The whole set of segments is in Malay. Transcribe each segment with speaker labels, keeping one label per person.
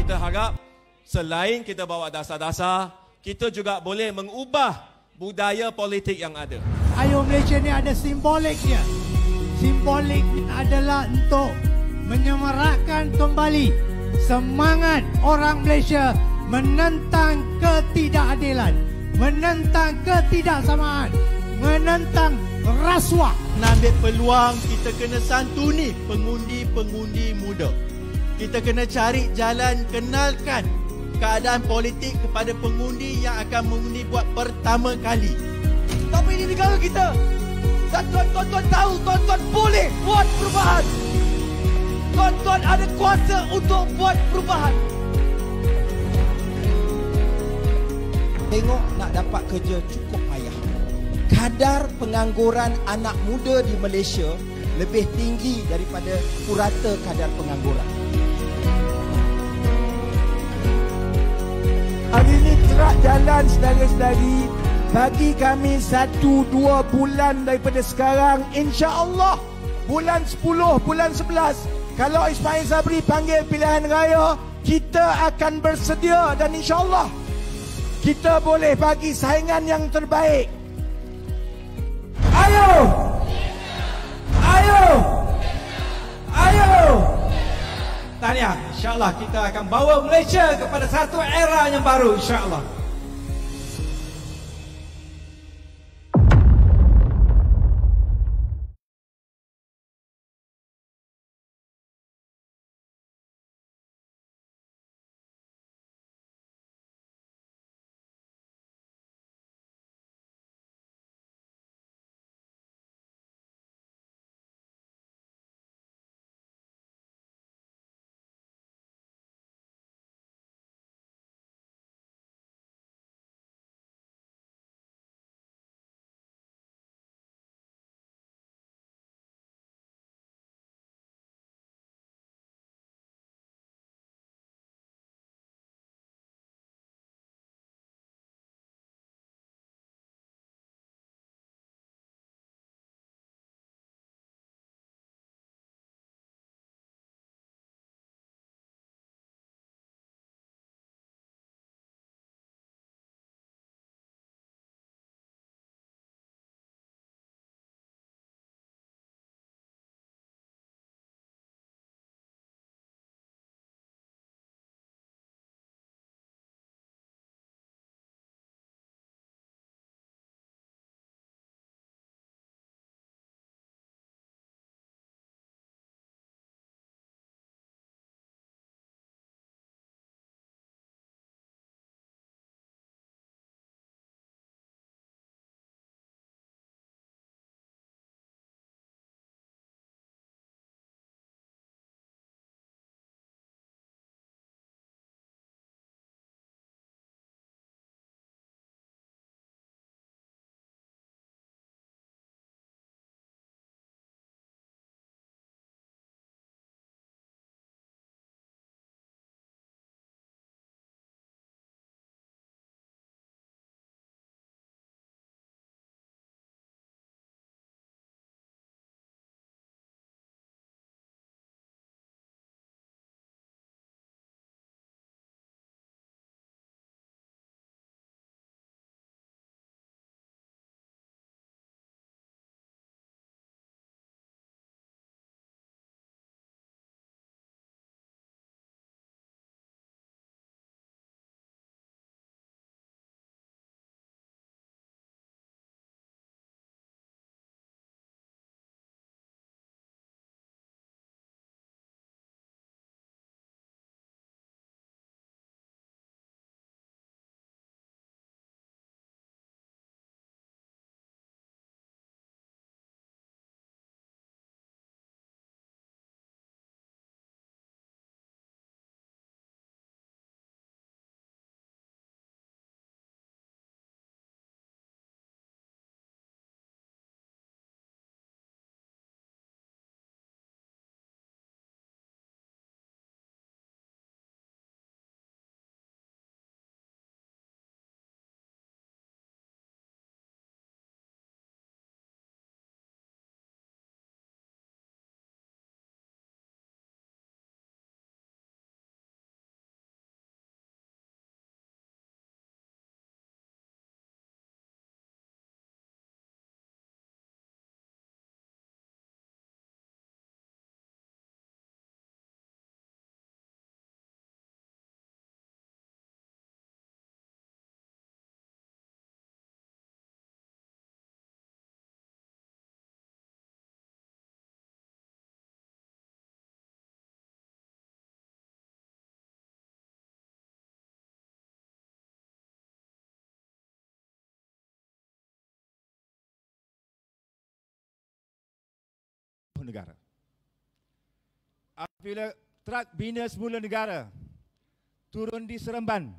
Speaker 1: kita harap selain kita bawa dasar-dasar, kita juga boleh mengubah budaya politik yang ada.
Speaker 2: Ayo Malaysia ni ada simboliknya. Simbolik adalah untuk menyemarakkan kembali semangat orang Malaysia menentang ketidakadilan, menentang ketidaksamaan, menentang
Speaker 3: rasuah. Nak ambil peluang, kita kena santuni pengundi-pengundi muda kita kena cari jalan kenalkan keadaan politik kepada pengundi yang akan mengundi buat pertama kali. Tapi ini negara kita. Dan tuan-tuan tahu tuan-tuan boleh buat perubahan. Tuan-tuan ada kuasa untuk buat perubahan. Tengok nak dapat kerja cukup payah. Kadar pengangguran anak muda di Malaysia lebih tinggi daripada purata kadar pengangguran. Hari ini terak jalan sedari-sedari Bagi kami satu dua bulan daripada sekarang Insya Allah bulan sepuluh, bulan sebelas, Kalau Ismail Sabri panggil pilihan raya Kita akan bersedia dan insya Allah Kita boleh bagi saingan yang terbaik Ayo! Ayo! Ayo!
Speaker 4: Tahniah. InsyaAllah kita akan bawa Malaysia kepada satu era yang baru. InsyaAllah.
Speaker 5: negara. Apabila trak bina semula negara turun di Seremban,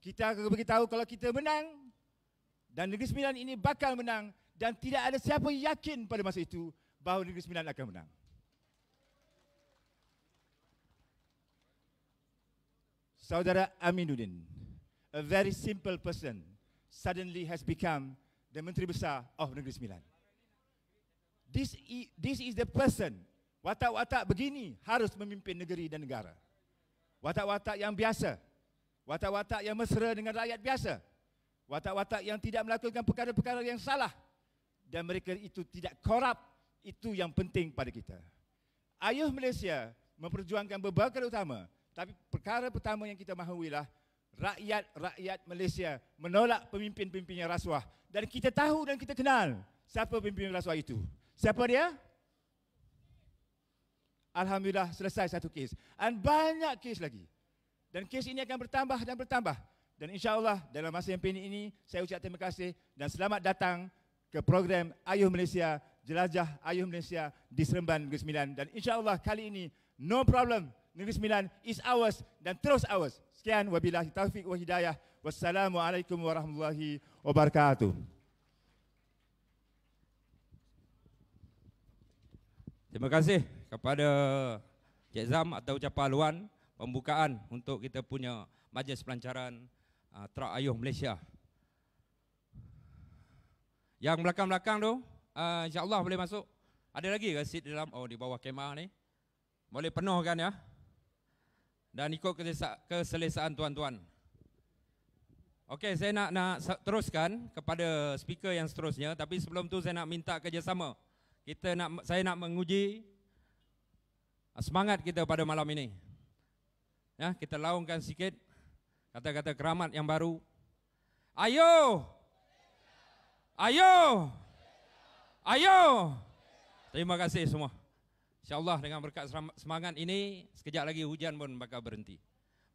Speaker 5: kita akan beritahu kalau kita menang dan Negeri Sembilan ini bakal menang dan tidak ada siapa yakin pada masa itu bahawa Negeri Sembilan akan menang. Saudara Aminuddin, a very simple person suddenly has become the Menteri Besar of Negeri Sembilan this is, this is the person watak-watak begini harus memimpin negeri dan negara watak-watak yang biasa watak-watak yang mesra dengan rakyat biasa watak-watak yang tidak melakukan perkara-perkara yang salah dan mereka itu tidak korup itu yang penting pada kita ayuh malaysia memperjuangkan beberapa utama tapi perkara pertama yang kita mahu ialah rakyat-rakyat Malaysia menolak pemimpin-pemimpin yang rasuah dan kita tahu dan kita kenal siapa pemimpin rasuah itu. Siapa dia? Alhamdulillah selesai satu kes. Dan banyak kes lagi. Dan kes ini akan bertambah dan bertambah. Dan insyaAllah dalam masa yang pendek ini, saya ucap terima kasih dan selamat datang ke program Ayuh Malaysia, Jelajah Ayuh Malaysia di Seremban Negeri Sembilan. Dan insyaAllah kali ini, no problem, Negeri Sembilan is ours dan terus ours. Sekian, wabillahi taufiq wa hidayah. Wassalamualaikum
Speaker 6: warahmatullahi
Speaker 5: wabarakatuh.
Speaker 6: Terima kasih kepada Cik Zam atau Ucapa Luan pembukaan untuk kita punya majlis pelancaran uh, Truk Ayuh Malaysia. Yang belakang-belakang tu, uh, insyaAllah boleh masuk. Ada lagi ke seat di dalam? Oh, di bawah kemah ni. Boleh penuhkan ya. Dan ikut kesesa- keselesaan tuan-tuan. Okey, saya nak, nak teruskan kepada speaker yang seterusnya. Tapi sebelum tu saya nak minta kerjasama kita nak saya nak menguji ah, semangat kita pada malam ini. Ya, kita laungkan sikit kata-kata keramat yang baru. Ayo! Ayo! Ayo! Terima kasih semua. Allah dengan berkat semangat ini, sekejap lagi hujan pun bakal berhenti.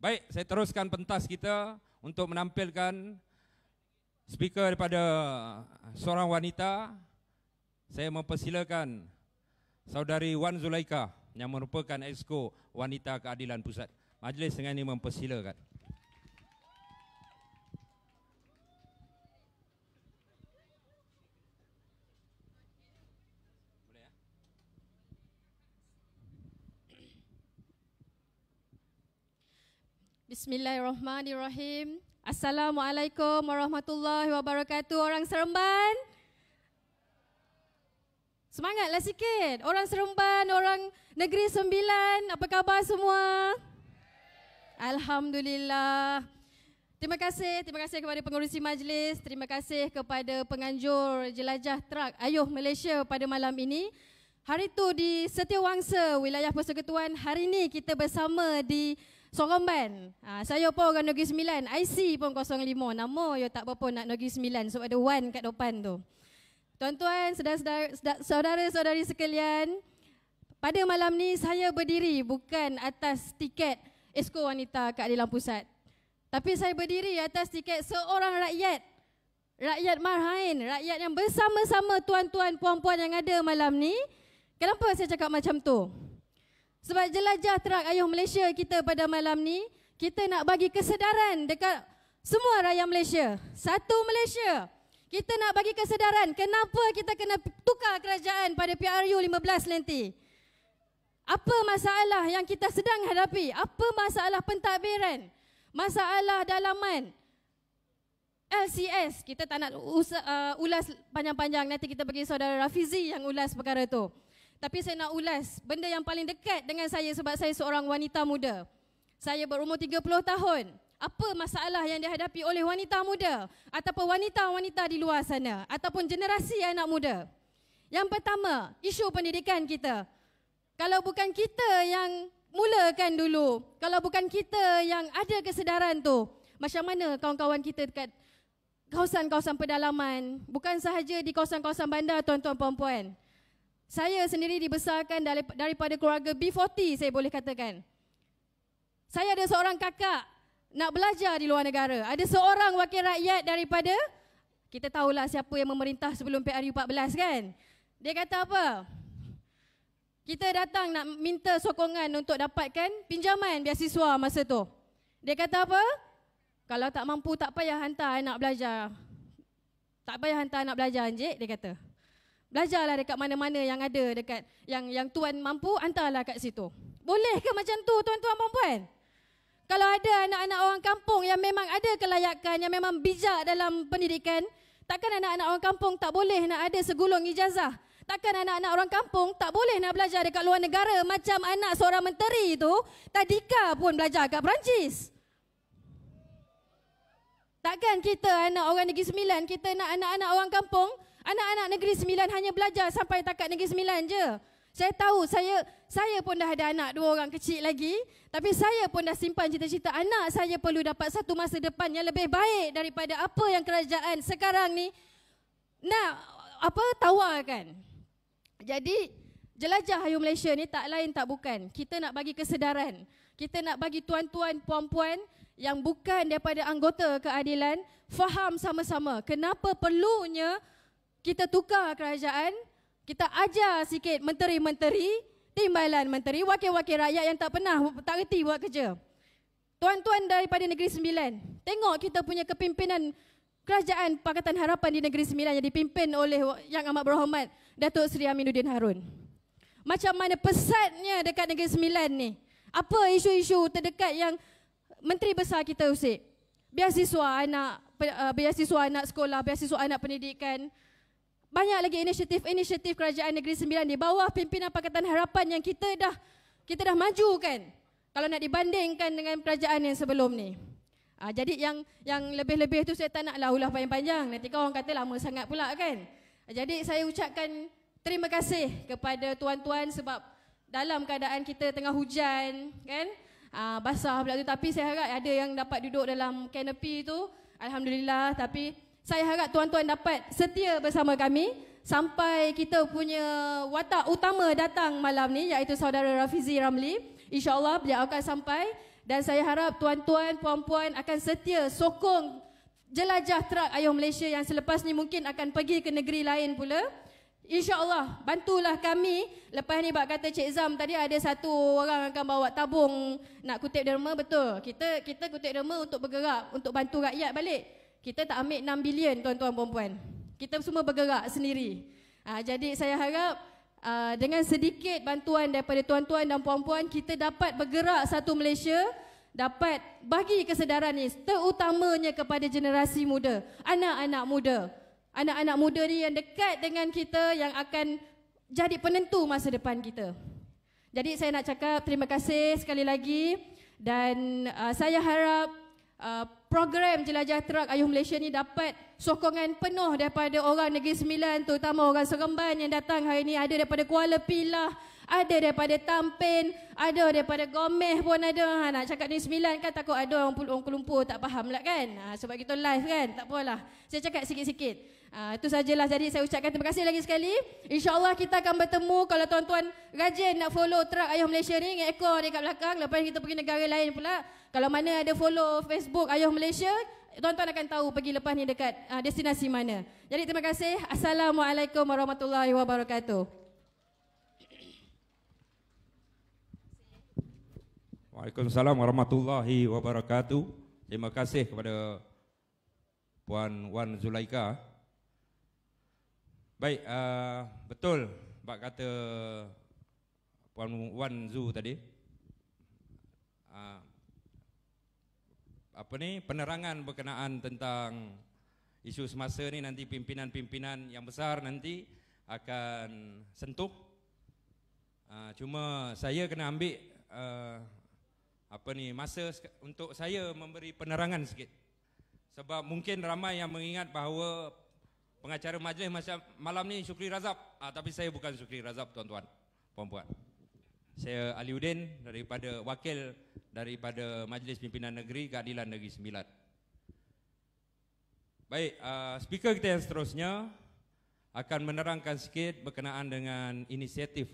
Speaker 6: Baik, saya teruskan pentas kita untuk menampilkan speaker daripada ah, seorang Wanita saya mempersilakan saudari Wan Zulaika yang merupakan Exco Wanita Keadilan Pusat. Majlis dengan ini mempersilakan.
Speaker 7: Bismillahirrahmanirrahim. Assalamualaikum warahmatullahi wabarakatuh orang Seremban. Semangatlah sikit. Orang Seremban, orang Negeri Sembilan, apa khabar semua? Alhamdulillah. Terima kasih, terima kasih kepada pengurusi majlis, terima kasih kepada penganjur jelajah trak Ayuh Malaysia pada malam ini. Hari itu di Setiawangsa, wilayah persekutuan, hari ini kita bersama di Soromban. Ha, saya pun orang Negeri Sembilan, IC pun 05, nama awak tak apa pun nak Negeri Sembilan sebab ada one kat depan tu. Tuan-tuan, saudara-saudari sekalian, pada malam ni saya berdiri bukan atas tiket Esko Wanita kak Keadilan Pusat. Tapi saya berdiri atas tiket seorang rakyat. Rakyat marhain, rakyat yang bersama-sama tuan-tuan puan-puan yang ada malam ni. Kenapa saya cakap macam tu? Sebab jelajah terak ayuh Malaysia kita pada malam ni, kita nak bagi kesedaran dekat semua rakyat Malaysia. Satu Malaysia. Satu Malaysia. Kita nak bagi kesedaran kenapa kita kena tukar kerajaan pada PRU 15 nanti. Apa masalah yang kita sedang hadapi? Apa masalah pentadbiran? Masalah dalaman? LCS, kita tak nak uh, ulas panjang-panjang. Nanti kita bagi saudara Rafizi yang ulas perkara itu. Tapi saya nak ulas benda yang paling dekat dengan saya sebab saya seorang wanita muda. Saya berumur 30 tahun apa masalah yang dihadapi oleh wanita muda ataupun wanita-wanita di luar sana ataupun generasi anak muda. Yang pertama, isu pendidikan kita. Kalau bukan kita yang mulakan dulu, kalau bukan kita yang ada kesedaran tu, macam mana kawan-kawan kita dekat kawasan-kawasan pedalaman, bukan sahaja di kawasan-kawasan bandar tuan-tuan puan-puan. Saya sendiri dibesarkan daripada keluarga B40 saya boleh katakan. Saya ada seorang kakak nak belajar di luar negara. Ada seorang wakil rakyat daripada kita tahulah siapa yang memerintah sebelum PRU 14 kan. Dia kata apa? Kita datang nak minta sokongan untuk dapatkan pinjaman beasiswa masa tu. Dia kata apa? Kalau tak mampu tak payah hantar anak belajar. Tak payah hantar anak belajar Encik, dia kata. Belajarlah dekat mana-mana yang ada dekat yang yang tuan mampu hantarlah kat situ. Boleh ke macam tu tuan-tuan puan-puan? -tuan, kalau ada anak-anak orang kampung yang memang ada kelayakan, yang memang bijak dalam pendidikan, takkan anak-anak orang kampung tak boleh nak ada segulung ijazah? Takkan anak-anak orang kampung tak boleh nak belajar dekat luar negara macam anak seorang menteri itu, tadika pun belajar kat Perancis? Takkan kita anak orang Negeri Sembilan, kita nak anak-anak orang kampung, anak-anak Negeri Sembilan hanya belajar sampai takat Negeri Sembilan je. Saya tahu, saya saya pun dah ada anak dua orang kecil lagi. Tapi saya pun dah simpan cita-cita anak saya perlu dapat satu masa depan yang lebih baik daripada apa yang kerajaan sekarang ni nak apa tawarkan. Jadi jelajah Hayu Malaysia ni tak lain tak bukan. Kita nak bagi kesedaran. Kita nak bagi tuan-tuan, puan-puan yang bukan daripada anggota keadilan faham sama-sama kenapa perlunya kita tukar kerajaan kita ajar sikit menteri-menteri timbalan menteri wakil-wakil rakyat yang tak pernah tak reti buat kerja. Tuan-tuan daripada Negeri Sembilan, tengok kita punya kepimpinan kerajaan Pakatan Harapan di Negeri Sembilan yang dipimpin oleh Yang Amat Berhormat Datuk Seri Aminuddin Harun. Macam mana pesatnya dekat Negeri Sembilan ni? Apa isu-isu terdekat yang menteri besar kita usik? Biasiswa anak uh, biasiswa anak sekolah, biasiswa anak pendidikan, banyak lagi inisiatif-inisiatif kerajaan negeri sembilan di bawah pimpinan Pakatan Harapan yang kita dah kita dah maju kan kalau nak dibandingkan dengan kerajaan yang sebelum ni. Ha, jadi yang yang lebih-lebih tu saya tak naklah ulah panjang-panjang. Nanti kau orang kata lama sangat pula kan. Jadi saya ucapkan terima kasih kepada tuan-tuan sebab dalam keadaan kita tengah hujan kan. ha, basah pula tu tapi saya harap ada yang dapat duduk dalam canopy tu. Alhamdulillah tapi saya harap tuan-tuan dapat setia bersama kami sampai kita punya watak utama datang malam ni iaitu saudara Rafizi Ramli. InsyaAllah beliau akan sampai dan saya harap tuan-tuan, puan-puan akan setia sokong jelajah terak Ayuh Malaysia yang selepas ni mungkin akan pergi ke negeri lain pula. InsyaAllah bantulah kami Lepas ni bak kata Cik Zam tadi ada satu orang akan bawa tabung Nak kutip derma betul Kita kita kutip derma untuk bergerak Untuk bantu rakyat balik kita tak ambil 6 bilion tuan-tuan puan Kita semua bergerak sendiri. Ha, jadi saya harap ha, dengan sedikit bantuan daripada tuan-tuan dan puan-puan kita dapat bergerak satu Malaysia dapat bagi kesedaran ini, terutamanya kepada generasi muda, anak-anak muda. Anak-anak muda ni yang dekat dengan kita yang akan jadi penentu masa depan kita. Jadi saya nak cakap terima kasih sekali lagi dan uh, saya harap Uh, program jelajah truk Ayuh Malaysia ni dapat sokongan penuh daripada orang Negeri Sembilan terutama orang Seremban yang datang hari ini ada daripada Kuala Pilah, ada daripada Tampin, ada daripada Gomeh pun ada. Ha, nak cakap Negeri Sembilan kan takut ada orang Kuala Lumpur tak faham lah kan. Ha, sebab kita live kan, tak apalah. Saya cakap sikit-sikit. Uh, itu sajalah jadi saya ucapkan terima kasih lagi sekali. InsyaAllah kita akan bertemu kalau tuan-tuan rajin nak follow truck Ayah Malaysia ni dengan ekor dekat belakang. Lepas kita pergi negara lain pula. Kalau mana ada follow Facebook Ayuh Malaysia, tuan-tuan akan tahu pergi lepas ni dekat uh, destinasi mana. Jadi terima kasih. Assalamualaikum warahmatullahi wabarakatuh.
Speaker 6: Waalaikumsalam warahmatullahi wabarakatuh. Terima kasih kepada Puan Wan Zulaika. Baik, uh, betul bab kata Puan Wan Zu tadi. apa ni penerangan berkenaan tentang isu semasa ni nanti pimpinan-pimpinan yang besar nanti akan sentuh. Uh, cuma saya kena ambil uh, apa ni masa untuk saya memberi penerangan sikit. Sebab mungkin ramai yang mengingat bahawa pengacara majlis malam ni Syukri Razab. Uh, ah, tapi saya bukan Syukri Razab tuan-tuan, puan-puan saya Aliuddin daripada wakil daripada Majlis Pimpinan Negeri Keadilan Negeri Sembilan. Baik, uh, speaker kita yang seterusnya akan menerangkan sikit berkenaan dengan inisiatif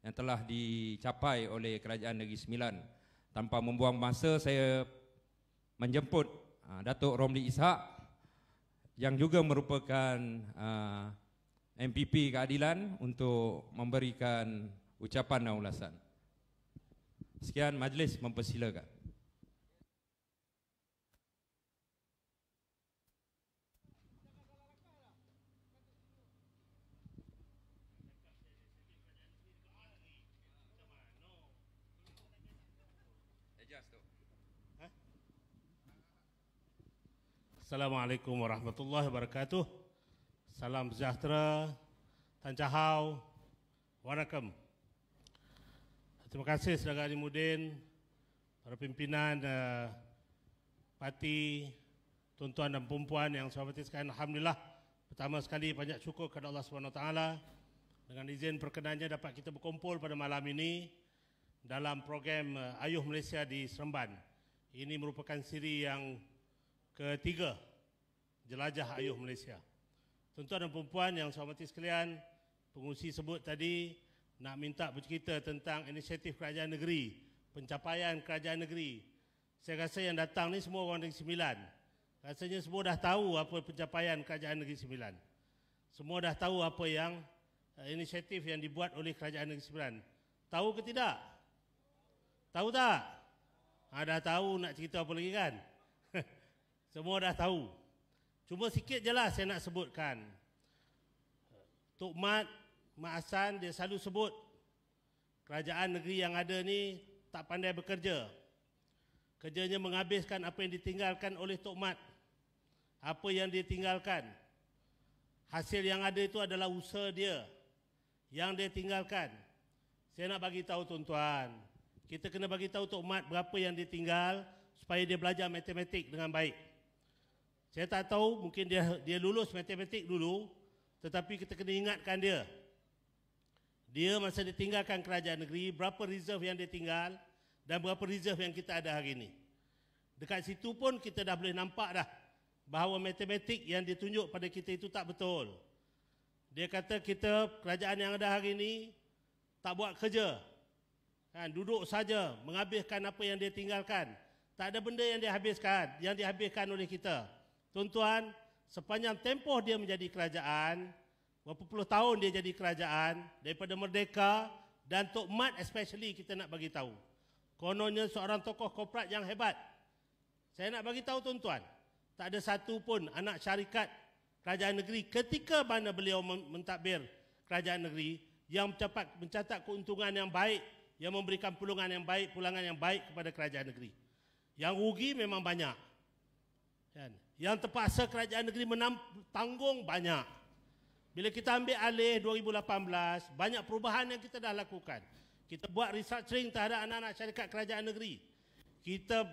Speaker 6: yang telah dicapai oleh Kerajaan Negeri Sembilan. Tanpa membuang masa, saya menjemput uh, Datuk Romli Ishak yang juga merupakan uh, MPP Keadilan untuk memberikan ucapan dan ulasan. Sekian majlis mempersilakan.
Speaker 8: Assalamualaikum warahmatullahi wabarakatuh. Salam sejahtera. Tan Chahao. Terima kasih Saudara Haji Mudin, para pimpinan uh, parti, tuan-tuan dan perempuan yang saya hormati sekalian. Alhamdulillah, pertama sekali banyak syukur kepada Allah Subhanahu SWT dengan izin perkenannya dapat kita berkumpul pada malam ini dalam program uh, Ayuh Malaysia di Seremban. Ini merupakan siri yang ketiga Jelajah Ayuh Malaysia. Tuan-tuan dan perempuan yang saya hormati sekalian, pengusi sebut tadi, nak minta bercerita tentang inisiatif kerajaan negeri, pencapaian kerajaan negeri. Saya rasa yang datang ni semua orang Negeri Sembilan. Rasanya semua dah tahu apa pencapaian kerajaan Negeri Sembilan. Semua dah tahu apa yang eh, inisiatif yang dibuat oleh kerajaan Negeri Sembilan. Tahu ke tidak? Tahu tak? Ha, dah tahu nak cerita apa lagi kan? semua dah tahu. Cuma sikit je lah saya nak sebutkan. Tok Mat Mak Hassan dia selalu sebut kerajaan negeri yang ada ni tak pandai bekerja. Kerjanya menghabiskan apa yang ditinggalkan oleh Tok Mat. Apa yang dia tinggalkan. Hasil yang ada itu adalah usaha dia yang dia tinggalkan. Saya nak bagi tahu tuan-tuan, kita kena bagi tahu Tok Mat berapa yang ditinggal supaya dia belajar matematik dengan baik. Saya tak tahu mungkin dia dia lulus matematik dulu tetapi kita kena ingatkan dia dia masa ditinggalkan kerajaan negeri berapa reserve yang dia tinggal dan berapa reserve yang kita ada hari ini dekat situ pun kita dah boleh nampak dah bahawa matematik yang ditunjuk pada kita itu tak betul dia kata kita kerajaan yang ada hari ini tak buat kerja kan duduk saja menghabiskan apa yang dia tinggalkan tak ada benda yang dihabiskan yang dihabiskan oleh kita tuan-tuan sepanjang tempoh dia menjadi kerajaan berapa puluh tahun dia jadi kerajaan daripada merdeka dan Tok Mat especially kita nak bagi tahu. Kononnya seorang tokoh korporat yang hebat. Saya nak bagi tahu tuan-tuan, tak ada satu pun anak syarikat kerajaan negeri ketika mana beliau mentadbir kerajaan negeri yang mencatat, mencatat keuntungan yang baik, yang memberikan pulangan yang baik, pulangan yang baik kepada kerajaan negeri. Yang rugi memang banyak. Kan? Yang terpaksa kerajaan negeri menanggung banyak. Bila kita ambil alih 2018, banyak perubahan yang kita dah lakukan. Kita buat restructuring terhadap anak-anak syarikat kerajaan negeri. Kita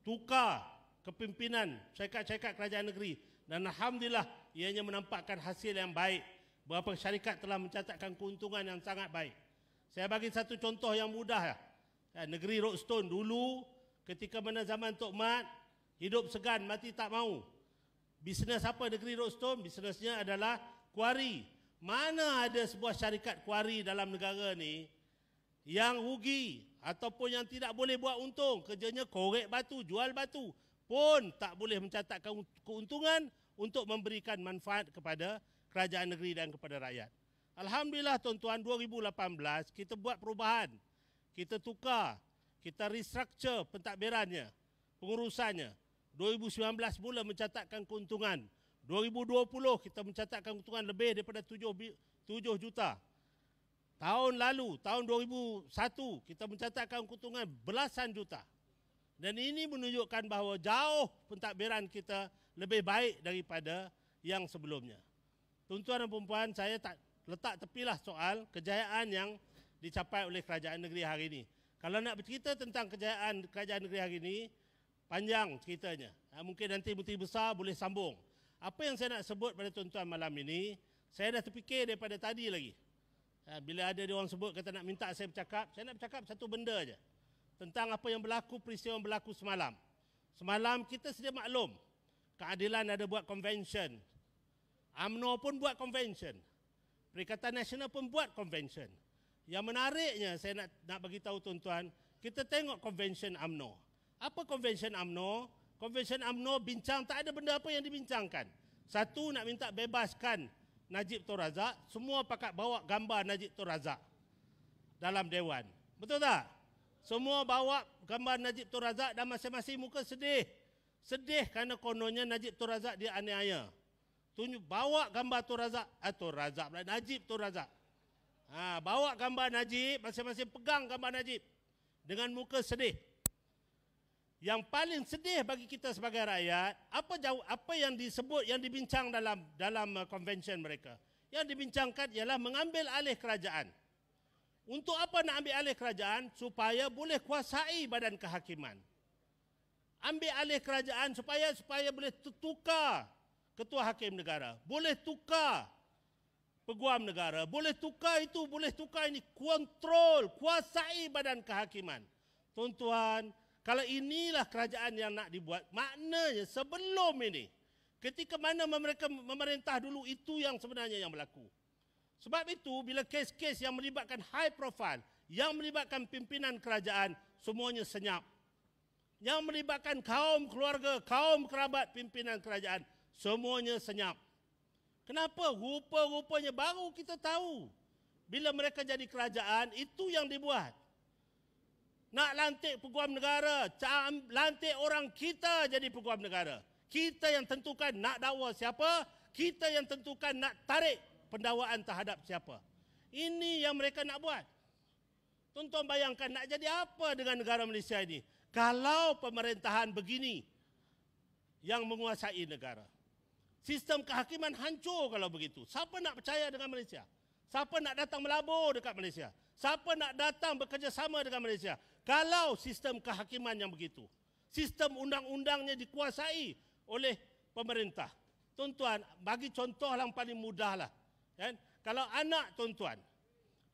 Speaker 8: tukar kepimpinan syarikat-syarikat kerajaan negeri. Dan Alhamdulillah, ianya menampakkan hasil yang baik. Beberapa syarikat telah mencatatkan keuntungan yang sangat baik. Saya bagi satu contoh yang mudah. Lah. Eh, negeri Rockstone dulu, ketika mana zaman Tok Mat, hidup segan, mati tak mau bisnes apa negeri Rostom? Bisnesnya adalah kuari. Mana ada sebuah syarikat kuari dalam negara ni yang rugi ataupun yang tidak boleh buat untung? Kerjanya korek batu, jual batu pun tak boleh mencatatkan keuntungan untuk memberikan manfaat kepada kerajaan negeri dan kepada rakyat. Alhamdulillah tuan-tuan 2018 kita buat perubahan. Kita tukar, kita restructure pentadbirannya, pengurusannya. 2019 mula mencatatkan keuntungan. 2020 kita mencatatkan keuntungan lebih daripada 7, 7 juta. Tahun lalu, tahun 2001, kita mencatatkan keuntungan belasan juta. Dan ini menunjukkan bahawa jauh pentadbiran kita lebih baik daripada yang sebelumnya. Tuan-tuan dan perempuan, saya tak letak tepilah soal kejayaan yang dicapai oleh kerajaan negeri hari ini. Kalau nak bercerita tentang kejayaan kerajaan negeri hari ini, panjang ceritanya. Ha, mungkin nanti Menteri Besar boleh sambung. Apa yang saya nak sebut pada tuan-tuan malam ini, saya dah terfikir daripada tadi lagi. Ha, bila ada orang sebut kata nak minta saya bercakap, saya nak bercakap satu benda saja. Tentang apa yang berlaku, peristiwa yang berlaku semalam. Semalam kita sedia maklum, keadilan ada buat convention. UMNO pun buat convention. Perikatan Nasional pun buat convention. Yang menariknya saya nak, nak bagi tahu tuan-tuan, kita tengok convention UMNO. Apa konvensyen UMNO? Konvensyen UMNO bincang tak ada benda apa yang dibincangkan. Satu nak minta bebaskan Najib Tun Razak, semua pakat bawa gambar Najib Tun Razak dalam dewan. Betul tak? Semua bawa gambar Najib Tun Razak dan masing-masing muka sedih. Sedih kerana kononnya Najib Tun Razak dia aniaya. Tunjuk bawa gambar Tun Razak atau ah, Razak lah Najib Tun Razak. Ha, bawa gambar Najib, masing-masing pegang gambar Najib dengan muka sedih yang paling sedih bagi kita sebagai rakyat apa jauh, apa yang disebut yang dibincang dalam dalam uh, convention mereka yang dibincangkan ialah mengambil alih kerajaan untuk apa nak ambil alih kerajaan supaya boleh kuasai badan kehakiman ambil alih kerajaan supaya supaya boleh tukar ketua hakim negara boleh tukar peguam negara boleh tukar itu boleh tukar ini kontrol kuasai badan kehakiman tuan-tuan kalau inilah kerajaan yang nak dibuat, maknanya sebelum ini, ketika mana mereka memerintah dulu, itu yang sebenarnya yang berlaku. Sebab itu, bila kes-kes yang melibatkan high profile, yang melibatkan pimpinan kerajaan, semuanya senyap. Yang melibatkan kaum keluarga, kaum kerabat pimpinan kerajaan, semuanya senyap. Kenapa? Rupa-rupanya baru kita tahu. Bila mereka jadi kerajaan, itu yang dibuat nak lantik peguam negara, lantik orang kita jadi peguam negara. Kita yang tentukan nak dakwa siapa, kita yang tentukan nak tarik pendakwaan terhadap siapa. Ini yang mereka nak buat. Tonton bayangkan nak jadi apa dengan negara Malaysia ini? Kalau pemerintahan begini yang menguasai negara. Sistem kehakiman hancur kalau begitu. Siapa nak percaya dengan Malaysia? Siapa nak datang melabur dekat Malaysia? Siapa nak datang bekerjasama dengan Malaysia? Kalau sistem kehakiman yang begitu, sistem undang-undangnya dikuasai oleh pemerintah. Tuan-tuan, bagi contoh lah yang paling mudahlah. Kan? Kalau anak tuan-tuan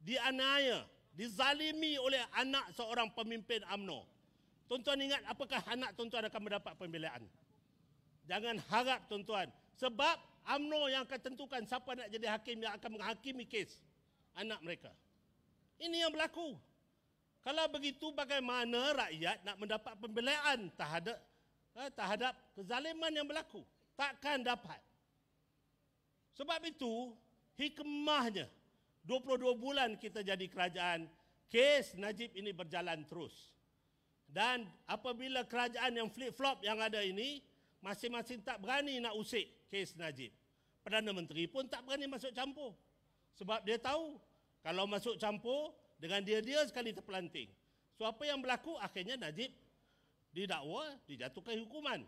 Speaker 8: dianaya, dizalimi oleh anak seorang pemimpin AMNO. Tuan-tuan ingat apakah anak tuan-tuan akan mendapat pembelaan? Jangan harap tuan-tuan. Sebab AMNO yang akan tentukan siapa nak jadi hakim yang akan menghakimi kes anak mereka. Ini yang berlaku. Kalau begitu bagaimana rakyat nak mendapat pembelaan terhadap eh, terhadap kezaliman yang berlaku? Takkan dapat. Sebab itu hikmahnya 22 bulan kita jadi kerajaan, kes Najib ini berjalan terus. Dan apabila kerajaan yang flip-flop yang ada ini masing-masing tak berani nak usik kes Najib. Perdana Menteri pun tak berani masuk campur. Sebab dia tahu kalau masuk campur dengan dia dia sekali terpelanting. So apa yang berlaku akhirnya Najib didakwa, dijatuhkan hukuman.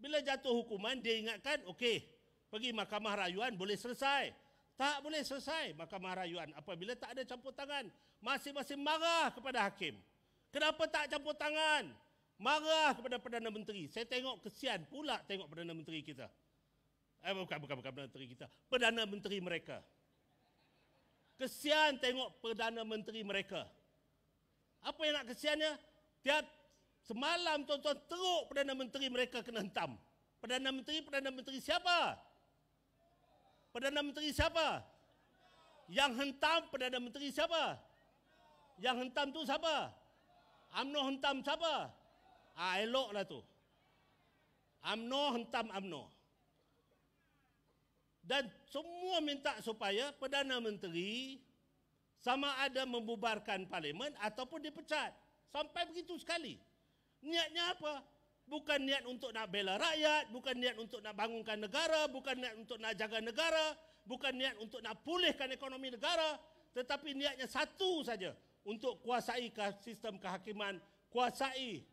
Speaker 8: Bila jatuh hukuman dia ingatkan okey, pergi mahkamah rayuan boleh selesai. Tak boleh selesai mahkamah rayuan apabila tak ada campur tangan. Masih-masih marah kepada hakim. Kenapa tak campur tangan? Marah kepada Perdana Menteri. Saya tengok kesian pula tengok Perdana Menteri kita. Eh, bukan, bukan, bukan Perdana Menteri kita. Perdana Menteri Mereka. Kesian tengok Perdana Menteri mereka. Apa yang nak kesiannya? Tiap semalam tuan-tuan teruk Perdana Menteri mereka kena hentam. Perdana Menteri, Perdana Menteri siapa? Perdana Menteri siapa? Yang hentam Perdana Menteri siapa? Yang hentam tu siapa? UMNO hentam siapa? Ah, eloklah tu. UMNO hentam UMNO dan semua minta supaya Perdana Menteri sama ada membubarkan parlimen ataupun dipecat. Sampai begitu sekali. Niatnya apa? Bukan niat untuk nak bela rakyat, bukan niat untuk nak bangunkan negara, bukan niat untuk nak jaga negara, bukan niat untuk nak pulihkan ekonomi negara, tetapi niatnya satu saja, untuk kuasai sistem kehakiman, kuasai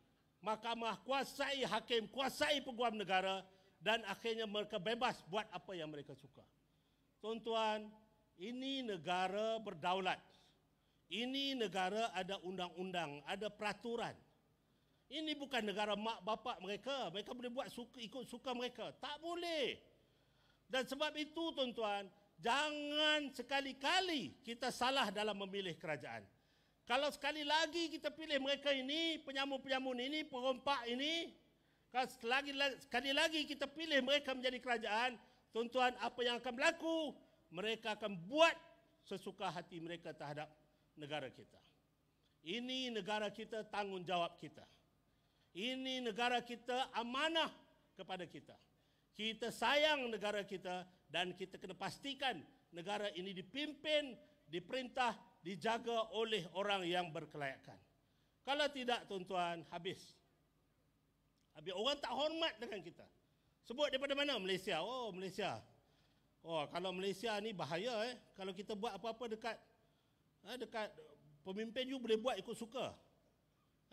Speaker 8: mahkamah, kuasai hakim, kuasai peguam negara dan akhirnya mereka bebas buat apa yang mereka suka. Tuan-tuan, ini negara berdaulat. Ini negara ada undang-undang, ada peraturan. Ini bukan negara mak bapak mereka. Mereka boleh buat suka, ikut suka mereka. Tak boleh. Dan sebab itu tuan-tuan, jangan sekali-kali kita salah dalam memilih kerajaan. Kalau sekali lagi kita pilih mereka ini, penyamun-penyamun ini, perompak ini, kalau selagi, sekali lagi kita pilih mereka menjadi kerajaan, tuan-tuan apa yang akan berlaku? Mereka akan buat sesuka hati mereka terhadap negara kita. Ini negara kita tanggungjawab kita. Ini negara kita amanah kepada kita. Kita sayang negara kita dan kita kena pastikan negara ini dipimpin, diperintah, dijaga oleh orang yang berkelayakan. Kalau tidak tuan-tuan, habis. Habis orang tak hormat dengan kita. Sebut daripada mana? Malaysia. Oh, Malaysia. Oh, kalau Malaysia ni bahaya eh. Kalau kita buat apa-apa dekat eh, dekat pemimpin you boleh buat ikut suka.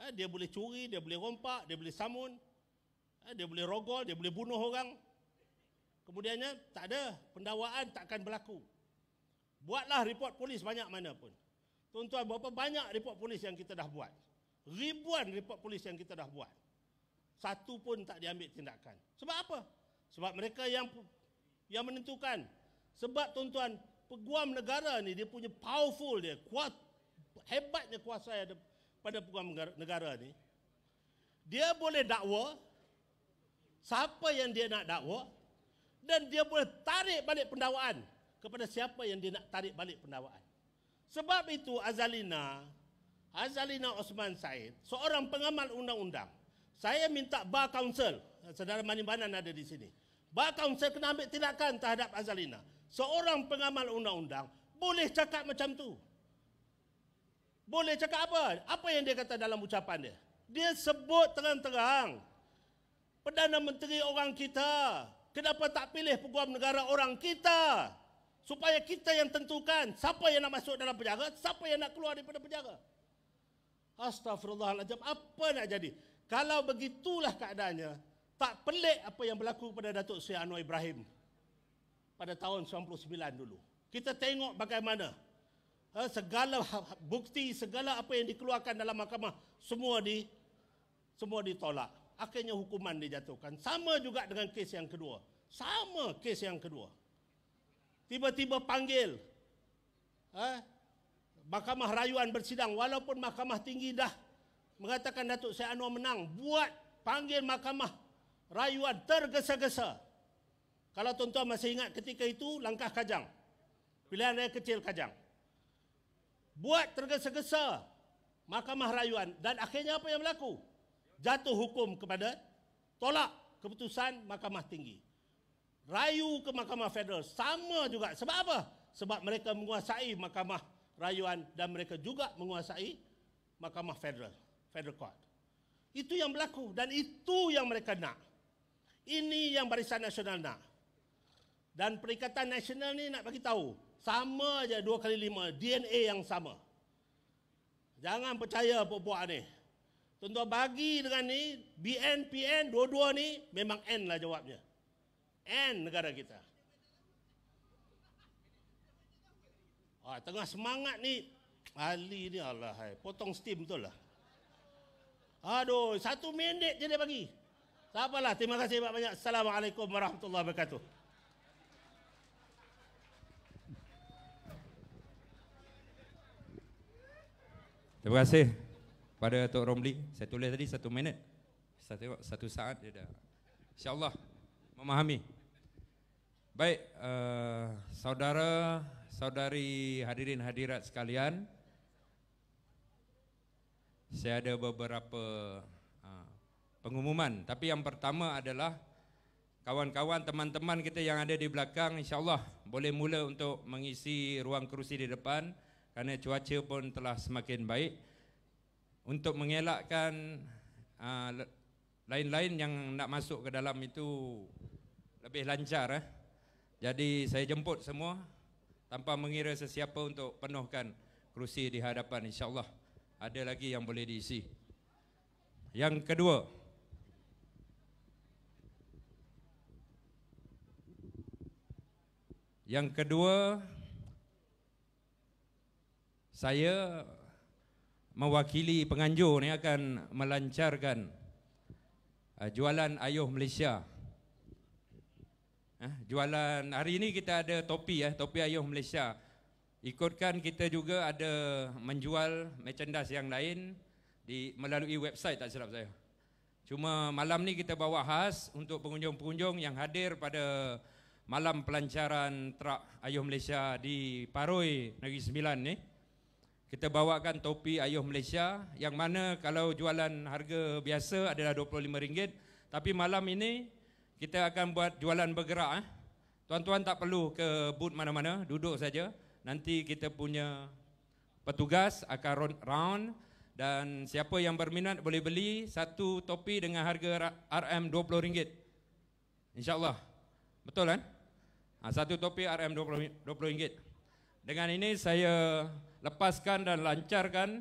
Speaker 8: Eh, dia boleh curi, dia boleh rompak, dia boleh samun. Eh, dia boleh rogol, dia boleh bunuh orang. Kemudiannya, tak ada. Pendawaan takkan berlaku. Buatlah report polis banyak mana pun. Tuan-tuan, berapa banyak report polis yang kita dah buat? Ribuan report polis yang kita dah buat satu pun tak diambil tindakan. Sebab apa? Sebab mereka yang yang menentukan. Sebab tuan-tuan, peguam negara ni dia punya powerful dia, kuat hebatnya kuasa dia pada peguam negara ni. Dia boleh dakwa siapa yang dia nak dakwa dan dia boleh tarik balik pendakwaan kepada siapa yang dia nak tarik balik pendakwaan. Sebab itu Azalina Azalina Osman Said, seorang pengamal undang-undang. Saya minta bar council. Saudara Mani Banan ada di sini. Bar council kena ambil tindakan terhadap Azalina. Seorang pengamal undang-undang boleh cakap macam tu. Boleh cakap apa? Apa yang dia kata dalam ucapan dia? Dia sebut terang-terang. Perdana Menteri orang kita. Kenapa tak pilih peguam negara orang kita? Supaya kita yang tentukan siapa yang nak masuk dalam penjara, siapa yang nak keluar daripada penjara. Astagfirullahaladzim, apa nak jadi? Kalau begitulah keadaannya, tak pelik apa yang berlaku pada Datuk Seri Anwar Ibrahim pada tahun 1999 dulu. Kita tengok bagaimana eh, segala ha, ha, bukti, segala apa yang dikeluarkan dalam mahkamah semua di semua ditolak. Akhirnya hukuman dijatuhkan. Sama juga dengan kes yang kedua. Sama kes yang kedua. Tiba-tiba panggil ha, mahkamah rayuan bersidang walaupun mahkamah tinggi dah mengatakan Datuk Syed Anwar menang buat panggil mahkamah rayuan tergesa-gesa kalau tuan-tuan masih ingat ketika itu langkah kajang pilihan raya kecil kajang buat tergesa-gesa mahkamah rayuan dan akhirnya apa yang berlaku jatuh hukum kepada tolak keputusan mahkamah tinggi rayu ke mahkamah federal sama juga sebab apa sebab mereka menguasai mahkamah rayuan dan mereka juga menguasai mahkamah federal federal court. Itu yang berlaku dan itu yang mereka nak. Ini yang barisan nasional nak. Dan perikatan nasional ni nak bagi tahu sama aja dua kali lima DNA yang sama. Jangan percaya puak-puak ni. Tuan-tuan bagi dengan ni BN, PN, dua-dua ni memang N lah jawabnya. N negara kita. Ah, tengah semangat ni Ali ni Allah hai. Potong steam betul lah Aduh, satu minit je dia bagi. Tak apalah, terima kasih banyak-banyak. Assalamualaikum warahmatullahi wabarakatuh.
Speaker 6: Terima kasih pada Tok Romli. Saya tulis tadi satu minit. Saya tengok satu saat dia dah. InsyaAllah memahami. Baik, uh, saudara, saudari hadirin hadirat sekalian saya ada beberapa ah, pengumuman. Tapi yang pertama adalah kawan-kawan, teman-teman kita yang ada di belakang, insya Allah boleh mula untuk mengisi ruang kerusi di depan kerana cuaca pun telah semakin baik. Untuk mengelakkan ah, lain-lain yang nak masuk ke dalam itu lebih lancar. Eh. Jadi saya jemput semua tanpa mengira sesiapa untuk penuhkan kerusi di hadapan insya Allah ada lagi yang boleh diisi. Yang kedua, yang kedua, saya mewakili penganjur ni akan melancarkan uh, jualan Ayuh Malaysia. Eh, jualan hari ini kita ada topi ya, topi Ayuh Malaysia. Ikutkan kita juga ada menjual merchandise yang lain di melalui website tak silap saya. Cuma malam ni kita bawa khas untuk pengunjung-pengunjung yang hadir pada malam pelancaran Trak Ayuh Malaysia di Paroi Negeri Sembilan ni. Kita bawakan topi Ayuh Malaysia yang mana kalau jualan harga biasa adalah RM25. Tapi malam ini kita akan buat jualan bergerak. Eh. Tuan-tuan tak perlu ke boot mana-mana, duduk saja nanti kita punya petugas akan round, round dan siapa yang berminat boleh beli satu topi dengan harga RM20. InsyaAllah. Betul kan? Ha, satu topi RM20. Dengan ini saya lepaskan dan lancarkan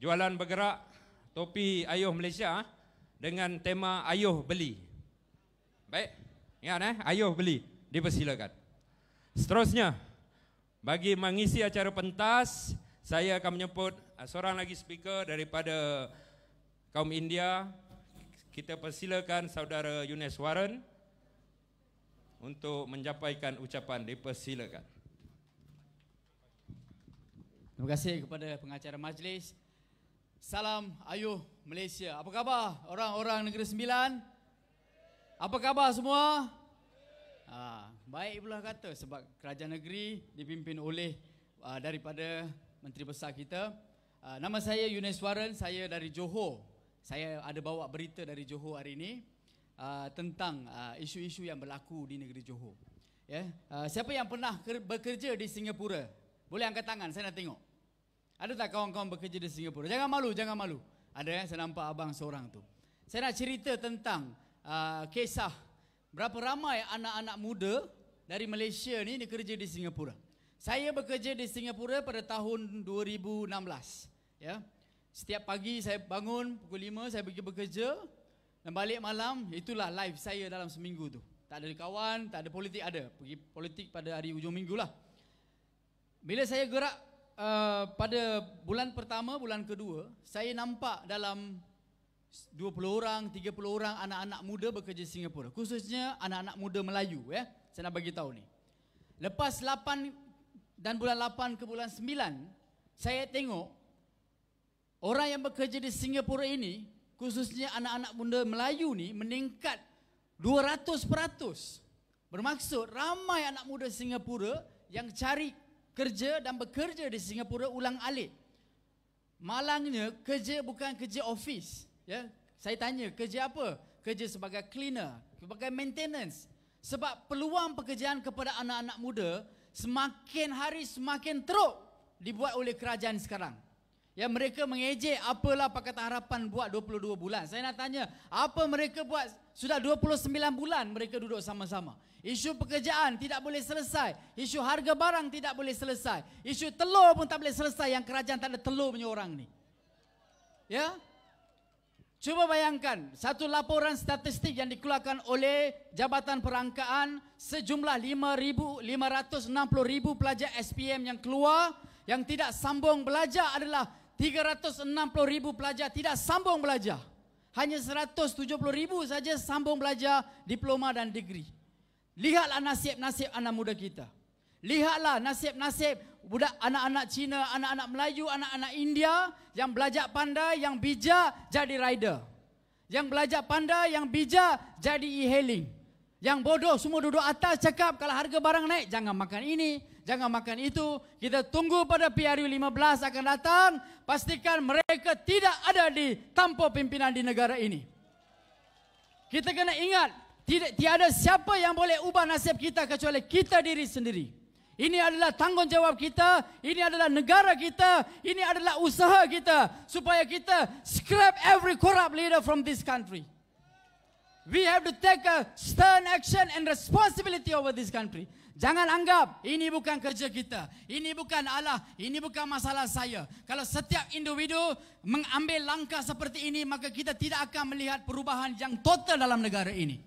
Speaker 6: jualan bergerak topi Ayuh Malaysia ha, dengan tema Ayuh Beli. Baik? Ingat eh? Ayuh Beli. Dipersilakan. Seterusnya. Bagi mengisi acara pentas, saya akan menyebut ah, seorang lagi speaker daripada kaum India. Kita persilakan saudara Yunus Warren untuk menyampaikan ucapan. Dipersilakan.
Speaker 9: Terima kasih kepada pengacara majlis. Salam Ayuh Malaysia. Apa khabar orang-orang Negeri Sembilan? Apa khabar Apa khabar semua? Ah, baik pula kata sebab kerajaan negeri dipimpin oleh uh, daripada menteri besar kita. Uh, nama saya Yunus Warren, saya dari Johor. Saya ada bawa berita dari Johor hari ini uh, tentang uh, isu-isu yang berlaku di negeri Johor. Ya. Yeah. Uh, siapa yang pernah bekerja di Singapura? Boleh angkat tangan, saya nak tengok. Ada tak kawan-kawan bekerja di Singapura? Jangan malu, jangan malu. Ada ya, saya nampak abang seorang tu. Saya nak cerita tentang uh, kisah Berapa ramai anak-anak muda dari Malaysia ni ni kerja di Singapura? Saya bekerja di Singapura pada tahun 2016. Ya. Setiap pagi saya bangun pukul 5 saya pergi bekerja dan balik malam itulah life saya dalam seminggu tu. Tak ada kawan, tak ada politik ada. Pergi politik pada hari hujung minggu lah. Bila saya gerak uh, pada bulan pertama, bulan kedua, saya nampak dalam 20 orang, 30 orang anak-anak muda bekerja di Singapura. Khususnya anak-anak muda Melayu ya. Saya nak bagi tahu ni. Lepas 8 dan bulan 8 ke bulan 9, saya tengok orang yang bekerja di Singapura ini, khususnya anak-anak muda Melayu ni meningkat 200%. Bermaksud ramai anak muda Singapura yang cari kerja dan bekerja di Singapura ulang-alik. Malangnya kerja bukan kerja office Ya, saya tanya kerja apa? Kerja sebagai cleaner, sebagai maintenance. Sebab peluang pekerjaan kepada anak-anak muda semakin hari semakin teruk dibuat oleh kerajaan sekarang. Ya mereka mengejek apalah pakatan harapan buat 22 bulan. Saya nak tanya, apa mereka buat sudah 29 bulan mereka duduk sama-sama. Isu pekerjaan tidak boleh selesai, isu harga barang tidak boleh selesai, isu telur pun tak boleh selesai yang kerajaan tak ada telur punya orang ni. Ya, Cuba bayangkan satu laporan statistik yang dikeluarkan oleh Jabatan Perangkaan sejumlah 5,560,000 pelajar SPM yang keluar yang tidak sambung belajar adalah 360,000 pelajar tidak sambung belajar. Hanya 170,000 saja sambung belajar diploma dan degree. Lihatlah nasib-nasib anak muda kita. Lihatlah nasib-nasib budak anak-anak Cina, anak-anak Melayu, anak-anak India yang belajar pandai, yang bijak jadi rider. Yang belajar pandai, yang bijak jadi e-hailing. Yang bodoh semua duduk atas cakap kalau harga barang naik jangan makan ini, jangan makan itu. Kita tunggu pada PRU 15 akan datang, pastikan mereka tidak ada di tanpa pimpinan di negara ini. Kita kena ingat tidak tiada siapa yang boleh ubah nasib kita kecuali kita diri sendiri. Ini adalah tanggungjawab kita, ini adalah negara kita, ini adalah usaha kita supaya kita scrap every corrupt leader from this country. We have to take a stern action and responsibility over this country. Jangan anggap ini bukan kerja kita. Ini bukan Allah. Ini bukan masalah saya. Kalau setiap individu mengambil langkah seperti ini, maka kita tidak akan melihat perubahan yang total dalam negara ini.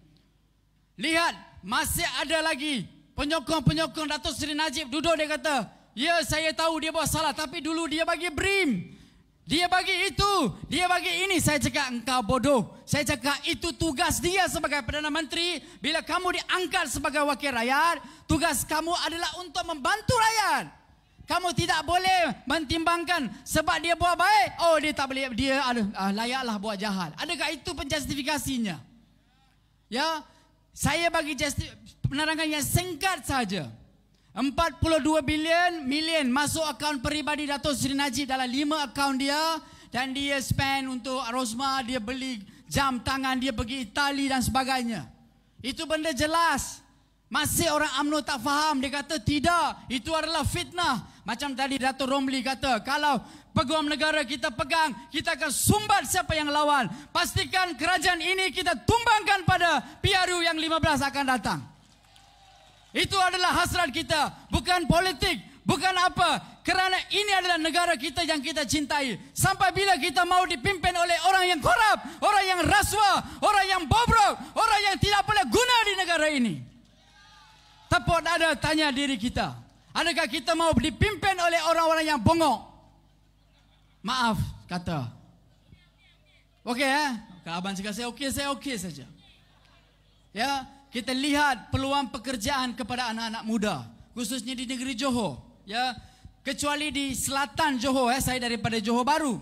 Speaker 9: Lihat, masih ada lagi penyokong-penyokong Datuk Seri Najib duduk dia kata, "Ya, saya tahu dia buat salah, tapi dulu dia bagi brim. Dia bagi itu, dia bagi ini." Saya cakap, "Engkau bodoh." Saya cakap, "Itu tugas dia sebagai Perdana Menteri. Bila kamu diangkat sebagai wakil rakyat, tugas kamu adalah untuk membantu rakyat." Kamu tidak boleh mentimbangkan sebab dia buat baik. Oh, dia tak boleh. Dia aduh, ah, layaklah buat jahat. Adakah itu penjustifikasinya? Ya, saya bagi justi penerangan yang singkat saja. 42 bilion million masuk akaun peribadi Datuk Seri Najib dalam lima akaun dia dan dia spend untuk Rosma, dia beli jam tangan, dia pergi Itali dan sebagainya. Itu benda jelas. Masih orang UMNO tak faham. Dia kata tidak. Itu adalah fitnah. Macam tadi Datuk Romli kata. Kalau peguam negara kita pegang. Kita akan sumbat siapa yang lawan. Pastikan kerajaan ini kita tumbangkan pada PRU yang 15 akan datang. Itu adalah hasrat kita, bukan politik, bukan apa. Kerana ini adalah negara kita yang kita cintai. Sampai bila kita mau dipimpin oleh orang yang korup, orang yang rasuah, orang yang bobrok, orang yang tidak boleh guna di negara ini. Tepuk ada tanya diri kita. Adakah kita mau dipimpin oleh orang-orang yang bongok? Maaf kata. Okey eh? Kak Abang cakap saya okey, saya okey saja. Ya, kita lihat peluang pekerjaan kepada anak-anak muda khususnya di negeri Johor ya kecuali di selatan Johor ya saya daripada Johor Baru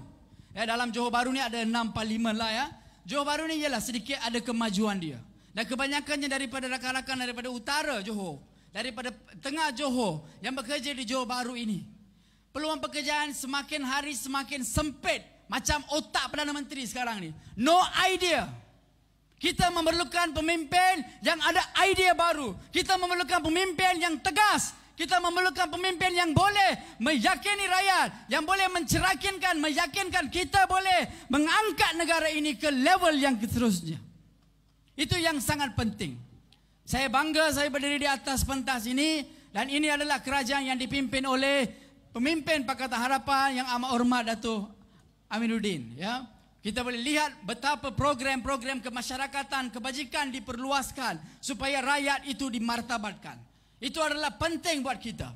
Speaker 9: ya dalam Johor Baru ni ada 6 parlimen lah ya Johor Baru ni ialah sedikit ada kemajuan dia dan kebanyakannya daripada rakan-rakan daripada utara Johor daripada tengah Johor yang bekerja di Johor Baru ini peluang pekerjaan semakin hari semakin sempit macam otak Perdana Menteri sekarang ni no idea kita memerlukan pemimpin yang ada idea baru. Kita memerlukan pemimpin yang tegas. Kita memerlukan pemimpin yang boleh meyakini rakyat, yang boleh mencerakinkan, meyakinkan kita boleh mengangkat negara ini ke level yang seterusnya. Itu yang sangat penting. Saya bangga saya berdiri di atas pentas ini dan ini adalah kerajaan yang dipimpin oleh pemimpin Pakatan Harapan yang amat hormat Datuk Aminuddin. Ya. Kita boleh lihat betapa program-program kemasyarakatan, kebajikan diperluaskan supaya rakyat itu dimartabatkan. Itu adalah penting buat kita.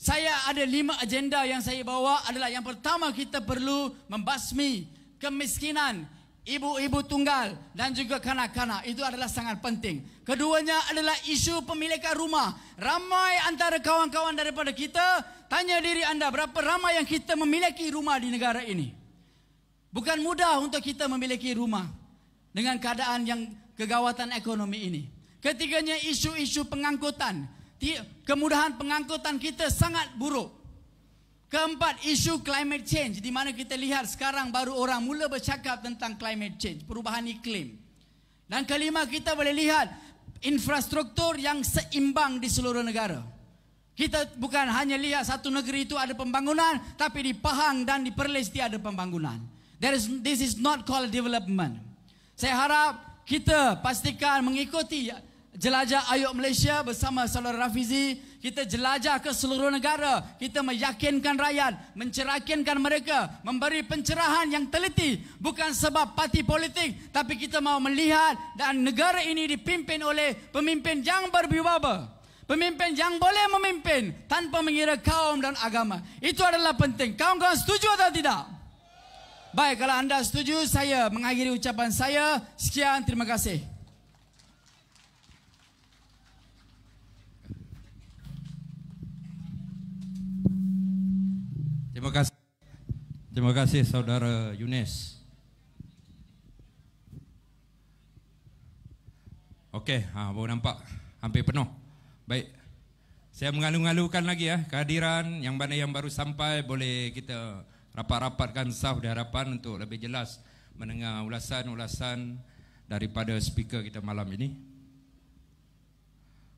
Speaker 9: Saya ada lima agenda yang saya bawa adalah yang pertama kita perlu membasmi kemiskinan ibu-ibu tunggal dan juga kanak-kanak. Itu adalah sangat penting. Keduanya adalah isu pemilikan rumah. Ramai antara kawan-kawan daripada kita, tanya diri anda berapa ramai yang kita memiliki rumah di negara ini. Bukan mudah untuk kita memiliki rumah dengan keadaan yang kegawatan ekonomi ini. Ketiganya isu-isu pengangkutan. Kemudahan pengangkutan kita sangat buruk. Keempat, isu climate change di mana kita lihat sekarang baru orang mula bercakap tentang climate change, perubahan iklim. Dan kelima, kita boleh lihat infrastruktur yang seimbang di seluruh negara. Kita bukan hanya lihat satu negeri itu ada pembangunan, tapi di Pahang dan di Perlis tiada pembangunan. There is, this is not called development. Saya harap kita pastikan mengikuti jelajah Ayuk Malaysia bersama saudara Rafizi. Kita jelajah ke seluruh negara. Kita meyakinkan rakyat, mencerakinkan mereka, memberi pencerahan yang teliti. Bukan sebab parti politik, tapi kita mahu melihat dan negara ini dipimpin oleh pemimpin yang berbibawa. Pemimpin yang boleh memimpin tanpa mengira kaum dan agama. Itu adalah penting. Kawan-kawan setuju atau Tidak. Baik, kalau anda setuju, saya mengakhiri ucapan saya. Sekian, terima kasih.
Speaker 6: Terima kasih. Terima kasih saudara Yunus. Okey, ha, baru nampak hampir penuh. Baik, saya mengalu-alukan lagi ya kehadiran yang mana yang baru sampai boleh kita rapat-rapatkan sah di hadapan untuk lebih jelas mendengar ulasan-ulasan daripada speaker kita malam ini.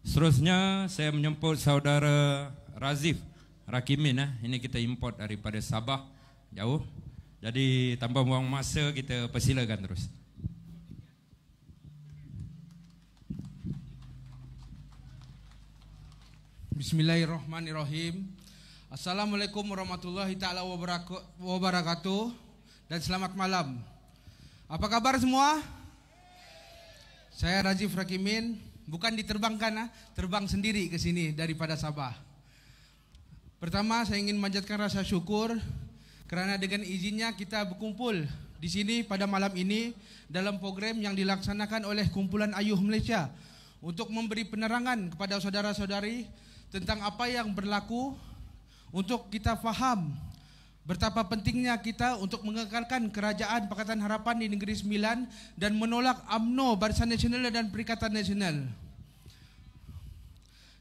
Speaker 6: Seterusnya saya menjemput saudara Razif Rakimin eh. Ini kita import daripada Sabah jauh. Jadi tanpa buang masa kita persilakan terus.
Speaker 10: Bismillahirrahmanirrahim. Assalamualaikum warahmatullahi taala wabarakatuh dan selamat malam. Apa kabar semua? Saya Rajif Rakimin, bukan diterbangkan ah, terbang sendiri ke sini daripada Sabah. Pertama, saya ingin manjatkan rasa syukur kerana dengan izinnya kita berkumpul di sini pada malam ini dalam program yang dilaksanakan oleh Kumpulan Ayuh Malaysia untuk memberi penerangan kepada saudara-saudari tentang apa yang berlaku untuk kita faham betapa pentingnya kita untuk mengekalkan kerajaan Pakatan Harapan di Negeri Sembilan dan menolak UMNO, Barisan Nasional dan Perikatan Nasional.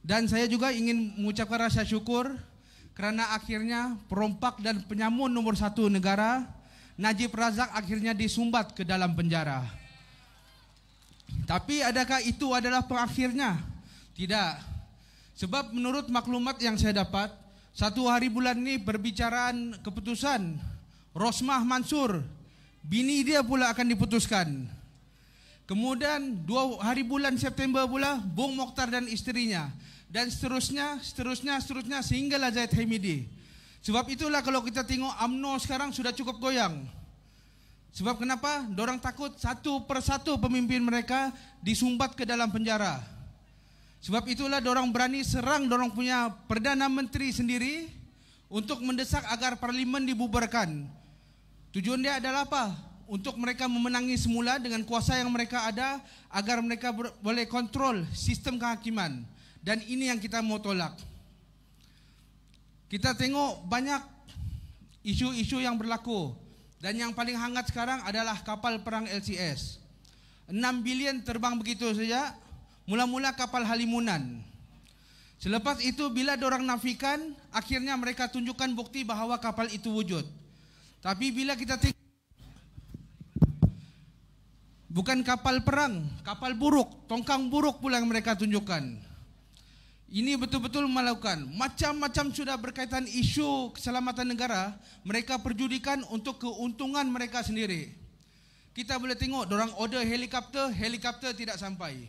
Speaker 10: Dan saya juga ingin mengucapkan rasa syukur kerana akhirnya perompak dan penyamun nomor satu negara Najib Razak akhirnya disumbat ke dalam penjara. Tapi adakah itu adalah pengakhirnya? Tidak. Sebab menurut maklumat yang saya dapat, satu hari bulan ni perbicaraan keputusan Rosmah Mansur bini dia pula akan diputuskan kemudian dua hari bulan September pula Bung Mokhtar dan isterinya dan seterusnya seterusnya seterusnya sehinggalah Zaid Hamidi sebab itulah kalau kita tengok AMNO sekarang sudah cukup goyang sebab kenapa? Orang takut satu persatu pemimpin mereka disumbat ke dalam penjara. Sebab itulah dorong berani serang dorong punya perdana menteri sendiri untuk mendesak agar parlimen dibubarkan. Tujuan dia adalah apa? Untuk mereka memenangi semula dengan kuasa yang mereka ada agar mereka boleh kontrol sistem kehakiman. Dan ini yang kita mau tolak. Kita tengok banyak isu-isu yang berlaku dan yang paling hangat sekarang adalah kapal perang LCS. 6 bilion terbang begitu saja Mula-mula kapal Halimunan. Selepas itu bila orang nafikan, akhirnya mereka tunjukkan bukti bahawa kapal itu wujud. Tapi bila kita tengok, bukan kapal perang, kapal buruk, tongkang buruk pula yang mereka tunjukkan. Ini betul-betul melakukan macam-macam sudah berkaitan isu keselamatan negara, mereka perjudikan untuk keuntungan mereka sendiri. Kita boleh tengok, orang order helikopter, helikopter tidak sampai.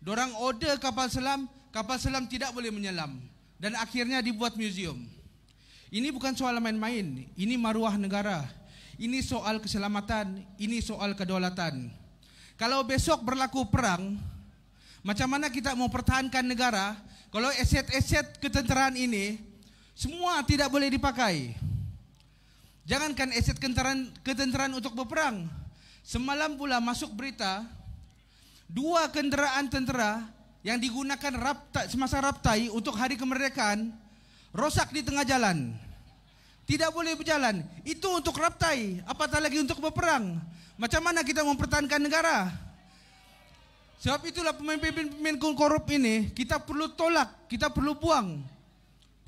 Speaker 10: Diorang order kapal selam, kapal selam tidak boleh menyelam. Dan akhirnya dibuat museum. Ini bukan soal main-main, ini maruah negara. Ini soal keselamatan, ini soal kedaulatan. Kalau besok berlaku perang, macam mana kita mau pertahankan negara kalau aset-aset ketenteraan ini semua tidak boleh dipakai? Jangankan aset ketenteraan, ketenteraan untuk berperang. Semalam pula masuk berita, dua kenderaan tentera yang digunakan raptai, semasa raptai untuk hari kemerdekaan rosak di tengah jalan. Tidak boleh berjalan. Itu untuk raptai, apatah lagi untuk berperang. Macam mana kita mempertahankan negara? Sebab itulah pemimpin-pemimpin korup ini kita perlu tolak, kita perlu buang.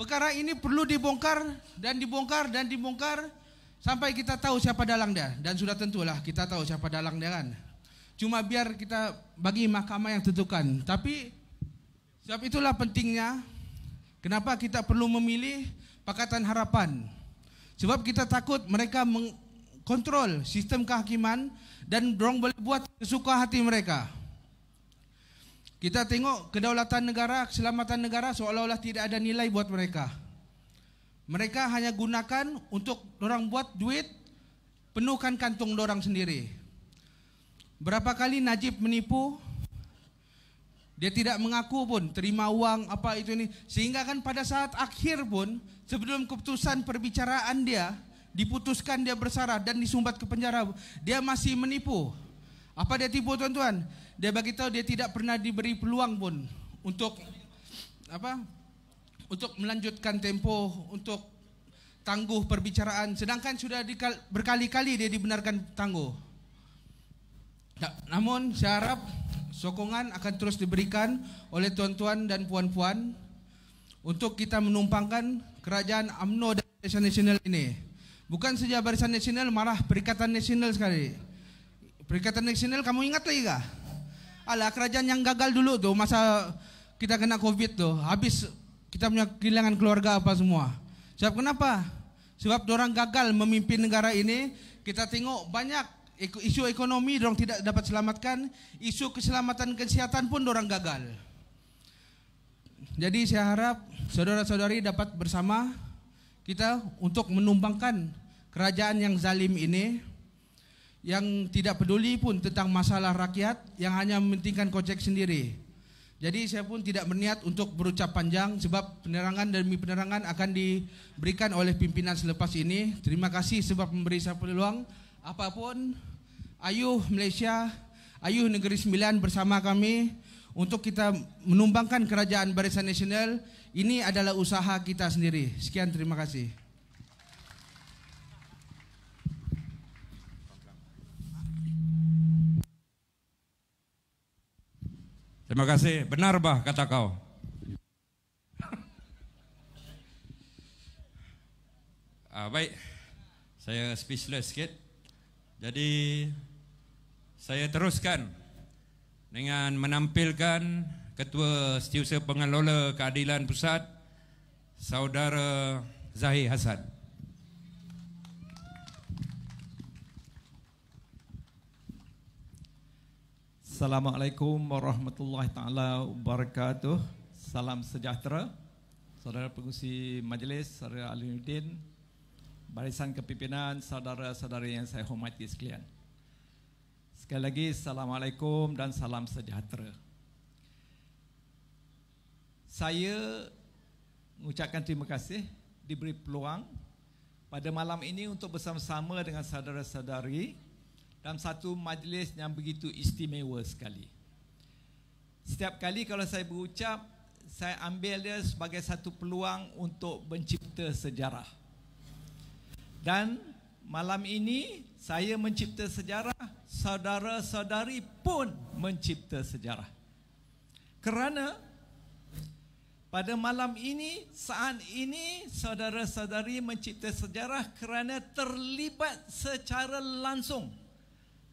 Speaker 10: Perkara ini perlu dibongkar dan dibongkar dan dibongkar sampai kita tahu siapa dalang dia. Dan sudah tentulah kita tahu siapa dalang dia kan cuma biar kita bagi mahkamah yang tentukan. Tapi sebab itulah pentingnya kenapa kita perlu memilih Pakatan Harapan. Sebab kita takut mereka mengkontrol sistem kehakiman dan dorong boleh buat sesuka hati mereka. Kita tengok kedaulatan negara, keselamatan negara seolah-olah tidak ada nilai buat mereka. Mereka hanya gunakan untuk orang buat duit, penuhkan kantung orang sendiri. Berapa kali Najib menipu? Dia tidak mengaku pun terima uang apa itu ini. Sehingga kan pada saat akhir pun sebelum keputusan perbicaraan dia diputuskan dia bersalah dan disumbat ke penjara, dia masih menipu. Apa dia tipu tuan-tuan? Dia bagi tahu dia tidak pernah diberi peluang pun untuk apa? Untuk melanjutkan tempo untuk tangguh perbicaraan sedangkan sudah berkali-kali dia dibenarkan tangguh. Namun saya harap sokongan akan terus diberikan oleh tuan-tuan dan puan-puan untuk kita menumpangkan kerajaan amno dan Barisan Nasional ini. Bukan saja Barisan Nasional, marah Perikatan Nasional sekali. Perikatan Nasional kamu ingat lagi kah? Alah kerajaan yang gagal dulu tu masa kita kena Covid tu, habis kita punya kehilangan keluarga apa semua. Sebab kenapa? Sebab orang gagal memimpin negara ini, kita tengok banyak isu ekonomi dorang tidak dapat selamatkan, isu keselamatan kesehatan pun dorang gagal. Jadi saya harap saudara-saudari dapat bersama kita untuk menumbangkan kerajaan yang zalim ini yang tidak peduli pun tentang masalah rakyat yang hanya mementingkan kocek sendiri. Jadi saya pun tidak berniat untuk berucap panjang sebab penerangan demi penerangan akan diberikan oleh pimpinan selepas ini. Terima kasih sebab memberi saya peluang apapun ayuh Malaysia ayuh negeri sembilan bersama kami untuk kita menumbangkan kerajaan barisan nasional ini adalah usaha kita sendiri sekian terima kasih
Speaker 6: Terima kasih. Benar bah kata kau. Uh, baik. Saya speechless sikit. Jadi saya teruskan dengan menampilkan Ketua Setiausaha Pengelola Keadilan Pusat Saudara Zahir Hasan.
Speaker 4: Assalamualaikum warahmatullahi taala wabarakatuh. Salam sejahtera saudara pengerusi majlis, saudara Alinuddin, barisan kepimpinan, saudara-saudari yang saya hormati sekalian. Sekali lagi, Assalamualaikum dan salam sejahtera. Saya mengucapkan terima kasih diberi peluang pada malam ini untuk bersama-sama dengan saudara-saudari dalam satu majlis yang begitu istimewa sekali. Setiap kali kalau saya berucap, saya ambil dia sebagai satu peluang untuk mencipta sejarah. Dan malam ini saya mencipta sejarah, saudara-saudari pun mencipta sejarah. Kerana pada malam ini, saat ini saudara-saudari mencipta sejarah kerana terlibat secara langsung.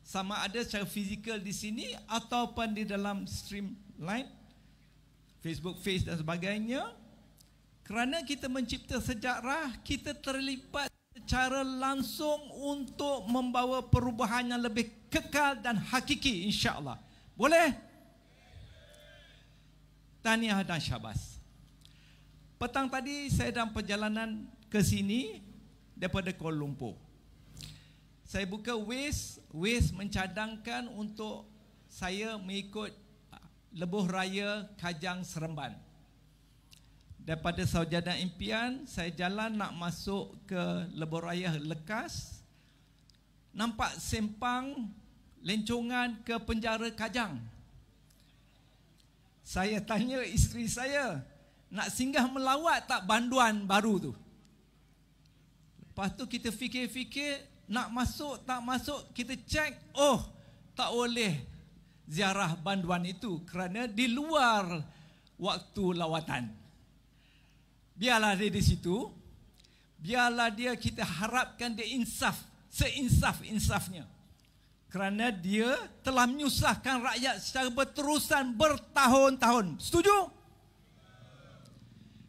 Speaker 4: Sama ada secara fizikal di sini ataupun di dalam stream lain. Facebook Face dan sebagainya. Kerana kita mencipta sejarah, kita terlibat secara langsung untuk membawa perubahan yang lebih kekal dan hakiki Insyaallah Boleh? Tahniah dan syabas. Petang tadi saya dalam perjalanan ke sini daripada Kuala Lumpur. Saya buka Waze, Waze mencadangkan untuk saya mengikut ah, lebuh raya Kajang Seremban daripada saujana impian saya jalan nak masuk ke Leboraya lekas nampak sempang lencongan ke penjara kajang saya tanya isteri saya nak singgah melawat tak banduan baru tu lepas tu kita fikir-fikir nak masuk tak masuk kita cek oh tak boleh ziarah banduan itu kerana di luar waktu lawatan biarlah dia di situ biarlah dia kita harapkan dia insaf seinsaf insafnya kerana dia telah menyusahkan rakyat secara berterusan bertahun-tahun setuju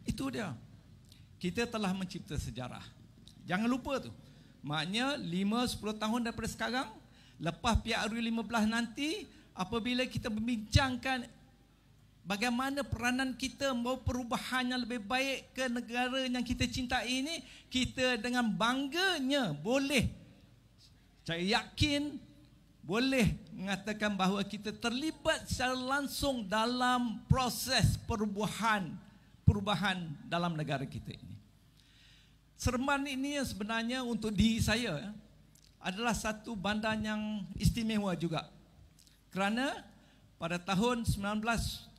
Speaker 4: itu dia kita telah mencipta sejarah jangan lupa tu maknanya 5 10 tahun daripada sekarang lepas PRU 15 nanti apabila kita membincangkan Bagaimana peranan kita mau perubahan yang lebih baik ke negara yang kita cintai ini Kita dengan bangganya boleh Saya yakin boleh mengatakan bahawa kita terlibat secara langsung dalam proses perubahan Perubahan dalam negara kita ini Serman ini sebenarnya untuk diri saya adalah satu bandar yang istimewa juga. Kerana pada tahun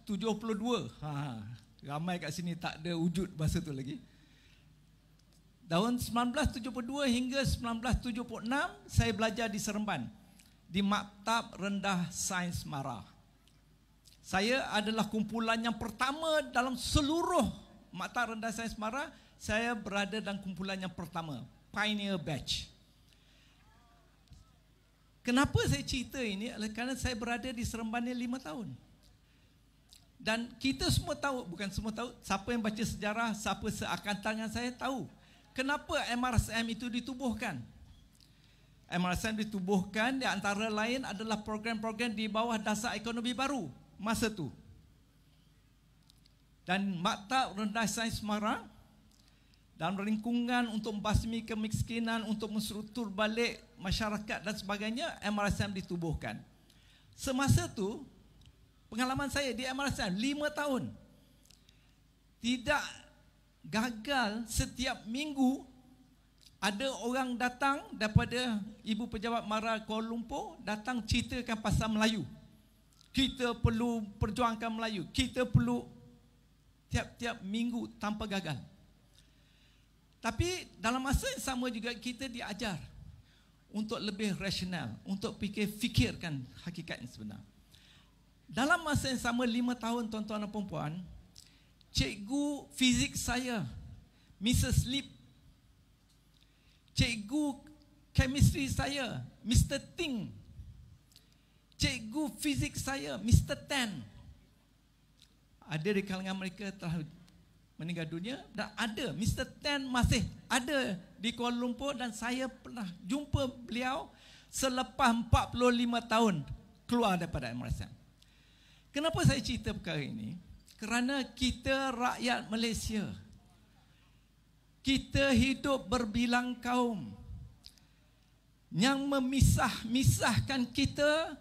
Speaker 4: 72. Ha, ramai kat sini tak ada wujud bahasa tu lagi. Tahun 1972 hingga 1976 saya belajar di Seremban di Maktab Rendah Sains Mara. Saya adalah kumpulan yang pertama dalam seluruh Maktab Rendah Sains Mara, saya berada dalam kumpulan yang pertama, pioneer batch. Kenapa saya cerita ini? Kerana saya berada di Seremban ini 5 tahun dan kita semua tahu bukan semua tahu siapa yang baca sejarah siapa seakan tangan saya tahu kenapa MRSM itu ditubuhkan MRSM ditubuhkan di antara lain adalah program-program di bawah dasar ekonomi baru masa tu dan maktab rendah sains Semarang dalam lingkungan untuk membasmi kemiskinan untuk menstruktur balik masyarakat dan sebagainya MRSM ditubuhkan semasa tu pengalaman saya di MRSM 5 kan, tahun tidak gagal setiap minggu ada orang datang daripada ibu pejabat Mara Kuala Lumpur datang ceritakan pasal Melayu. Kita perlu perjuangkan Melayu. Kita perlu tiap-tiap minggu tanpa gagal. Tapi dalam masa yang sama juga kita diajar untuk lebih rasional, untuk fikir-fikirkan hakikat yang sebenar. Dalam masa yang sama lima tahun tuan-tuan dan perempuan Cikgu fizik saya Mrs. Lip Cikgu chemistry saya Mr. Ting Cikgu fizik saya Mr. Tan Ada di kalangan mereka telah meninggal dunia Dan ada Mr. Tan masih ada di Kuala Lumpur Dan saya pernah jumpa beliau Selepas 45 tahun keluar daripada MRSM Kenapa saya cerita perkara ini? Kerana kita rakyat Malaysia. Kita hidup berbilang kaum. Yang memisah-misahkan kita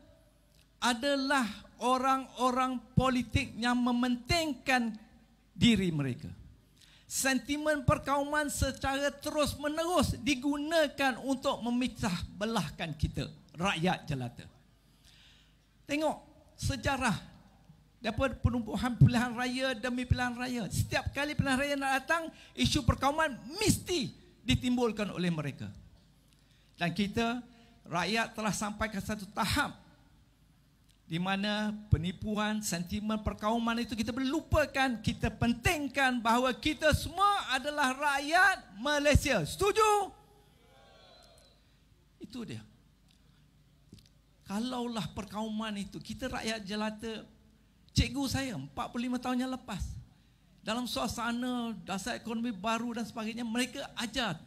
Speaker 4: adalah orang-orang politik yang mementingkan diri mereka. Sentimen perkauman secara terus menerus digunakan untuk memisah belahkan kita, rakyat jelata. Tengok sejarah Dapat penubuhan pilihan raya demi pilihan raya. Setiap kali pilihan raya nak datang, isu perkawaman mesti ditimbulkan oleh mereka. Dan kita, rakyat telah sampai ke satu tahap di mana penipuan, sentimen perkawaman itu kita berlupakan, kita pentingkan bahawa kita semua adalah rakyat Malaysia. Setuju? Itu dia. Kalaulah perkawaman itu, kita rakyat jelata Cikgu saya 45 tahun yang lepas dalam suasana dasar ekonomi baru dan sebagainya mereka ajar.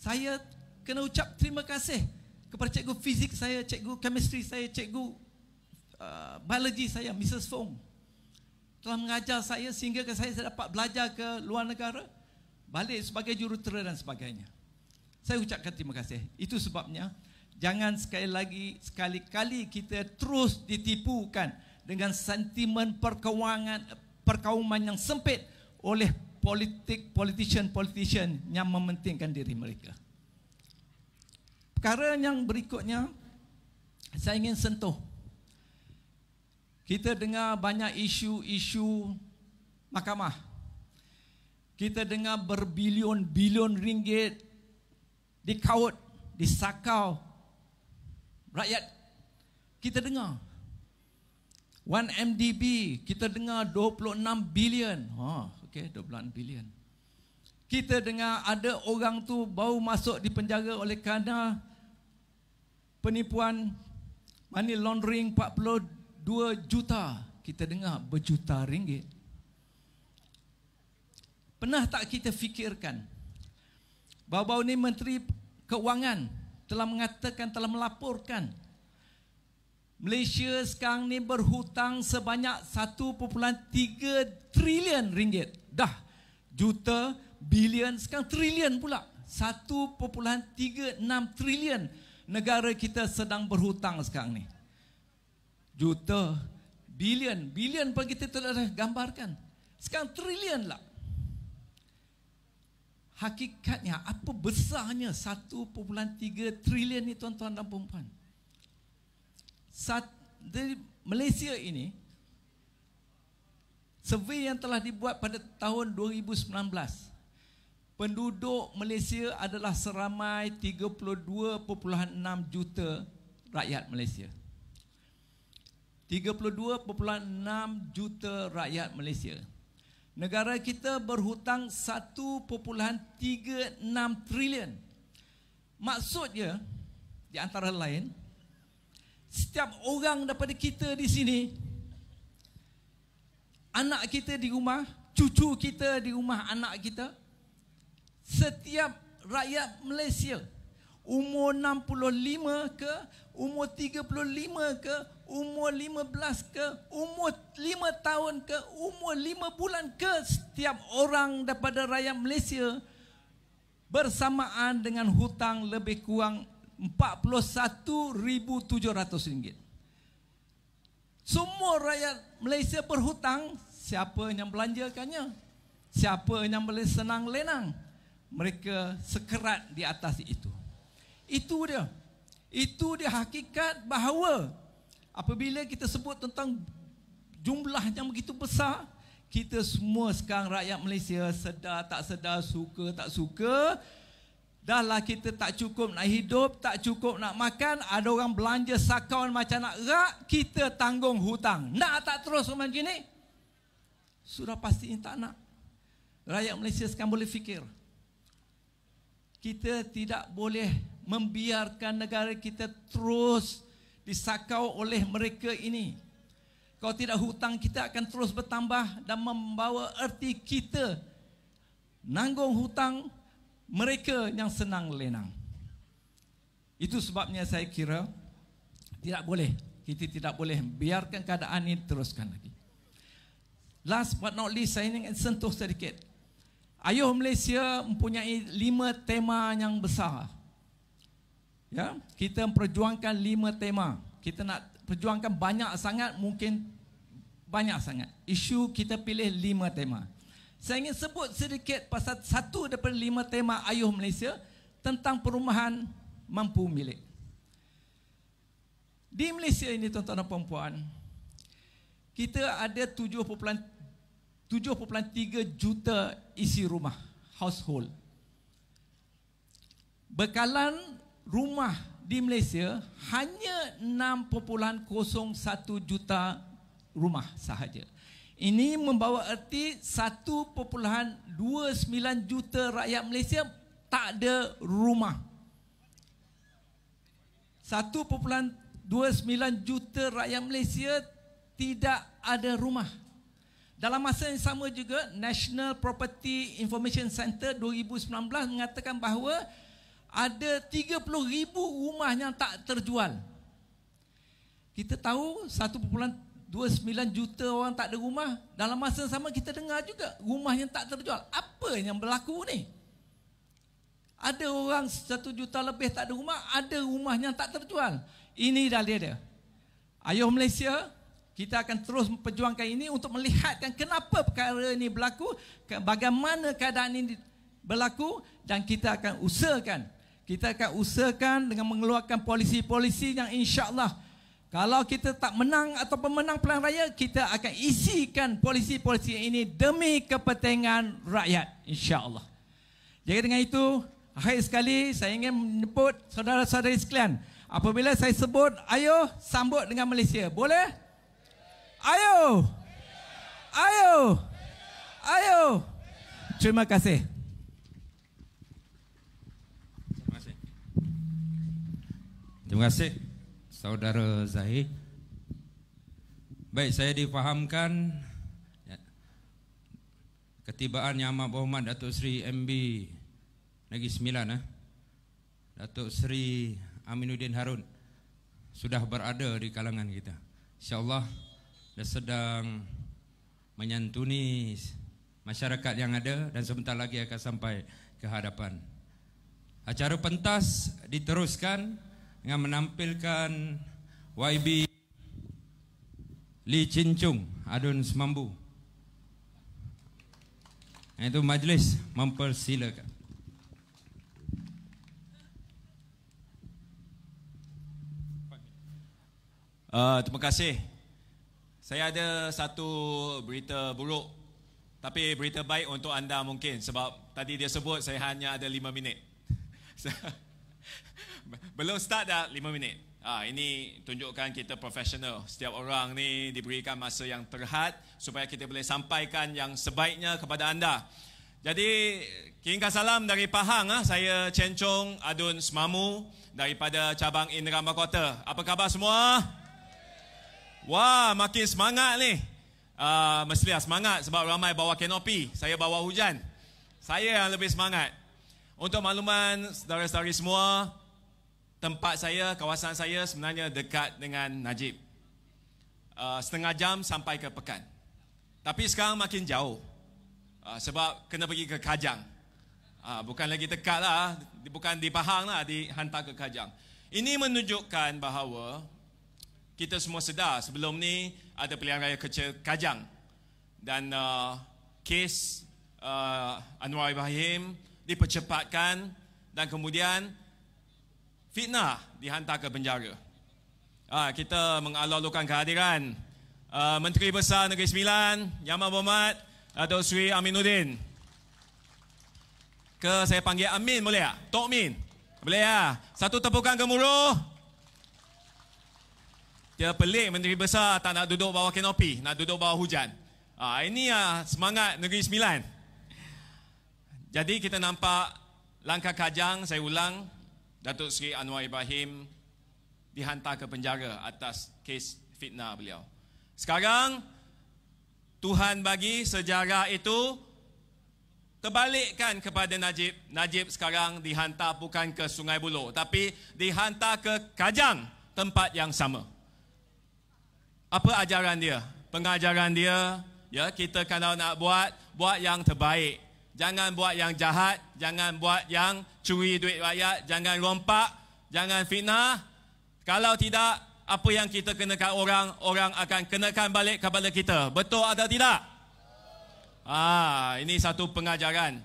Speaker 4: Saya kena ucap terima kasih kepada cikgu fizik saya, cikgu chemistry saya, cikgu uh, biologi saya Mrs. Fong telah mengajar saya sehingga ke saya saya dapat belajar ke luar negara balik sebagai jurutera dan sebagainya. Saya ucapkan terima kasih. Itu sebabnya jangan sekali lagi sekali-kali kita terus ditipukan. kan dengan sentimen perkawangan perkauman yang sempit oleh politik politician politician yang mementingkan diri mereka. Perkara yang berikutnya saya ingin sentuh. Kita dengar banyak isu-isu mahkamah. Kita dengar berbilion-bilion ringgit dikaut, disakau rakyat. Kita dengar 1 MDB kita dengar 26 bilion. Ha, okey 26 bilion. Kita dengar ada orang tu baru masuk di penjara oleh kerana penipuan money laundering 42 juta. Kita dengar berjuta ringgit. Pernah tak kita fikirkan bau-bau ni menteri Kewangan telah mengatakan telah melaporkan Malaysia sekarang ni berhutang sebanyak 1.3 trilion ringgit. Dah juta, bilion, sekarang trilion pula. 1.36 trilion negara kita sedang berhutang sekarang ni. Juta, bilion, bilion pun kita telah gambarkan. Sekarang trilion lah. Hakikatnya apa besarnya 1.3 trilion ni tuan-tuan dan perempuan? -tuan? Malaysia ini survei yang telah dibuat pada tahun 2019 penduduk Malaysia adalah seramai 32.6 juta rakyat Malaysia 32.6 juta rakyat Malaysia negara kita berhutang 1.36 trilion maksudnya di antara lain setiap orang daripada kita di sini anak kita di rumah cucu kita di rumah anak kita setiap rakyat Malaysia umur 65 ke umur 35 ke umur 15 ke umur 5 tahun ke umur 5 bulan ke setiap orang daripada rakyat Malaysia bersamaan dengan hutang lebih kurang 41,700 ringgit. Semua rakyat Malaysia berhutang, siapa yang belanjakannya? Siapa yang boleh senang lenang? Mereka sekerat di atas itu. Itu dia. Itu dia hakikat bahawa apabila kita sebut tentang jumlah yang begitu besar, kita semua sekarang rakyat Malaysia sedar tak sedar, suka tak suka, Dah lah kita tak cukup nak hidup, tak cukup nak makan, ada orang belanja sakawan macam nak rak, kita tanggung hutang. Nak tak terus macam ni? Sudah pasti tak nak. Rakyat Malaysia sekarang boleh fikir. Kita tidak boleh membiarkan negara kita terus disakau oleh mereka ini. Kalau tidak hutang kita akan terus bertambah dan membawa erti kita nanggung hutang mereka yang senang lenang. Itu sebabnya saya kira tidak boleh. Kita tidak boleh biarkan keadaan ini teruskan lagi. Last but not least, saya ingin sentuh sedikit. Ayuh Malaysia mempunyai lima tema yang besar. Ya, kita memperjuangkan lima tema. Kita nak perjuangkan banyak sangat, mungkin banyak sangat. Isu kita pilih lima tema. Saya ingin sebut sedikit pasal satu daripada lima tema Ayuh Malaysia tentang perumahan mampu milik. Di Malaysia ini tuan-tuan dan puan-puan, kita ada 7.3 juta isi rumah, household. Bekalan rumah di Malaysia hanya 6.01 juta rumah sahaja. Ini membawa erti 1.29 juta rakyat Malaysia tak ada rumah. 1.29 juta rakyat Malaysia tidak ada rumah. Dalam masa yang sama juga National Property Information Center 2019 mengatakan bahawa ada 30,000 rumah yang tak terjual. Kita tahu 2.9 juta orang tak ada rumah dalam masa yang sama kita dengar juga rumah yang tak terjual apa yang berlaku ni ada orang 1 juta lebih tak ada rumah ada rumah yang tak terjual ini dah dia ayuh Malaysia kita akan terus memperjuangkan ini untuk melihatkan kenapa perkara ini berlaku bagaimana keadaan ini berlaku dan kita akan usahakan kita akan usahakan dengan mengeluarkan polisi-polisi yang insyaAllah Allah kalau kita tak menang atau pemenang pelan raya, kita akan isikan polisi-polisi ini demi kepentingan rakyat. insya Allah. Jadi dengan itu, akhir sekali saya ingin menyebut saudara-saudari sekalian. Apabila saya sebut, ayo sambut dengan Malaysia. Boleh? Ayo! Ayo! Ayo! Terima kasih.
Speaker 6: Terima kasih. Terima kasih. Saudara Zahid Baik, saya difahamkan ya, Ketibaan Yang Amat Berhormat Datuk Seri MB Negeri Sembilan eh? Datuk Seri Aminuddin Harun Sudah berada di kalangan kita InsyaAllah Dia sedang menyantuni masyarakat yang ada dan sebentar lagi akan sampai ke hadapan. Acara pentas diteruskan yang menampilkan YB Li Chin Chung Adun Semambu itu majlis mempersilakan
Speaker 1: uh, Terima kasih Saya ada satu berita buruk Tapi berita baik untuk anda mungkin Sebab tadi dia sebut saya hanya ada 5 minit Belum start dah 5 minit. Ah ha, ini tunjukkan kita profesional. Setiap orang ni diberikan masa yang terhad supaya kita boleh sampaikan yang sebaiknya kepada anda. Jadi kiringkan salam dari Pahang ah saya Cencong Adun Semamu daripada cabang Indrama Makota. Apa khabar semua? Wah, makin semangat ni. Uh, mestilah semangat sebab ramai bawa kanopi. Saya bawa hujan. Saya yang lebih semangat. Untuk makluman saudara-saudari semua, tempat saya, kawasan saya sebenarnya dekat dengan Najib. Uh, setengah jam sampai ke Pekan. Tapi sekarang makin jauh. Uh, sebab kena pergi ke Kajang. Uh, bukan lagi dekat lah, bukan di Pahang lah, dihantar ke Kajang. Ini menunjukkan bahawa kita semua sedar sebelum ni ada pilihan raya kecil Kajang. Dan uh, kes uh, Anwar Ibrahim dipercepatkan dan kemudian fitnah dihantar ke penjara. Ah ha, kita mengalulukan kehadiran uh, Menteri Besar Negeri Sembilan Yaman Bomat Dato Sri Aminuddin. Ke saya panggil Amin boleh tak? Tok Min. Boleh ah. Satu tepukan gemuruh. Dia pelik Menteri Besar tak nak duduk bawah kanopi, nak duduk bawah hujan. Ah ini ah semangat Negeri Sembilan. Jadi kita nampak langkah kajang saya ulang Datuk Seri Anwar Ibrahim dihantar ke penjara atas kes fitnah beliau. Sekarang Tuhan bagi sejarah itu terbalikkan kepada Najib. Najib sekarang dihantar bukan ke Sungai Buloh tapi dihantar ke Kajang tempat yang sama. Apa ajaran dia? Pengajaran dia, ya kita kalau nak buat, buat yang terbaik. Jangan buat yang jahat, jangan buat yang curi duit rakyat, jangan rompak, jangan fitnah. Kalau tidak, apa yang kita kenakan orang, orang akan kenakan balik kepada kita. Betul atau tidak? Ah, ini satu pengajaran.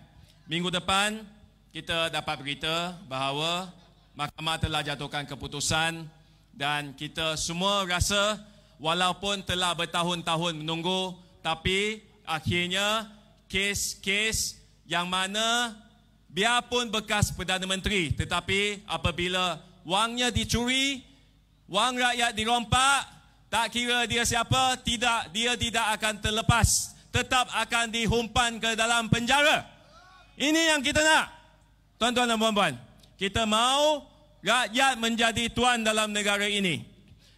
Speaker 1: Minggu depan kita dapat berita bahawa mahkamah telah jatuhkan keputusan dan kita semua rasa walaupun telah bertahun-tahun menunggu tapi akhirnya kes-kes yang mana biarpun bekas Perdana Menteri tetapi apabila wangnya dicuri, wang rakyat dirompak, tak kira dia siapa, tidak dia tidak akan terlepas, tetap akan dihumpan ke dalam penjara. Ini yang kita nak. Tuan-tuan dan puan-puan, kita mau rakyat menjadi tuan dalam negara ini.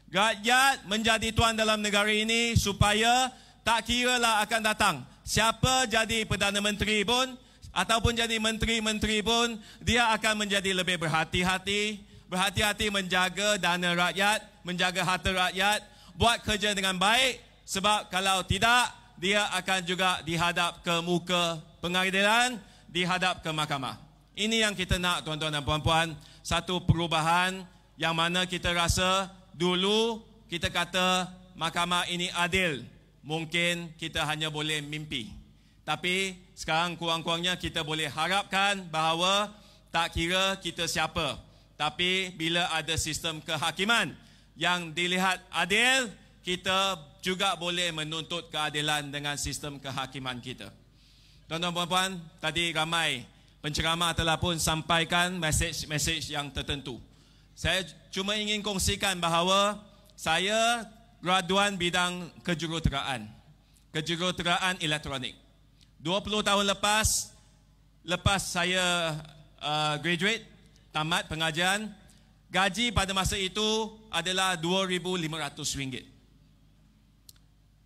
Speaker 1: Rakyat menjadi tuan dalam negara ini supaya tak kiralah akan datang siapa jadi Perdana Menteri pun ataupun jadi menteri-menteri pun dia akan menjadi lebih berhati-hati berhati-hati menjaga dana rakyat menjaga harta rakyat buat kerja dengan baik sebab kalau tidak dia akan juga dihadap ke muka pengadilan dihadap ke mahkamah ini yang kita nak tuan-tuan dan puan-puan satu perubahan yang mana kita rasa dulu kita kata mahkamah ini adil mungkin kita hanya boleh mimpi. Tapi sekarang kurang-kurangnya kita boleh harapkan bahawa tak kira kita siapa. Tapi bila ada sistem kehakiman yang dilihat adil, kita juga boleh menuntut keadilan dengan sistem kehakiman kita. Tuan-tuan puan-puan, tadi ramai penceramah telah pun sampaikan mesej-mesej yang tertentu. Saya cuma ingin kongsikan bahawa saya graduan bidang kejuruteraan. Kejuruteraan elektronik. 20 tahun lepas, lepas saya uh, graduate, tamat pengajian, gaji pada masa itu adalah RM2,500.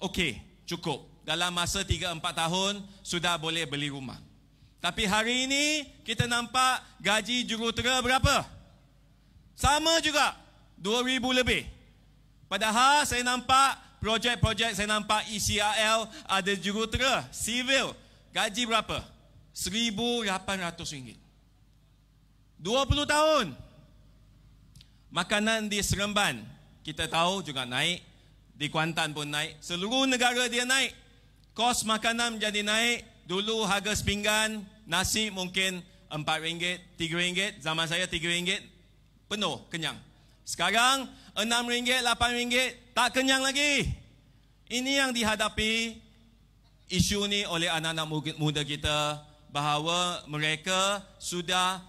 Speaker 1: Okey, cukup. Dalam masa 3-4 tahun, sudah boleh beli rumah. Tapi hari ini, kita nampak gaji jurutera berapa? Sama juga, RM2,000 lebih. Padahal saya nampak projek-projek saya nampak ECRL ada jurutera civil gaji berapa? RM1,800. 20 tahun. Makanan di Seremban kita tahu juga naik. Di Kuantan pun naik. Seluruh negara dia naik. Kos makanan jadi naik. Dulu harga sepinggan, nasi mungkin RM4, RM3. Zaman saya RM3. Penuh, kenyang. Sekarang enam ringgit, lapan ringgit tak kenyang lagi. Ini yang dihadapi isu ni oleh anak-anak muda kita bahawa mereka sudah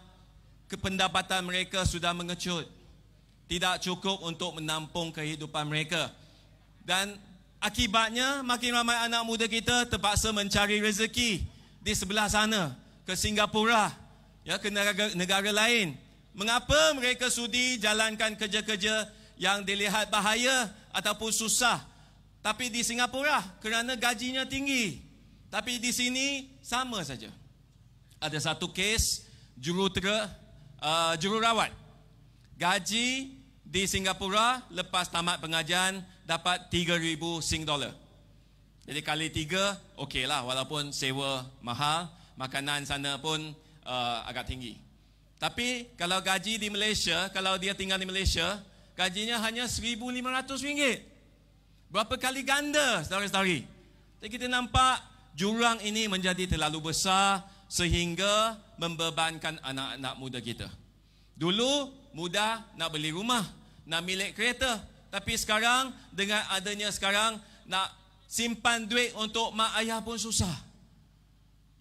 Speaker 1: kependapatan mereka sudah mengecut. Tidak cukup untuk menampung kehidupan mereka. Dan akibatnya makin ramai anak muda kita terpaksa mencari rezeki di sebelah sana, ke Singapura, ya ke negara, negara lain. Mengapa mereka sudi jalankan kerja-kerja yang dilihat bahaya ataupun susah? Tapi di Singapura kerana gajinya tinggi. Tapi di sini sama saja. Ada satu kes jurutera uh, jururawat. Gaji di Singapura lepas tamat pengajian dapat 3000 sing dollar. Jadi kali tiga, okeylah walaupun sewa mahal, makanan sana pun uh, agak tinggi. Tapi kalau gaji di Malaysia, kalau dia tinggal di Malaysia, gajinya hanya RM1,500. Berapa kali ganda, saudara-saudari? Jadi kita nampak jurang ini menjadi terlalu besar sehingga membebankan anak-anak muda kita. Dulu mudah nak beli rumah, nak milik kereta. Tapi sekarang dengan adanya sekarang nak simpan duit untuk mak ayah pun susah.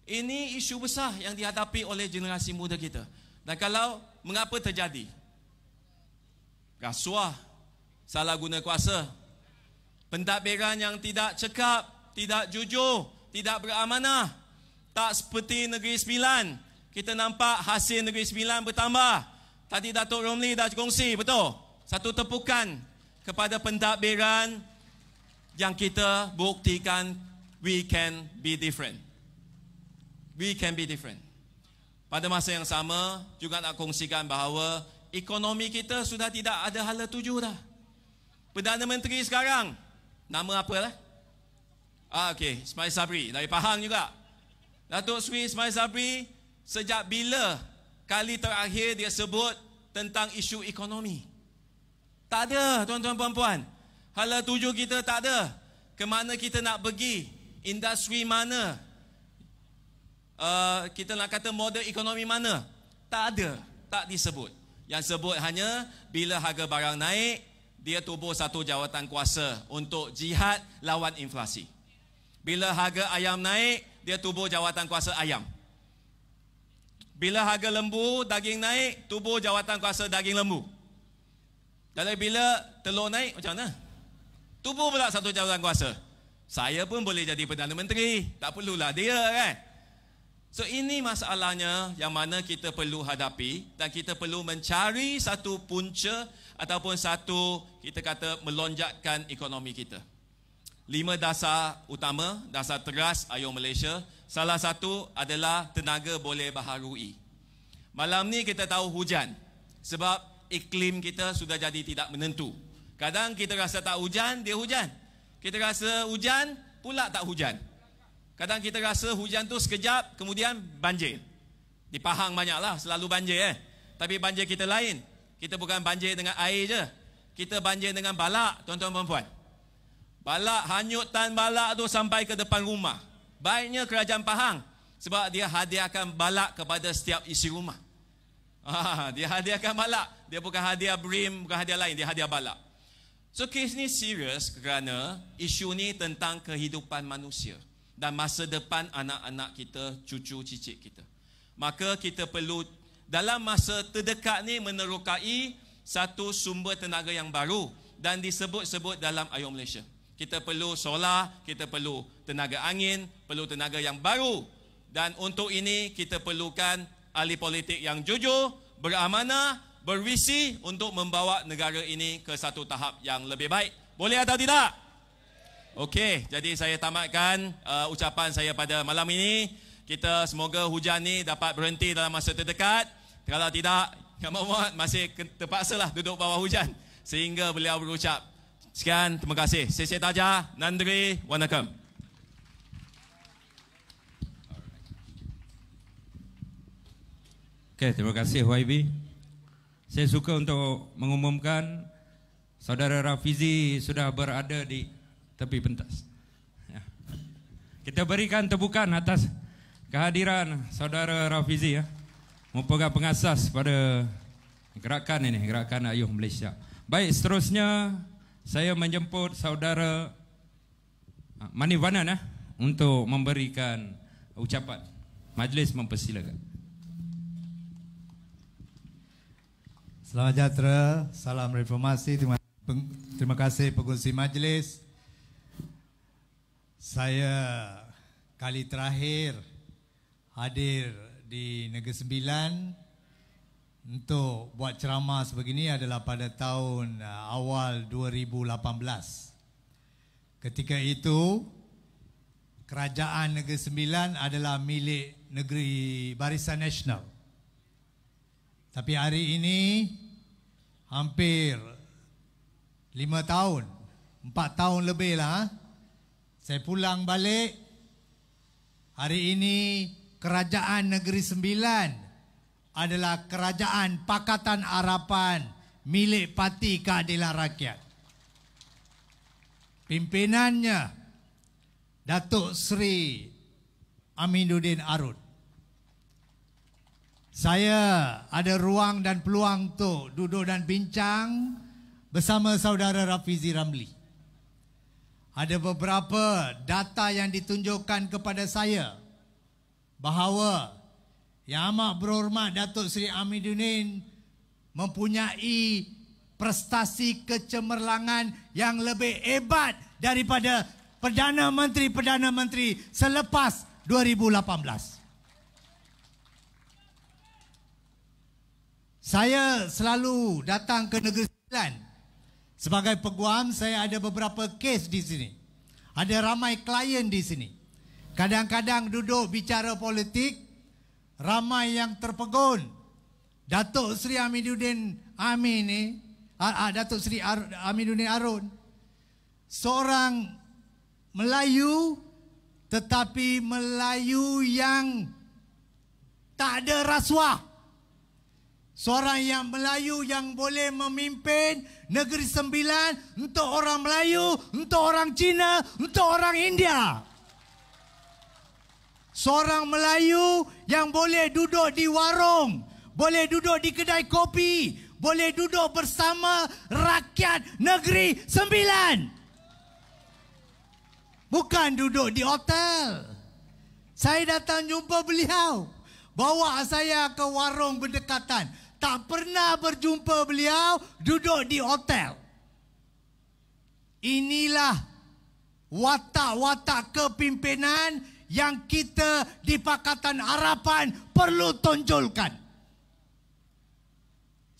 Speaker 1: Ini isu besar yang dihadapi oleh generasi muda Kita. Dan kalau mengapa terjadi? Rasuah salah guna kuasa. Pentadbiran yang tidak cekap, tidak jujur, tidak beramanah. Tak seperti Negeri Sembilan. Kita nampak hasil Negeri Sembilan bertambah. Tadi Datuk Romli dah kongsi, betul? Satu tepukan kepada pentadbiran yang kita buktikan we can be different. We can be different. Pada masa yang sama, juga nak kongsikan bahawa ekonomi kita sudah tidak ada hala tuju dah. Perdana Menteri sekarang, nama apa lah? Ah, Okey, Ismail Sabri, dari Pahang juga. Datuk Sri Ismail Sabri, sejak bila kali terakhir dia sebut tentang isu ekonomi? Tak ada, tuan-tuan puan-puan. Hala tuju kita tak ada. Kemana kita nak pergi? Industri mana? uh, kita nak kata model ekonomi mana? Tak ada, tak disebut. Yang sebut hanya bila harga barang naik, dia tubuh satu jawatan kuasa untuk jihad lawan inflasi. Bila harga ayam naik, dia tubuh jawatan kuasa ayam. Bila harga lembu, daging naik, tubuh jawatan kuasa daging lembu. Dan bila telur naik, macam mana? Tubuh pula satu jawatan kuasa. Saya pun boleh jadi Perdana Menteri. Tak perlulah dia kan. So ini masalahnya yang mana kita perlu hadapi dan kita perlu mencari satu punca ataupun satu kita kata melonjakkan ekonomi kita. Lima dasar utama, dasar teras Ayo Malaysia. Salah satu adalah tenaga boleh baharui. Malam ni kita tahu hujan sebab iklim kita sudah jadi tidak menentu. Kadang kita rasa tak hujan, dia hujan. Kita rasa hujan, pula tak hujan. Kadang kita rasa hujan tu sekejap kemudian banjir. Di Pahang banyaklah selalu banjir eh. Tapi banjir kita lain. Kita bukan banjir dengan air je. Kita banjir dengan balak, tuan-tuan dan puan. Balak hanyutan balak tu sampai ke depan rumah. Baiknya kerajaan Pahang sebab dia hadiahkan balak kepada setiap isi rumah. Ah, dia hadiahkan balak. Dia bukan hadiah brim, bukan hadiah lain, dia hadiah balak. So kes ni serius kerana isu ni tentang kehidupan manusia dan masa depan anak-anak kita, cucu cicit kita. Maka kita perlu dalam masa terdekat ni menerokai satu sumber tenaga yang baru dan disebut-sebut dalam Ayo Malaysia. Kita perlu solar, kita perlu tenaga angin, perlu tenaga yang baru dan untuk ini kita perlukan ahli politik yang jujur, beramanah, berwisi untuk membawa negara ini ke satu tahap yang lebih baik. Boleh atau tidak? Okey, jadi saya tamatkan uh, ucapan saya pada malam ini. Kita semoga hujan ni dapat berhenti dalam masa terdekat. Kalau tidak, kamu mohon masih lah duduk bawah hujan sehingga beliau berucap. Sekian, terima kasih. Sesi Taja, Nandri, Wanakam.
Speaker 6: Okey, terima kasih YB. Saya suka untuk mengumumkan Saudara Rafizi sudah berada di tapi pentas. Ya. Kita berikan tepukan atas kehadiran saudara Rafizi ya. Mempunyai pengasas pada gerakan ini, gerakan Ayuh Malaysia. Baik, seterusnya saya menjemput saudara ah, Manivana ya, untuk memberikan ucapan. Majlis mempersilakan.
Speaker 2: Selamat sejahtera, salam reformasi. Terima, terima kasih pengurusi majlis. Saya kali terakhir hadir di Negeri Sembilan untuk buat ceramah sebegini adalah pada tahun uh, awal 2018. Ketika itu, kerajaan Negeri Sembilan adalah milik negeri Barisan Nasional. Tapi hari ini, hampir lima tahun, empat tahun lebih lah, ha? Saya pulang balik Hari ini Kerajaan Negeri Sembilan Adalah Kerajaan Pakatan Harapan Milik Parti Keadilan Rakyat Pimpinannya Datuk Seri Aminuddin Arun Saya ada ruang dan peluang untuk duduk dan bincang Bersama saudara Rafizi Ramli ada beberapa data yang ditunjukkan kepada saya bahawa Yang Amat Berhormat Datuk Seri Aminuddin mempunyai prestasi kecemerlangan yang lebih hebat daripada Perdana Menteri-Perdana Menteri selepas 2018. Saya selalu datang ke Negeri Sembilan Sebagai peguam saya ada beberapa kes di sini. Ada ramai klien di sini. Kadang-kadang duduk bicara politik ramai yang terpegun. Datuk Seri Amiruddin Amin ni, ah, ah Datuk Seri Ar Amiruddin Arun. Seorang Melayu tetapi Melayu yang tak ada rasuah. Seorang yang Melayu yang boleh memimpin negeri sembilan untuk orang Melayu, untuk orang Cina, untuk orang India. Seorang Melayu yang boleh duduk di warung, boleh duduk di kedai kopi, boleh duduk bersama rakyat negeri sembilan. Bukan duduk di hotel. Saya datang jumpa beliau. Bawa saya ke warung berdekatan tak pernah berjumpa beliau duduk di hotel. Inilah watak-watak kepimpinan yang kita di Pakatan Harapan perlu tonjolkan.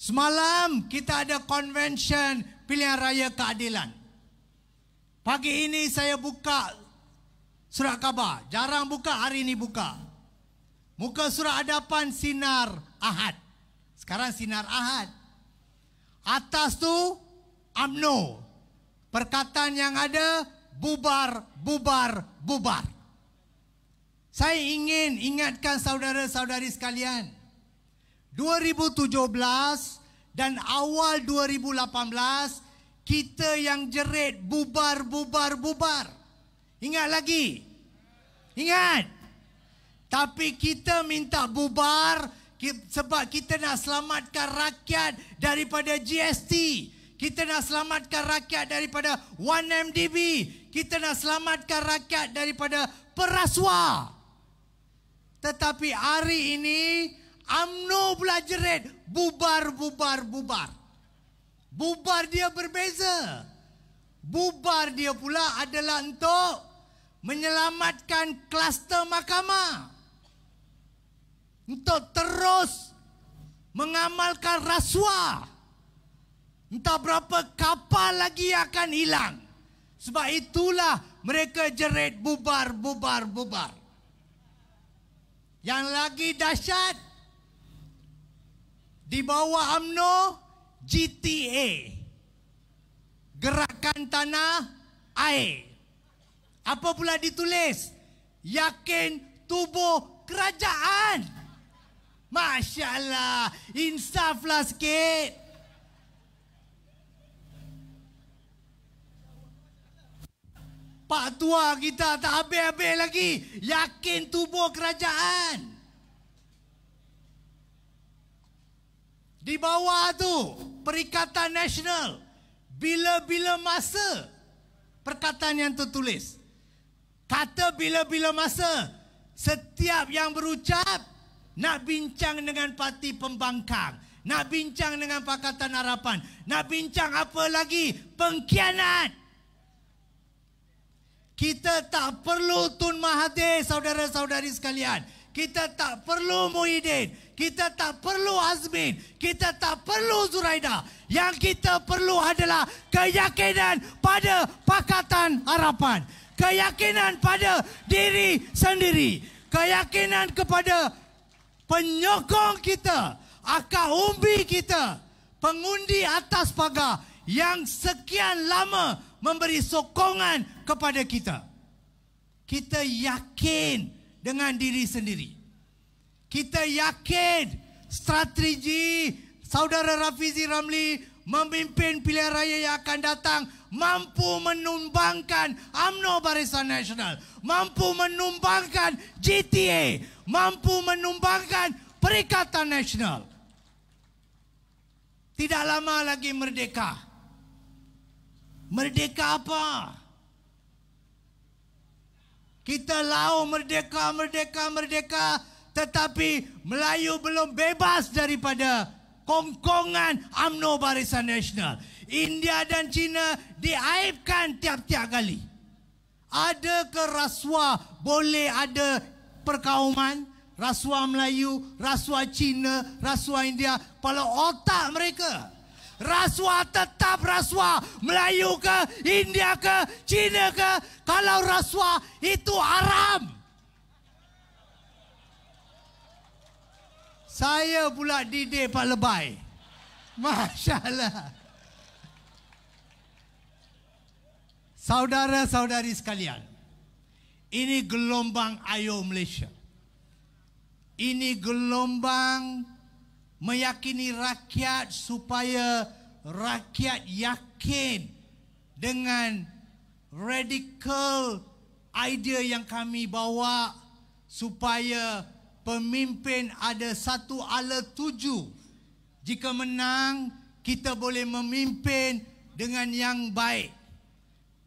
Speaker 2: Semalam kita ada konvensyen pilihan raya keadilan. Pagi ini saya buka surat khabar. Jarang buka, hari ini buka. Muka surat hadapan sinar ahad. Sekarang sinar ahad. Atas tu amno. Perkataan yang ada bubar, bubar, bubar. Saya ingin ingatkan saudara-saudari sekalian. 2017 dan awal 2018 kita yang jerit bubar, bubar, bubar. Ingat lagi? Ingat? Tapi kita minta bubar, bubar. Sebab kita nak selamatkan rakyat daripada GST. Kita nak selamatkan rakyat daripada 1MDB. Kita nak selamatkan rakyat daripada perasuah. Tetapi hari ini UMNO pula jerit bubar, bubar, bubar. Bubar dia berbeza. Bubar dia pula adalah untuk menyelamatkan kluster mahkamah untuk terus mengamalkan rasuah. Entah berapa kapal lagi akan hilang. Sebab itulah mereka jerit bubar, bubar, bubar. Yang lagi dahsyat, di bawah UMNO, GTA. Gerakan Tanah Air. Apa pula ditulis? Yakin tubuh kerajaan. Masya Allah, insaf lah sikit. Pak tua kita tak habis-habis lagi. Yakin tubuh kerajaan. Di bawah tu, Perikatan Nasional. Bila-bila masa perkataan yang tertulis. Kata bila-bila masa. Setiap yang berucap, nak bincang dengan parti pembangkang Nak bincang dengan Pakatan Harapan Nak bincang apa lagi Pengkhianat Kita tak perlu Tun Mahathir Saudara-saudari sekalian Kita tak perlu Muhyiddin Kita tak perlu Azmin Kita tak perlu Zuraida Yang kita perlu adalah Keyakinan pada Pakatan Harapan Keyakinan pada diri sendiri Keyakinan kepada penyokong kita, akar umbi kita, pengundi atas pagar yang sekian lama memberi sokongan kepada kita. Kita yakin dengan diri sendiri. Kita yakin strategi saudara Rafizi Ramli memimpin pilihan raya yang akan datang mampu menumbangkan AMNO Barisan Nasional, mampu menumbangkan GTA, mampu menumbangkan Perikatan Nasional. Tidak lama lagi merdeka. Merdeka apa? Kita lau merdeka, merdeka, merdeka. Tetapi Melayu belum bebas daripada kongkongan UMNO Barisan Nasional. India dan China diaibkan tiap-tiap kali. Ada ke rasuah boleh ada perkauman? Rasuah Melayu, rasuah China, rasuah India. Kalau otak mereka, rasuah tetap rasuah Melayu ke, India ke, China ke. Kalau rasuah itu haram. Saya pula didik Pak lebai, Masya Allah. Saudara-saudari sekalian. Ini gelombang Ayo Malaysia. Ini gelombang meyakini rakyat supaya rakyat yakin dengan radikal idea yang kami bawa supaya pemimpin ada satu ala tuju. Jika menang, kita boleh memimpin dengan yang baik.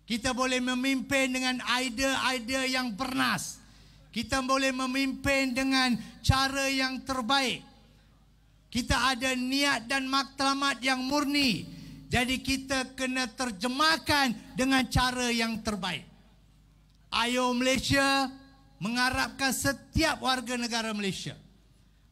Speaker 2: Kita boleh memimpin dengan idea-idea yang bernas. Kita boleh memimpin dengan cara yang terbaik. Kita ada niat dan maklamat yang murni. Jadi kita kena terjemahkan dengan cara yang terbaik. Ayo Malaysia mengharapkan setiap warga negara Malaysia,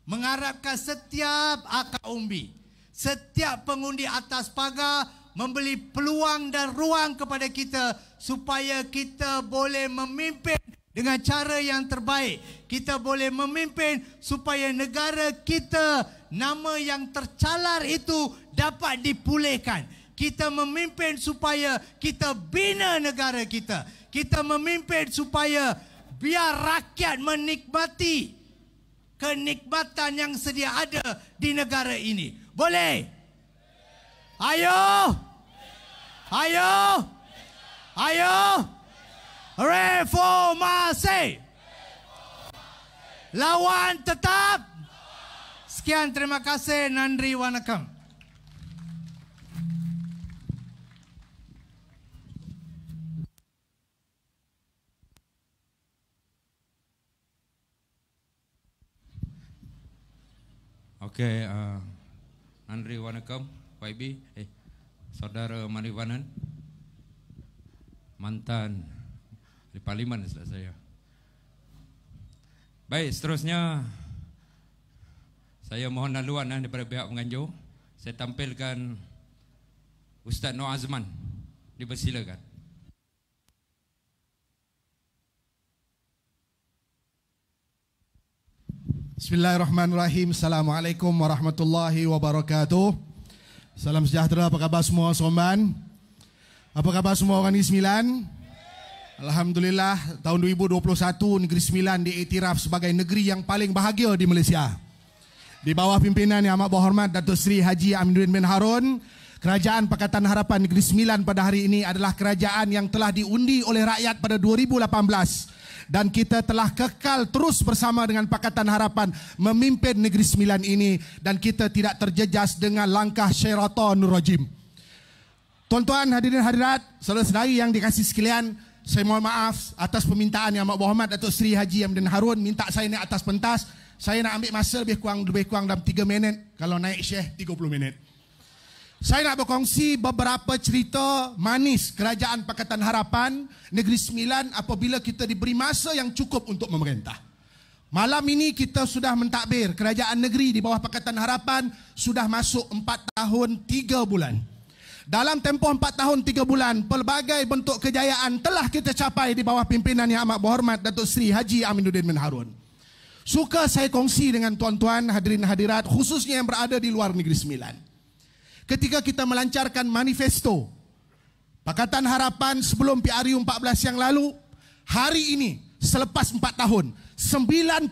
Speaker 2: mengharapkan setiap akar umbi, setiap pengundi atas pagar membeli peluang dan ruang kepada kita supaya kita boleh memimpin dengan cara yang terbaik. Kita boleh memimpin supaya negara kita, nama yang tercalar itu dapat dipulihkan. Kita memimpin supaya kita bina negara kita. Kita memimpin supaya biar rakyat menikmati kenikmatan yang sedia ada di negara ini. Boleh? Ayo! Ayo! Ayo! Reformasi! Lawan tetap! Sekian terima kasih Nandri Wanakam.
Speaker 6: Okay, uh, Andri Wanakam, YB, eh, Saudara Marivanan, mantan di Parlimen setelah saya. Baik, seterusnya, saya mohon laluan eh, daripada pihak penganjur, saya tampilkan Ustaz Noor Azman, dipersilakan.
Speaker 11: Bismillahirrahmanirrahim. Assalamualaikum warahmatullahi wabarakatuh. Salam sejahtera. Apa khabar semua orang Soman? Apa khabar semua orang Negeri Sembilan? Alhamdulillah tahun 2021 Negeri Sembilan diiktiraf sebagai negeri yang paling bahagia di Malaysia. Di bawah pimpinan yang amat berhormat Datuk Seri Haji Aminuddin bin Harun, Kerajaan Pakatan Harapan Negeri Sembilan pada hari ini adalah kerajaan yang telah diundi oleh rakyat pada 2018 dan kita telah kekal terus bersama dengan Pakatan Harapan memimpin Negeri Sembilan ini dan kita tidak terjejas dengan langkah syaraton rojim. Tuan-tuan hadirin hadirat, saudara-saudari yang dikasih sekalian, saya mohon maaf atas permintaan yang Mak Muhammad Datuk Seri Haji Amdin Harun minta saya naik atas pentas. Saya nak ambil masa lebih kurang lebih kurang dalam 3 minit kalau naik Syekh 30 minit. Saya nak berkongsi beberapa cerita manis kerajaan Pakatan Harapan Negeri Sembilan apabila kita diberi masa yang cukup untuk memerintah. Malam ini kita sudah mentadbir kerajaan negeri di bawah Pakatan Harapan sudah masuk 4 tahun 3 bulan. Dalam tempoh 4 tahun 3 bulan, pelbagai bentuk kejayaan telah kita capai di bawah pimpinan yang amat berhormat Datuk Seri Haji Aminuddin bin Harun. Suka saya kongsi dengan tuan-tuan hadirin hadirat khususnya yang berada di luar Negeri Sembilan ketika kita melancarkan manifesto Pakatan Harapan sebelum PRU 14 yang lalu, hari ini selepas 4 tahun, 98%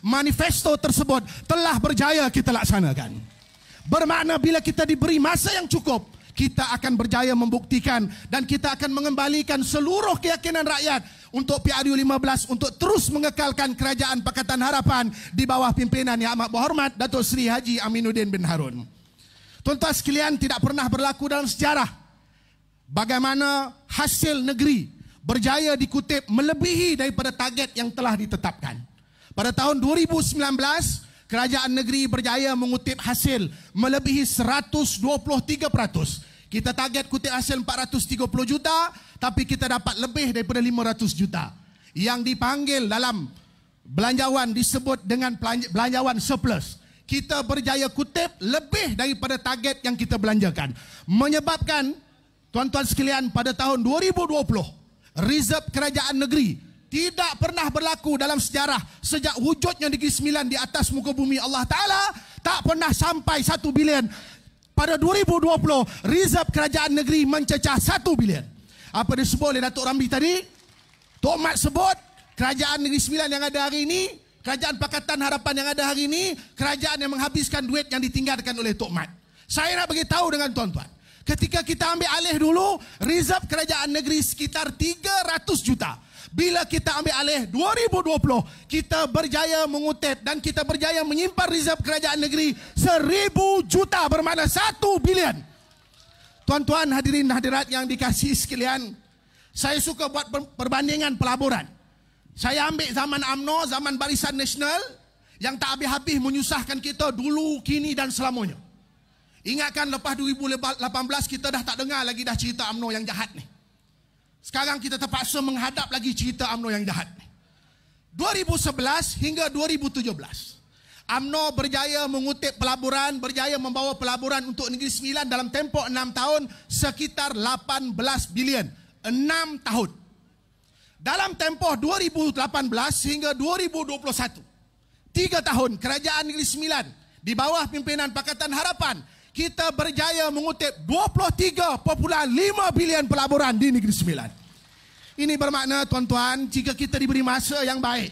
Speaker 11: manifesto tersebut telah berjaya kita laksanakan. Bermakna bila kita diberi masa yang cukup, kita akan berjaya membuktikan dan kita akan mengembalikan seluruh keyakinan rakyat untuk PRU 15 untuk terus mengekalkan kerajaan Pakatan Harapan di bawah pimpinan Yang Amat Berhormat Datuk Seri Haji Aminuddin bin Harun. Tuan-tuan sekalian tidak pernah berlaku dalam sejarah bagaimana hasil negeri berjaya dikutip melebihi daripada target yang telah ditetapkan. Pada tahun 2019, kerajaan negeri berjaya mengutip hasil melebihi 123%. Kita target kutip hasil 430 juta tapi kita dapat lebih daripada 500 juta. Yang dipanggil dalam belanjawan disebut dengan belanjawan surplus kita berjaya kutip lebih daripada target yang kita belanjakan. Menyebabkan tuan-tuan sekalian pada tahun 2020, reserve kerajaan negeri tidak pernah berlaku dalam sejarah sejak wujudnya Negeri Sembilan di atas muka bumi Allah Ta'ala tak pernah sampai 1 bilion. Pada 2020, reserve kerajaan negeri mencecah 1 bilion. Apa disebut oleh Datuk Ramli tadi? Tok Mat sebut, kerajaan Negeri Sembilan yang ada hari ini Kerajaan Pakatan Harapan yang ada hari ini, kerajaan yang menghabiskan duit yang ditinggalkan oleh Tok Mat. Saya nak bagi tahu dengan tuan-tuan. Ketika kita ambil alih dulu, rizab kerajaan negeri sekitar 300 juta. Bila kita ambil alih 2020, kita berjaya mengutip dan kita berjaya menyimpan rizab kerajaan negeri 1000 juta bermakna 1 bilion. Tuan-tuan hadirin hadirat yang dikasih sekalian, saya suka buat perbandingan pelaburan. Saya ambil zaman UMNO, zaman Barisan Nasional yang tak habis-habis menyusahkan kita dulu, kini dan selamanya. Ingatkan lepas 2018 kita dah tak dengar lagi dah cerita UMNO yang jahat ni. Sekarang kita terpaksa menghadap lagi cerita UMNO yang jahat ni. 2011 hingga 2017. UMNO berjaya mengutip pelaburan, berjaya membawa pelaburan untuk Negeri Sembilan dalam tempoh enam tahun sekitar 18 bilion. enam tahun dalam tempoh 2018 hingga 2021. Tiga tahun kerajaan Negeri Sembilan di bawah pimpinan Pakatan Harapan kita berjaya mengutip 23.5 bilion pelaburan di Negeri Sembilan. Ini bermakna tuan-tuan jika kita diberi masa yang baik,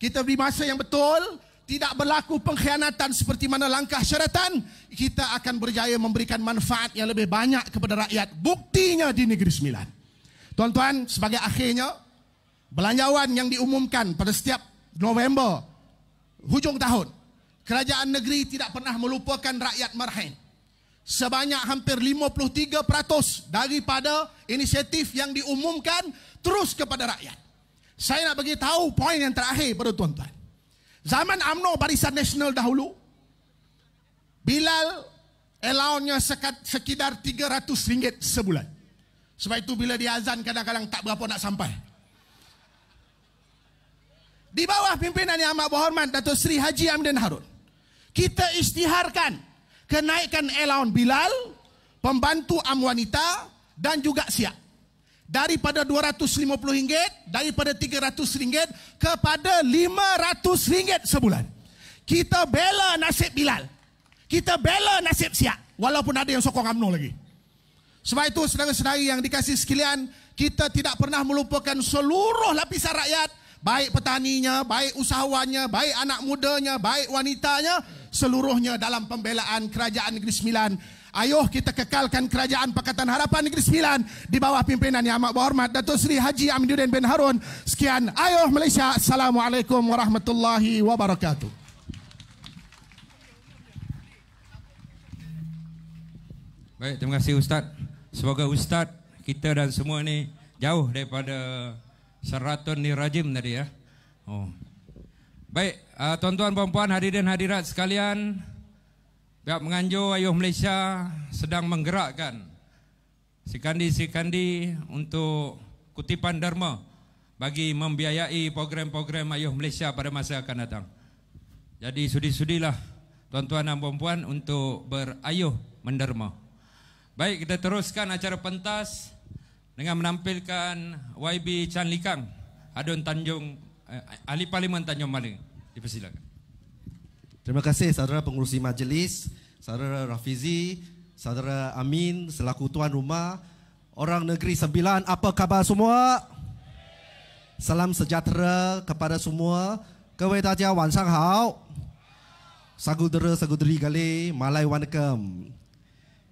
Speaker 11: kita beri masa yang betul, tidak berlaku pengkhianatan seperti mana langkah syaratan, kita akan berjaya memberikan manfaat yang lebih banyak kepada rakyat. Buktinya di Negeri Sembilan. Tuan-tuan, sebagai akhirnya, belanjawan yang diumumkan pada setiap November hujung tahun kerajaan negeri tidak pernah melupakan rakyat Marhain sebanyak hampir 53% daripada inisiatif yang diumumkan terus kepada rakyat saya nak bagi tahu poin yang terakhir pada tuan-tuan zaman UMNO Barisan Nasional dahulu Bilal allownya sekitar RM300 sebulan sebab itu bila dia azan kadang-kadang tak berapa nak sampai di bawah pimpinan yang amat berhormat Dato' Sri Haji Amdin Harun. Kita istiharkan kenaikan Elaun Bilal, pembantu am wanita dan juga siap. Daripada RM250, daripada RM300 kepada RM500 sebulan. Kita bela nasib Bilal. Kita bela nasib siap. Walaupun ada yang sokong UMNO lagi. Sebab itu sedang-sedari yang dikasih sekalian, kita tidak pernah melupakan seluruh lapisan rakyat baik petaninya, baik usahawannya, baik anak mudanya, baik wanitanya, seluruhnya dalam pembelaan kerajaan Negeri Sembilan. Ayuh kita kekalkan kerajaan Pakatan Harapan Negeri Sembilan di bawah pimpinan yang amat berhormat Datuk Seri Haji Aminuddin bin Harun. Sekian, ayuh Malaysia. Assalamualaikum warahmatullahi wabarakatuh.
Speaker 6: Baik, terima kasih Ustaz. Semoga Ustaz kita dan semua ni jauh daripada seratun ni rajim tadi ya. Oh. Baik, uh, tuan-tuan puan hadirin hadirat sekalian, Pihak Menganjur Ayuh Malaysia sedang menggerakkan sikandi-sikandi untuk kutipan derma bagi membiayai program-program Ayuh Malaysia pada masa akan datang. Jadi sudi-sudilah tuan-tuan dan puan untuk berayuh menderma. Baik, kita teruskan acara Pentas dengan menampilkan YB Chan Likang Adun Tanjung eh, Ahli Parlimen Tanjung Malang. Dipersilakan.
Speaker 12: Terima kasih saudara pengurusi majlis, saudara Rafizi, saudara Amin selaku tuan rumah Orang Negeri Sembilan. Apa khabar semua? Salam sejahtera kepada semua. Kewei tajia wan hao. Sagudera sagudri gale, malai wanakam.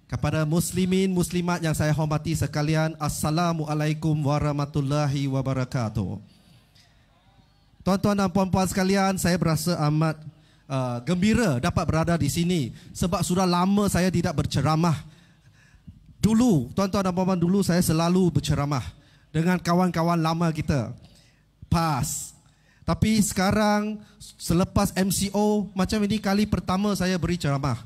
Speaker 12: Kepada muslimin muslimat yang saya hormati sekalian, assalamualaikum warahmatullahi wabarakatuh. Tuan-tuan dan puan-puan sekalian, saya berasa amat uh, gembira dapat berada di sini sebab sudah lama saya tidak berceramah. Dulu, tuan-tuan dan puan-puan dulu saya selalu berceramah dengan kawan-kawan lama kita. Pas. Tapi sekarang selepas MCO macam ini kali pertama saya beri ceramah.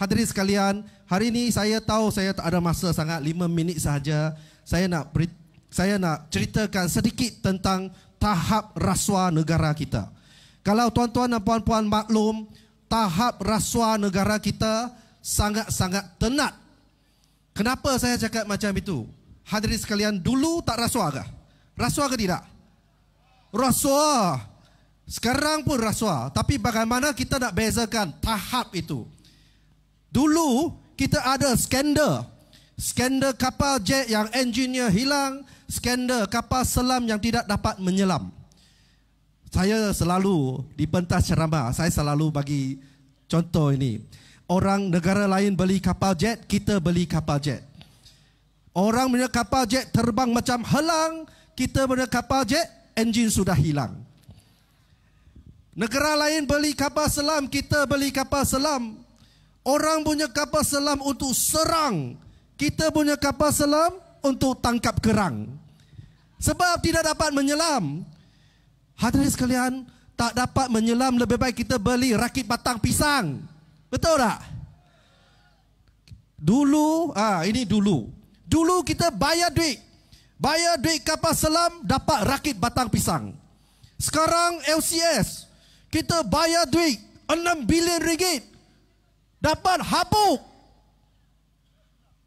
Speaker 12: Hadirin sekalian, Hari ini saya tahu saya tak ada masa sangat 5 minit sahaja. Saya nak beri, saya nak ceritakan sedikit tentang tahap rasuah negara kita. Kalau tuan-tuan dan puan-puan maklum, tahap rasuah negara kita sangat-sangat tenat. Kenapa saya cakap macam itu? Hadirin sekalian, dulu tak rasuah kah? Rasuah ke tidak? Rasuah. Sekarang pun rasuah. Tapi bagaimana kita nak bezakan tahap itu? Dulu kita ada skandal. Skandal kapal jet yang engineer hilang, skandal kapal selam yang tidak dapat menyelam. Saya selalu di pentas ceramah, saya selalu bagi contoh ini. Orang negara lain beli kapal jet, kita beli kapal jet. Orang punya kapal jet terbang macam helang, kita punya kapal jet enjin sudah hilang. Negara lain beli kapal selam, kita beli kapal selam, Orang punya kapal selam untuk serang. Kita punya kapal selam untuk tangkap kerang. Sebab tidak dapat menyelam. Hadirin sekalian, tak dapat menyelam lebih baik kita beli rakit batang pisang. Betul tak? Dulu, ah ini dulu. Dulu kita bayar duit. Bayar duit kapal selam dapat rakit batang pisang. Sekarang LCS, kita bayar duit 6 bilion ringgit dapat habuk.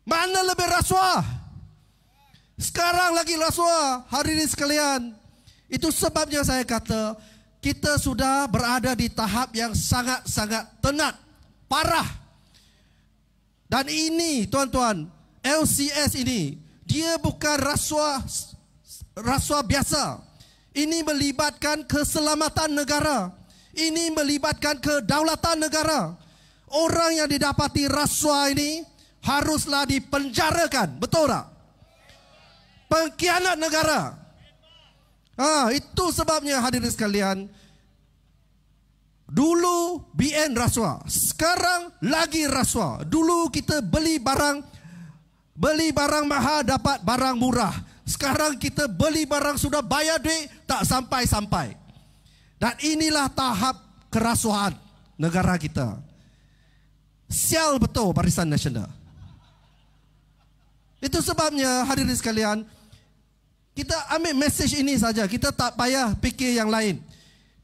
Speaker 12: Mana lebih rasuah? Sekarang lagi rasuah hari ini sekalian. Itu sebabnya saya kata kita sudah berada di tahap yang sangat-sangat tenat, parah. Dan ini tuan-tuan, LCS ini dia bukan rasuah rasuah biasa. Ini melibatkan keselamatan negara. Ini melibatkan kedaulatan negara orang yang didapati rasuah ini haruslah dipenjarakan. Betul tak? Pengkhianat negara. Ah, itu sebabnya hadirin sekalian. Dulu BN rasuah. Sekarang lagi rasuah. Dulu kita beli barang beli barang mahal dapat barang murah. Sekarang kita beli barang sudah bayar duit tak sampai-sampai. Dan inilah tahap kerasuhan negara kita. Sial betul Barisan Nasional. Itu sebabnya hadirin sekalian, kita ambil mesej ini saja. Kita tak payah fikir yang lain.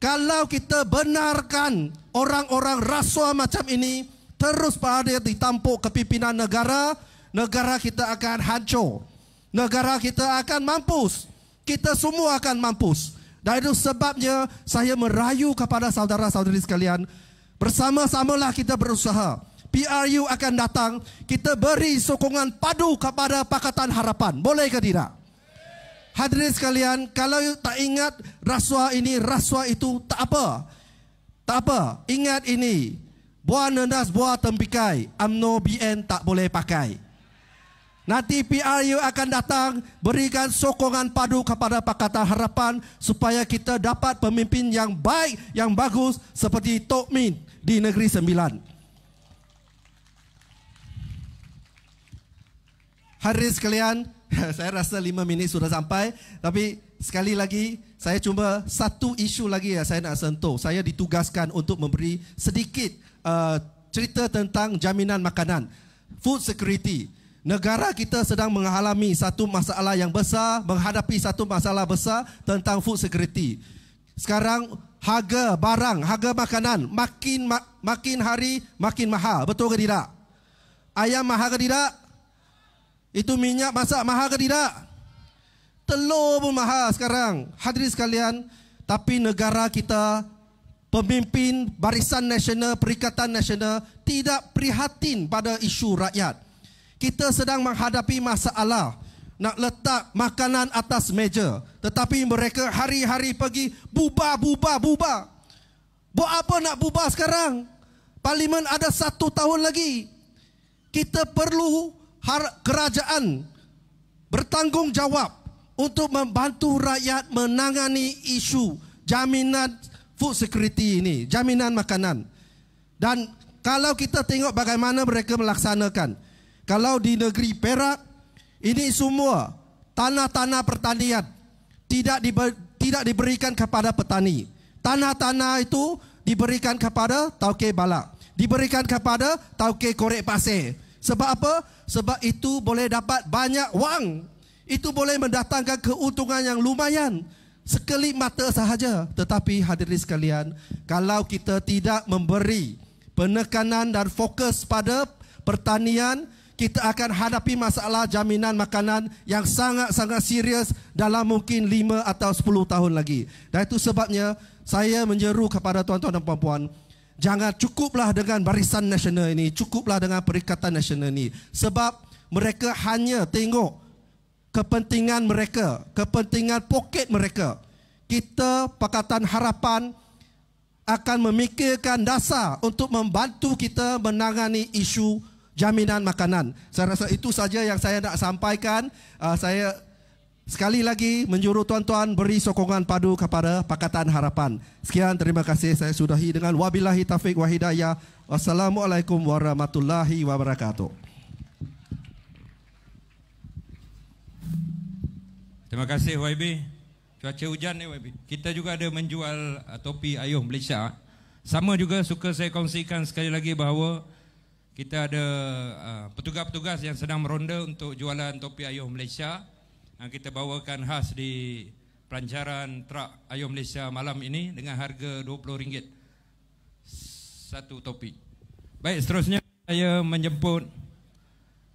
Speaker 12: Kalau kita benarkan orang-orang rasuah macam ini terus berada di tampuk kepimpinan negara, negara kita akan hancur. Negara kita akan mampus. Kita semua akan mampus. Dan itu sebabnya saya merayu kepada saudara-saudari sekalian. Bersama-samalah kita berusaha. PRU akan datang, kita beri sokongan padu kepada Pakatan Harapan. Boleh ke tidak? Hadirin sekalian, kalau tak ingat rasuah ini, rasuah itu, tak apa. Tak apa, ingat ini. Buah nenas, buah tembikai, UMNO BN tak boleh pakai. Nanti PRU akan datang berikan sokongan padu kepada Pakatan Harapan supaya kita dapat pemimpin yang baik, yang bagus seperti Tok Min di Negeri Sembilan. Hari sekalian, saya rasa lima minit sudah sampai. Tapi sekali lagi, saya cuba satu isu lagi yang saya nak sentuh. Saya ditugaskan untuk memberi sedikit uh, cerita tentang jaminan makanan. Food security. Negara kita sedang mengalami satu masalah yang besar, menghadapi satu masalah besar tentang food security. Sekarang harga barang, harga makanan makin makin hari makin mahal. Betul ke tidak? Ayam mahal ke tidak? Itu minyak masak mahal ke tidak? Telur pun mahal sekarang. Hadirin sekalian, tapi negara kita pemimpin barisan nasional, perikatan nasional tidak prihatin pada isu rakyat. Kita sedang menghadapi masalah nak letak makanan atas meja. Tetapi mereka hari-hari pergi bubar, bubar, bubar. Buat apa nak bubar sekarang? Parlimen ada satu tahun lagi. Kita perlu kerajaan bertanggungjawab untuk membantu rakyat menangani isu jaminan food security ini, jaminan makanan. Dan kalau kita tengok bagaimana mereka melaksanakan, kalau di negeri Perak, ini semua tanah-tanah pertanian tidak diber, tidak diberikan kepada petani. Tanah-tanah itu diberikan kepada tauke balak, diberikan kepada tauke korek pasir. Sebab apa? Sebab itu boleh dapat banyak wang. Itu boleh mendatangkan keuntungan yang lumayan. Sekelip mata sahaja. Tetapi hadirin sekalian, kalau kita tidak memberi penekanan dan fokus pada pertanian, kita akan hadapi masalah jaminan makanan yang sangat-sangat serius dalam mungkin 5 atau 10 tahun lagi. Dan itu sebabnya saya menyeru kepada tuan-tuan dan puan-puan, jangan cukuplah dengan barisan nasional ini, cukuplah dengan perikatan nasional ini. Sebab mereka hanya tengok kepentingan mereka, kepentingan poket mereka. Kita Pakatan Harapan akan memikirkan dasar untuk membantu kita menangani isu jaminan makanan. Saya rasa itu saja yang saya nak sampaikan. Ah, saya Sekali lagi menjuru tuan-tuan beri sokongan padu kepada Pakatan Harapan. Sekian terima kasih saya sudahi dengan wabilahi taufik wa hidayah. Wassalamualaikum warahmatullahi wabarakatuh.
Speaker 6: Terima kasih YB. Cuaca hujan ni YB. Kita juga ada menjual uh, topi ayuh Malaysia. Sama juga suka saya kongsikan sekali lagi bahawa kita ada uh, petugas-petugas yang sedang meronda untuk jualan topi ayuh Malaysia yang ah, kita bawakan khas di pelancaran Trak Ayo Malaysia malam ini dengan harga RM20 satu topi. Baik, seterusnya saya menjemput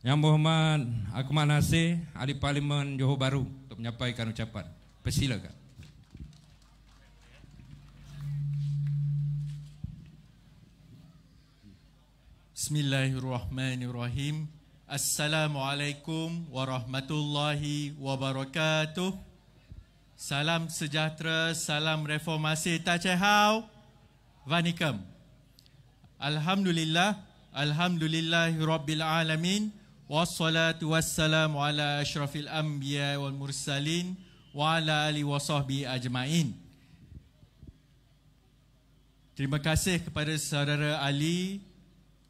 Speaker 6: Yang Berhormat Akmal Nasir, Ahli Parlimen Johor Baru untuk menyampaikan ucapan. Persilakan.
Speaker 3: Bismillahirrahmanirrahim. Assalamualaikum warahmatullahi wabarakatuh. Salam sejahtera, salam reformasi. Tachehau, Vanikam. Alhamdulillah, Alhamdulillahi Rabbil Alamin. Wassalatu wassalamu ala ashrafil anbiya wal mursalin wa ala ali wa sahbi ajma'in. Terima kasih kepada saudara Ali,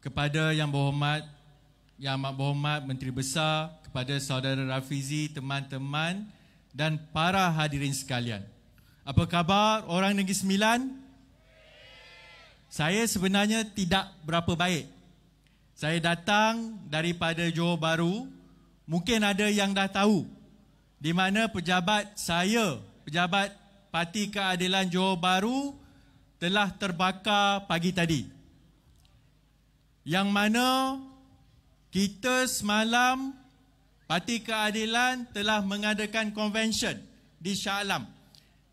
Speaker 3: kepada yang berhormat yang Amat Berhormat Menteri Besar kepada saudara Rafizi, teman-teman dan para hadirin sekalian. Apa khabar orang Negeri Sembilan? Saya sebenarnya tidak berapa baik. Saya datang daripada Johor Baru. Mungkin ada yang dah tahu di mana pejabat saya, pejabat Parti Keadilan Johor Baru telah terbakar pagi tadi. Yang mana kita semalam Parti Keadilan telah mengadakan konvensyen di Shah Alam.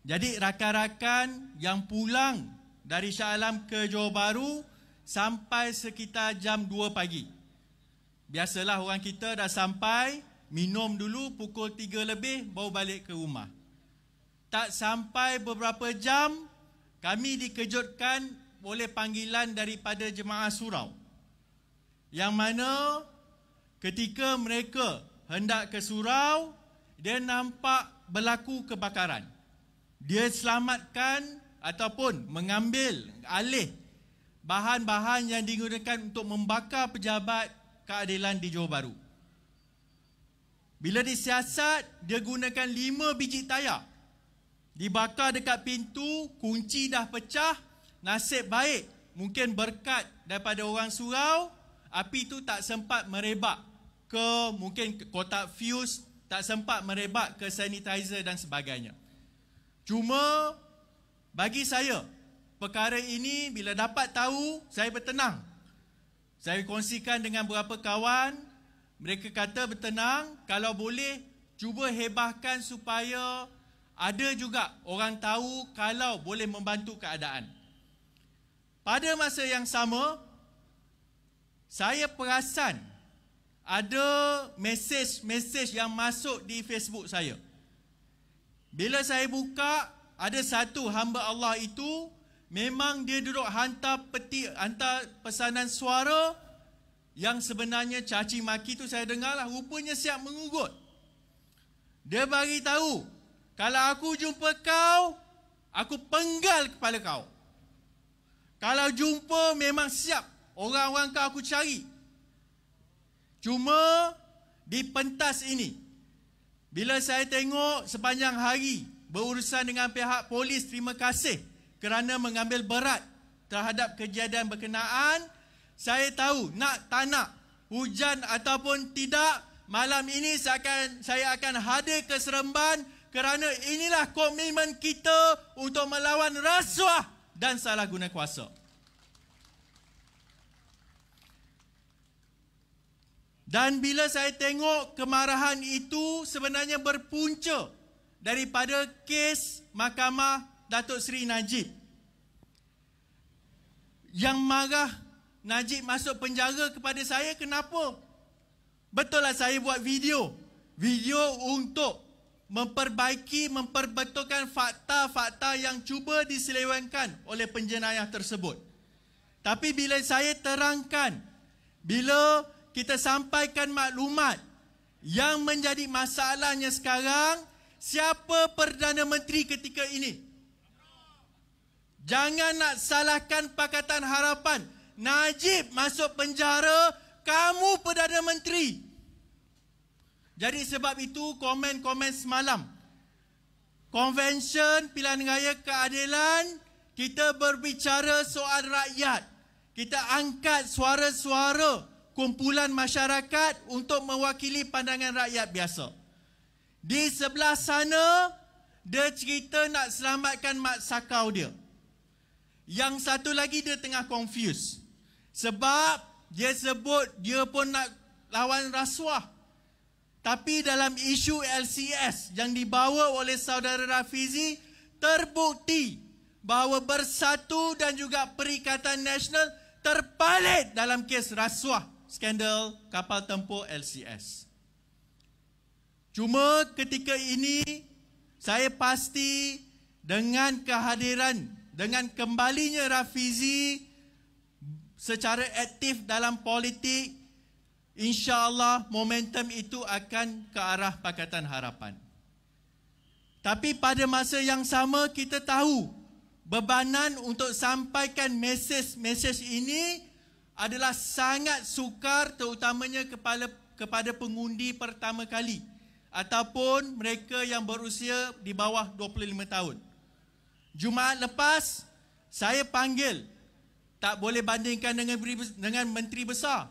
Speaker 3: Jadi rakan-rakan yang pulang dari Shah Alam ke Johor Bahru sampai sekitar jam 2 pagi. Biasalah orang kita dah sampai, minum dulu pukul 3 lebih baru balik ke rumah. Tak sampai beberapa jam, kami dikejutkan oleh panggilan daripada jemaah surau. Yang mana ketika mereka hendak ke surau, dia nampak berlaku kebakaran. Dia selamatkan ataupun mengambil alih bahan-bahan yang digunakan untuk membakar pejabat keadilan di Johor Bahru. Bila disiasat, dia gunakan lima biji tayar. Dibakar dekat pintu, kunci dah pecah, nasib baik. Mungkin berkat daripada orang surau, api itu tak sempat merebak ke mungkin kotak fuse tak sempat merebak ke sanitizer dan sebagainya. Cuma bagi saya perkara ini bila dapat tahu saya bertenang. Saya kongsikan dengan beberapa kawan, mereka kata bertenang kalau boleh cuba hebahkan supaya ada juga orang tahu kalau boleh membantu keadaan. Pada masa yang sama saya perasan ada mesej-mesej yang masuk di Facebook saya. Bila saya buka, ada satu hamba Allah itu memang dia duduk hantar peti hantar pesanan suara yang sebenarnya caci maki tu saya dengar lah rupanya siap mengugut. Dia bagi tahu, kalau aku jumpa kau, aku penggal kepala kau. Kalau jumpa memang siap orang-orang kau aku cari Cuma di pentas ini bila saya tengok sepanjang hari berurusan dengan pihak polis terima kasih kerana mengambil berat terhadap kejadian berkenaan saya tahu nak tak nak hujan ataupun tidak malam ini saya akan saya akan hadir ke Seremban kerana inilah komitmen kita untuk melawan rasuah dan salah guna kuasa. Dan bila saya tengok kemarahan itu sebenarnya berpunca daripada kes mahkamah Datuk Seri Najib. Yang marah Najib masuk penjara kepada saya kenapa? betul lah saya buat video. Video untuk memperbaiki, memperbetulkan fakta-fakta yang cuba diselewengkan oleh penjenayah tersebut. Tapi bila saya terangkan, bila kita sampaikan maklumat yang menjadi masalahnya sekarang siapa perdana menteri ketika ini jangan nak salahkan pakatan harapan najib masuk penjara kamu perdana menteri jadi sebab itu komen-komen semalam Convention Pilihan Raya Keadilan kita berbicara soal rakyat. Kita angkat suara-suara kumpulan masyarakat untuk mewakili pandangan rakyat biasa. Di sebelah sana, dia cerita nak selamatkan Mak Sakau dia. Yang satu lagi dia tengah confused. Sebab dia sebut dia pun nak lawan rasuah. Tapi dalam isu LCS yang dibawa oleh saudara Rafizi terbukti bahawa bersatu dan juga perikatan nasional terpalit dalam kes rasuah skandal kapal tempur LCS. Cuma ketika ini saya pasti dengan kehadiran dengan kembalinya Rafizi secara aktif dalam politik insya-Allah momentum itu akan ke arah Pakatan Harapan. Tapi pada masa yang sama kita tahu bebanan untuk sampaikan mesej-mesej ini adalah sangat sukar terutamanya kepada kepada pengundi pertama kali ataupun mereka yang berusia di bawah 25 tahun. Jumaat lepas saya panggil tak boleh bandingkan dengan dengan menteri besar.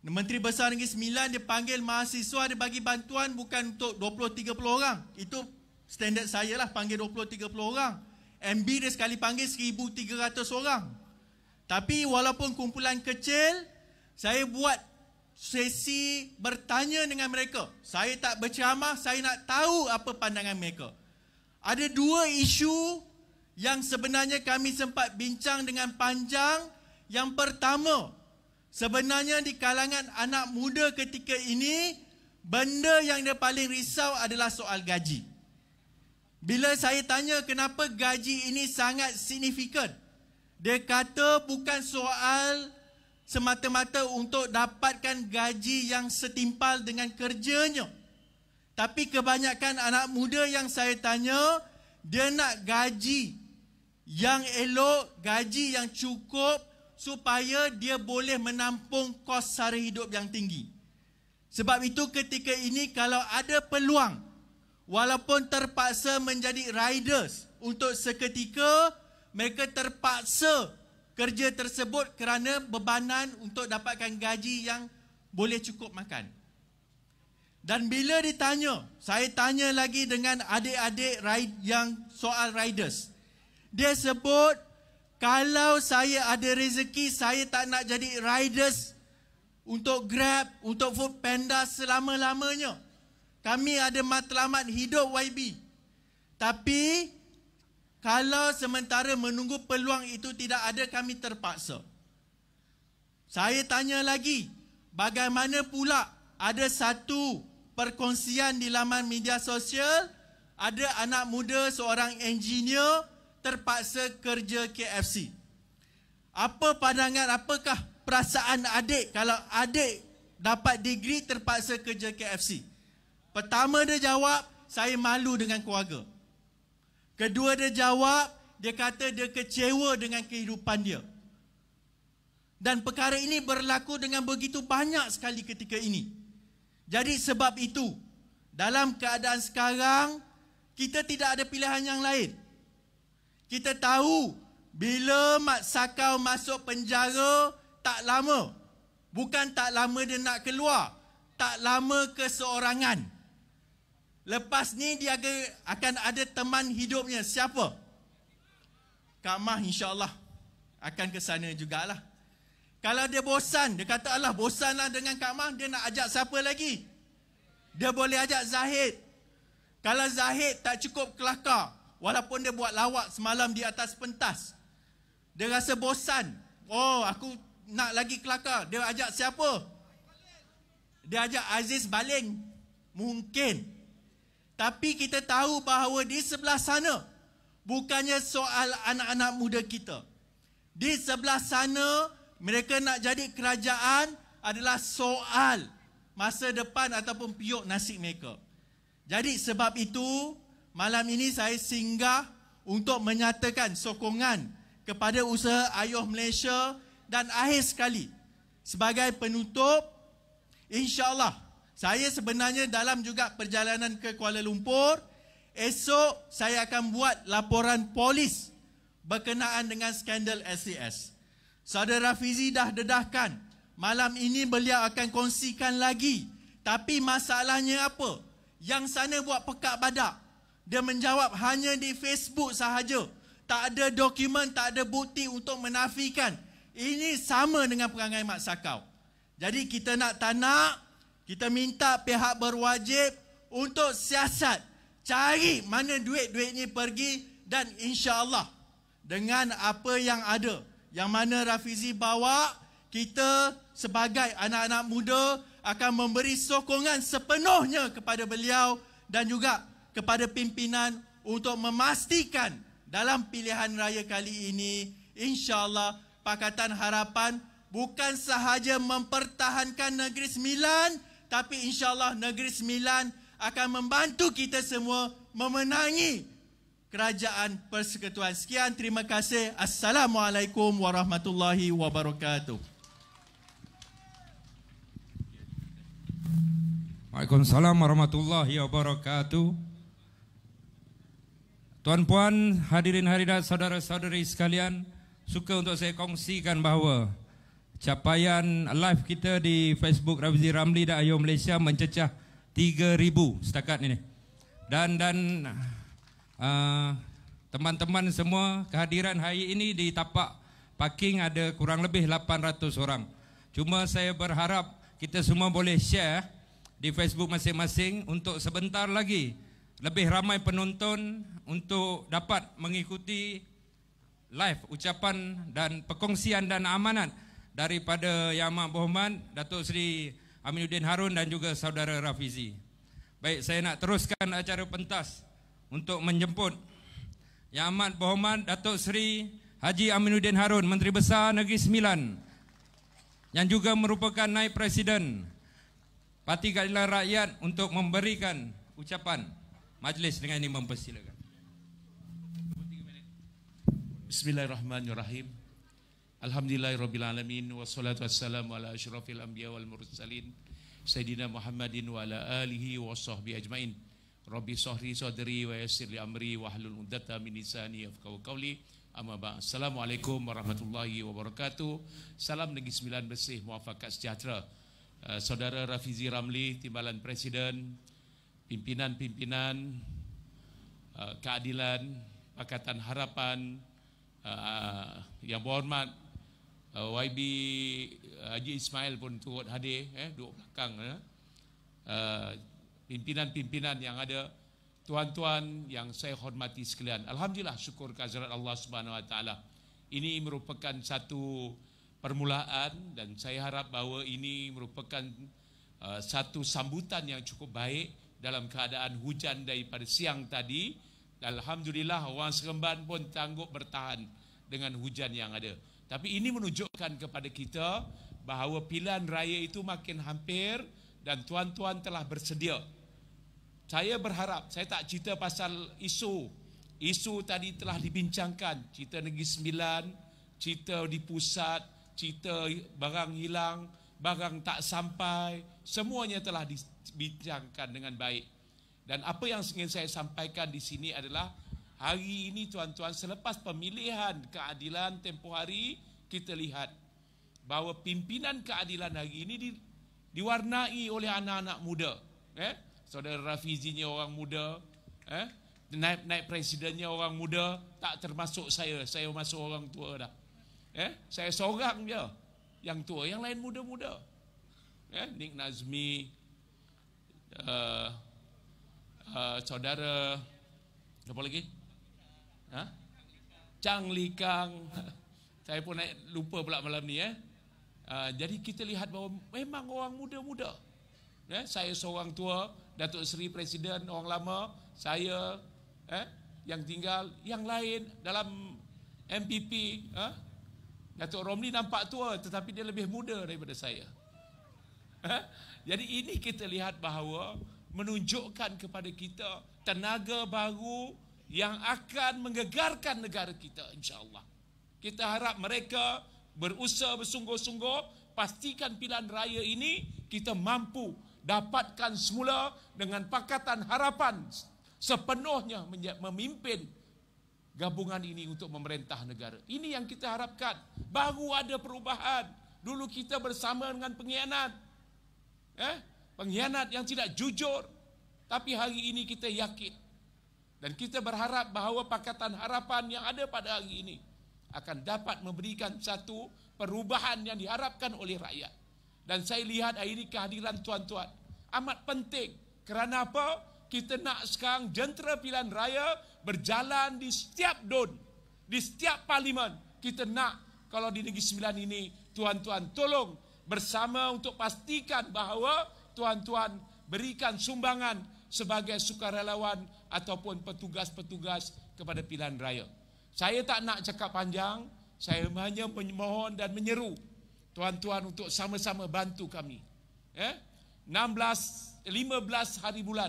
Speaker 3: Menteri Besar Negeri Sembilan dia panggil mahasiswa dia bagi bantuan bukan untuk 20-30 orang. Itu standard saya lah panggil 20-30 orang. MB dia sekali panggil 1,300 orang. Tapi walaupun kumpulan kecil, saya buat sesi bertanya dengan mereka. Saya tak berceramah, saya nak tahu apa pandangan mereka. Ada dua isu yang sebenarnya kami sempat bincang dengan panjang. Yang pertama, sebenarnya di kalangan anak muda ketika ini, benda yang dia paling risau adalah soal gaji. Bila saya tanya kenapa gaji ini sangat signifikan, dia kata bukan soal semata-mata untuk dapatkan gaji yang setimpal dengan kerjanya. Tapi kebanyakan anak muda yang saya tanya, dia nak gaji yang elok, gaji yang cukup supaya dia boleh menampung kos sara hidup yang tinggi. Sebab itu ketika ini kalau ada peluang walaupun terpaksa menjadi riders untuk seketika mereka terpaksa kerja tersebut kerana bebanan untuk dapatkan gaji yang boleh cukup makan. Dan bila ditanya, saya tanya lagi dengan adik-adik ride yang soal riders. Dia sebut, kalau saya ada rezeki, saya tak nak jadi riders untuk Grab, untuk Food Panda selama-lamanya. Kami ada matlamat hidup YB. Tapi kalau sementara menunggu peluang itu tidak ada kami terpaksa. Saya tanya lagi, bagaimana pula ada satu perkongsian di laman media sosial, ada anak muda seorang engineer terpaksa kerja KFC. Apa pandangan, apakah perasaan adik kalau adik dapat degree terpaksa kerja KFC? Pertama dia jawab, saya malu dengan keluarga. Kedua dia jawab, dia kata dia kecewa dengan kehidupan dia. Dan perkara ini berlaku dengan begitu banyak sekali ketika ini. Jadi sebab itu, dalam keadaan sekarang, kita tidak ada pilihan yang lain. Kita tahu bila Mat Sakau masuk penjara, tak lama. Bukan tak lama dia nak keluar. Tak lama keseorangan. seorangan. Lepas ni dia akan ada teman hidupnya. Siapa? Kak Mah insyaAllah akan ke sana jugalah. Kalau dia bosan, dia kata Allah bosanlah dengan Kak Mah, dia nak ajak siapa lagi? Dia boleh ajak Zahid. Kalau Zahid tak cukup kelakar, walaupun dia buat lawak semalam di atas pentas, dia rasa bosan. Oh, aku nak lagi kelakar. Dia ajak siapa? Dia ajak Aziz Baling. Mungkin. Mungkin. Tapi kita tahu bahawa di sebelah sana bukannya soal anak-anak muda kita. Di sebelah sana mereka nak jadi kerajaan adalah soal masa depan ataupun piuk nasib mereka. Jadi sebab itu malam ini saya singgah untuk menyatakan sokongan kepada usaha Ayuh Malaysia dan akhir sekali sebagai penutup insyaallah. Saya sebenarnya dalam juga perjalanan ke Kuala Lumpur. Esok saya akan buat laporan polis berkenaan dengan skandal SCS. Saudara Fizi dah dedahkan. Malam ini beliau akan kongsikan lagi. Tapi masalahnya apa? Yang sana buat pekat badak. Dia menjawab hanya di Facebook sahaja. Tak ada dokumen, tak ada bukti untuk menafikan. Ini sama dengan perangai Mak Sakau. Jadi kita nak tak nak, kita minta pihak berwajib untuk siasat cari mana duit-duit ini pergi dan insya-Allah dengan apa yang ada yang mana Rafizi bawa kita sebagai anak-anak muda akan memberi sokongan sepenuhnya kepada beliau dan juga kepada pimpinan untuk memastikan dalam pilihan raya kali ini insya-Allah Pakatan Harapan bukan sahaja mempertahankan negeri Sembilan tapi insyaallah negeri sembilan akan membantu kita semua memenangi kerajaan persekutuan. Sekian terima kasih. Assalamualaikum warahmatullahi wabarakatuh.
Speaker 6: Waalaikumsalam warahmatullahi wabarakatuh. Tuan puan, hadirin hadirat, saudara-saudari sekalian, suka untuk saya kongsikan bahawa capaian live kita di Facebook Ravzi Ramli dan Ayo Malaysia mencecah 3000 setakat ini. Dan dan uh, teman-teman semua kehadiran hari ini di tapak parking ada kurang lebih 800 orang. Cuma saya berharap kita semua boleh share di Facebook masing-masing untuk sebentar lagi lebih ramai penonton untuk dapat mengikuti live ucapan dan perkongsian dan amanat daripada Yamak Bohman, Datuk Seri Aminuddin Harun dan juga Saudara Rafizi. Baik, saya nak teruskan acara pentas untuk menjemput Yang Amat Bohman, Datuk Seri Haji Aminuddin Harun, Menteri Besar Negeri Sembilan yang juga merupakan naib presiden Parti Keadilan Rakyat untuk memberikan ucapan majlis dengan ini mempersilakan.
Speaker 13: Bismillahirrahmanirrahim. Alhamdulillahirrabbilalamin Wassalatu wassalamu ala ashrafil anbiya wal mursalin Sayyidina Muhammadin wa ala alihi wa sahbihi ajmain Rabbi sahri sadri wa yassir amri wa ahlul undata min nisani yafqaw qawli Amma ba. Assalamualaikum warahmatullahi wabarakatuh Salam Negeri Sembilan Bersih Muafakat Sejahtera uh, Saudara Rafizi Ramli, Timbalan Presiden Pimpinan-pimpinan uh, Keadilan Pakatan Harapan uh, uh Yang berhormat uh, YB uh, Haji Ismail pun turut hadir eh duduk belakang ya. Eh. Uh, pimpinan-pimpinan yang ada tuan-tuan yang saya hormati sekalian alhamdulillah syukur kehadirat Allah Subhanahu wa taala ini merupakan satu permulaan dan saya harap bahawa ini merupakan uh, satu sambutan yang cukup baik dalam keadaan hujan daripada siang tadi Alhamdulillah orang Seremban pun tangguh bertahan dengan hujan yang ada. Tapi ini menunjukkan kepada kita bahawa pilihan raya itu makin hampir dan tuan-tuan telah bersedia. Saya berharap, saya tak cerita pasal isu. Isu tadi telah dibincangkan. Cerita Negeri Sembilan, cerita di pusat, cerita barang hilang, barang tak sampai. Semuanya telah dibincangkan dengan baik. Dan apa yang ingin saya sampaikan di sini adalah Hari ini tuan-tuan selepas pemilihan keadilan tempoh hari kita lihat bahawa pimpinan keadilan hari ini di, diwarnai oleh anak-anak muda. Eh? Saudara Rafizinya orang muda, eh? naib naib presidennya orang muda, tak termasuk saya, saya masuk orang tua dah. Eh? Saya seorang je yang tua, yang lain muda-muda. Eh? Nick Nazmi, uh, uh, saudara, apa lagi? Ha? Chang Likang. Saya pun naik, lupa pula malam ni eh. Ha, jadi kita lihat bahawa memang orang muda-muda. Ya, saya seorang tua, Datuk Seri Presiden orang lama, saya eh yang tinggal, yang lain dalam MPP, eh? Ha? Datuk Romli nampak tua tetapi dia lebih muda daripada saya. Eh? Jadi ini kita lihat bahawa menunjukkan kepada kita tenaga baru yang akan mengegarkan negara kita insyaallah. Kita harap mereka berusaha bersungguh-sungguh pastikan pilihan raya ini kita mampu dapatkan semula dengan pakatan harapan sepenuhnya memimpin gabungan ini untuk memerintah negara. Ini yang kita harapkan. Baru ada perubahan. Dulu kita bersama dengan pengkhianat. Eh, pengkhianat yang tidak jujur. Tapi hari ini kita yakin dan kita berharap bahawa Pakatan Harapan yang ada pada hari ini akan dapat memberikan satu perubahan yang diharapkan oleh rakyat. Dan saya lihat hari ini kehadiran tuan-tuan amat penting. Kerana apa? Kita nak sekarang jentera pilihan raya berjalan di setiap don, di setiap parlimen. Kita nak kalau di Negeri Sembilan ini, tuan-tuan tolong bersama untuk pastikan bahawa tuan-tuan berikan sumbangan sebagai sukarelawan ataupun petugas-petugas kepada pilihan raya. Saya tak nak cakap panjang, saya hanya memohon dan menyeru tuan-tuan untuk sama-sama bantu kami. Eh? 16 15 hari bulan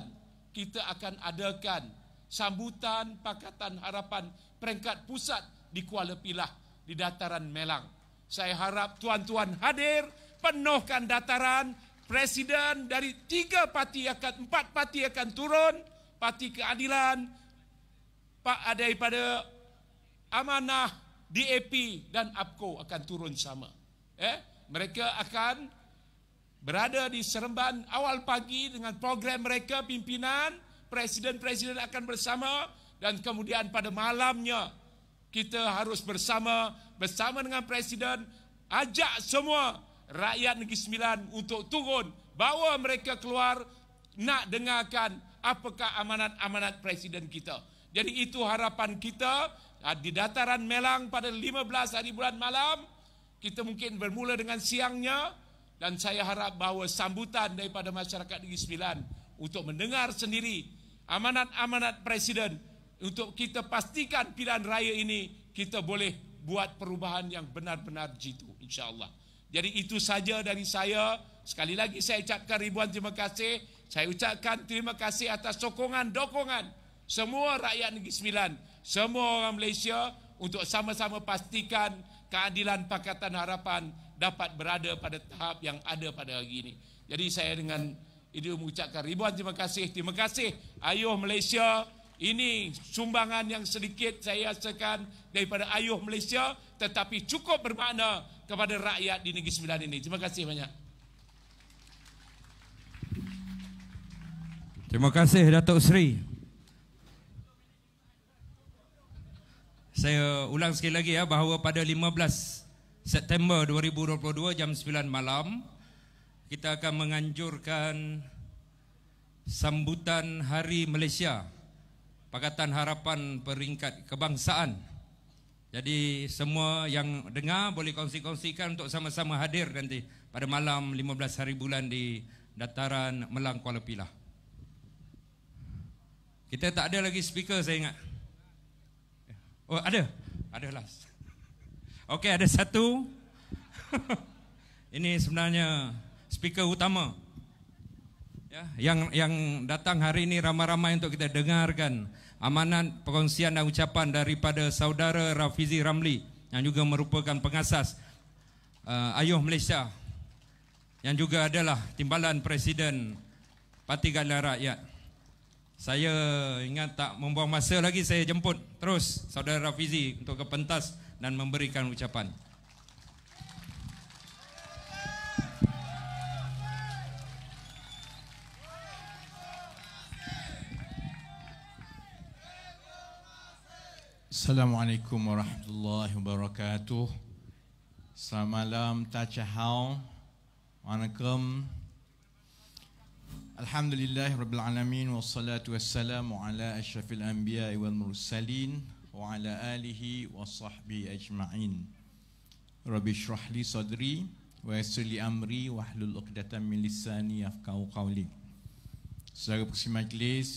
Speaker 13: kita akan adakan sambutan Pakatan Harapan peringkat pusat di Kuala Pilah di dataran Melang. Saya harap tuan-tuan hadir penuhkan dataran presiden dari tiga parti akan empat parti akan turun parti keadilan pak ada daripada amanah DAP dan APCO akan turun sama eh mereka akan berada di Seremban awal pagi dengan program mereka pimpinan presiden-presiden akan bersama dan kemudian pada malamnya kita harus bersama bersama dengan presiden ajak semua rakyat Negeri Sembilan untuk turun bawa mereka keluar nak dengarkan apakah amanat-amanat presiden kita. Jadi itu harapan kita ah, di dataran Melang pada 15 hari bulan malam kita mungkin bermula dengan siangnya dan saya harap bahawa sambutan daripada masyarakat Negeri Sembilan untuk mendengar sendiri amanat-amanat presiden untuk kita pastikan pilihan raya ini kita boleh buat perubahan yang benar-benar jitu insyaallah. Jadi itu saja dari saya. Sekali lagi saya ucapkan ribuan terima kasih. Saya ucapkan terima kasih atas sokongan, dokongan semua rakyat Negeri Sembilan, semua orang Malaysia untuk sama-sama pastikan keadilan Pakatan Harapan dapat berada pada tahap yang ada pada hari ini. Jadi saya dengan ini mengucapkan ribuan terima kasih. Terima kasih. Ayuh Malaysia. Ini sumbangan yang sedikit saya rasakan daripada Ayuh Malaysia tetapi cukup bermakna kepada rakyat di Negeri Sembilan ini. Terima kasih banyak.
Speaker 6: Terima kasih Datuk Seri. Saya ulang sekali lagi ya bahawa pada 15 September 2022 jam 9 malam kita akan menganjurkan sambutan Hari Malaysia Pakatan Harapan Peringkat Kebangsaan jadi semua yang dengar boleh kongsi-kongsikan untuk sama-sama hadir nanti pada malam 15 hari bulan di dataran Melang Kuala Pilah. Kita tak ada lagi speaker saya ingat. Oh ada. Ada last. Okey ada satu. Ini sebenarnya speaker utama. Ya, yang yang datang hari ini ramai-ramai untuk kita dengarkan amanat perkongsian dan ucapan daripada saudara Rafizi Ramli yang juga merupakan pengasas uh, Ayuh Malaysia yang juga adalah timbalan Presiden Parti Keadilan Rakyat. Saya ingat tak membuang masa lagi saya jemput terus saudara Rafizi untuk ke pentas dan memberikan ucapan.
Speaker 3: Assalamualaikum warahmatullahi wabarakatuh. Selamat malam tachahau. Waalaikum. Alhamdulillah rabbil alamin wassalatu wassalamu ala asyrafil anbiya wal mursalin wa ala alihi wa sahbihi ajma'in. Rabbi syrah li sadri wa yassir li amri wa hlul uqdatan min lisani yafqahu qawli. Saudara pengurusi majlis,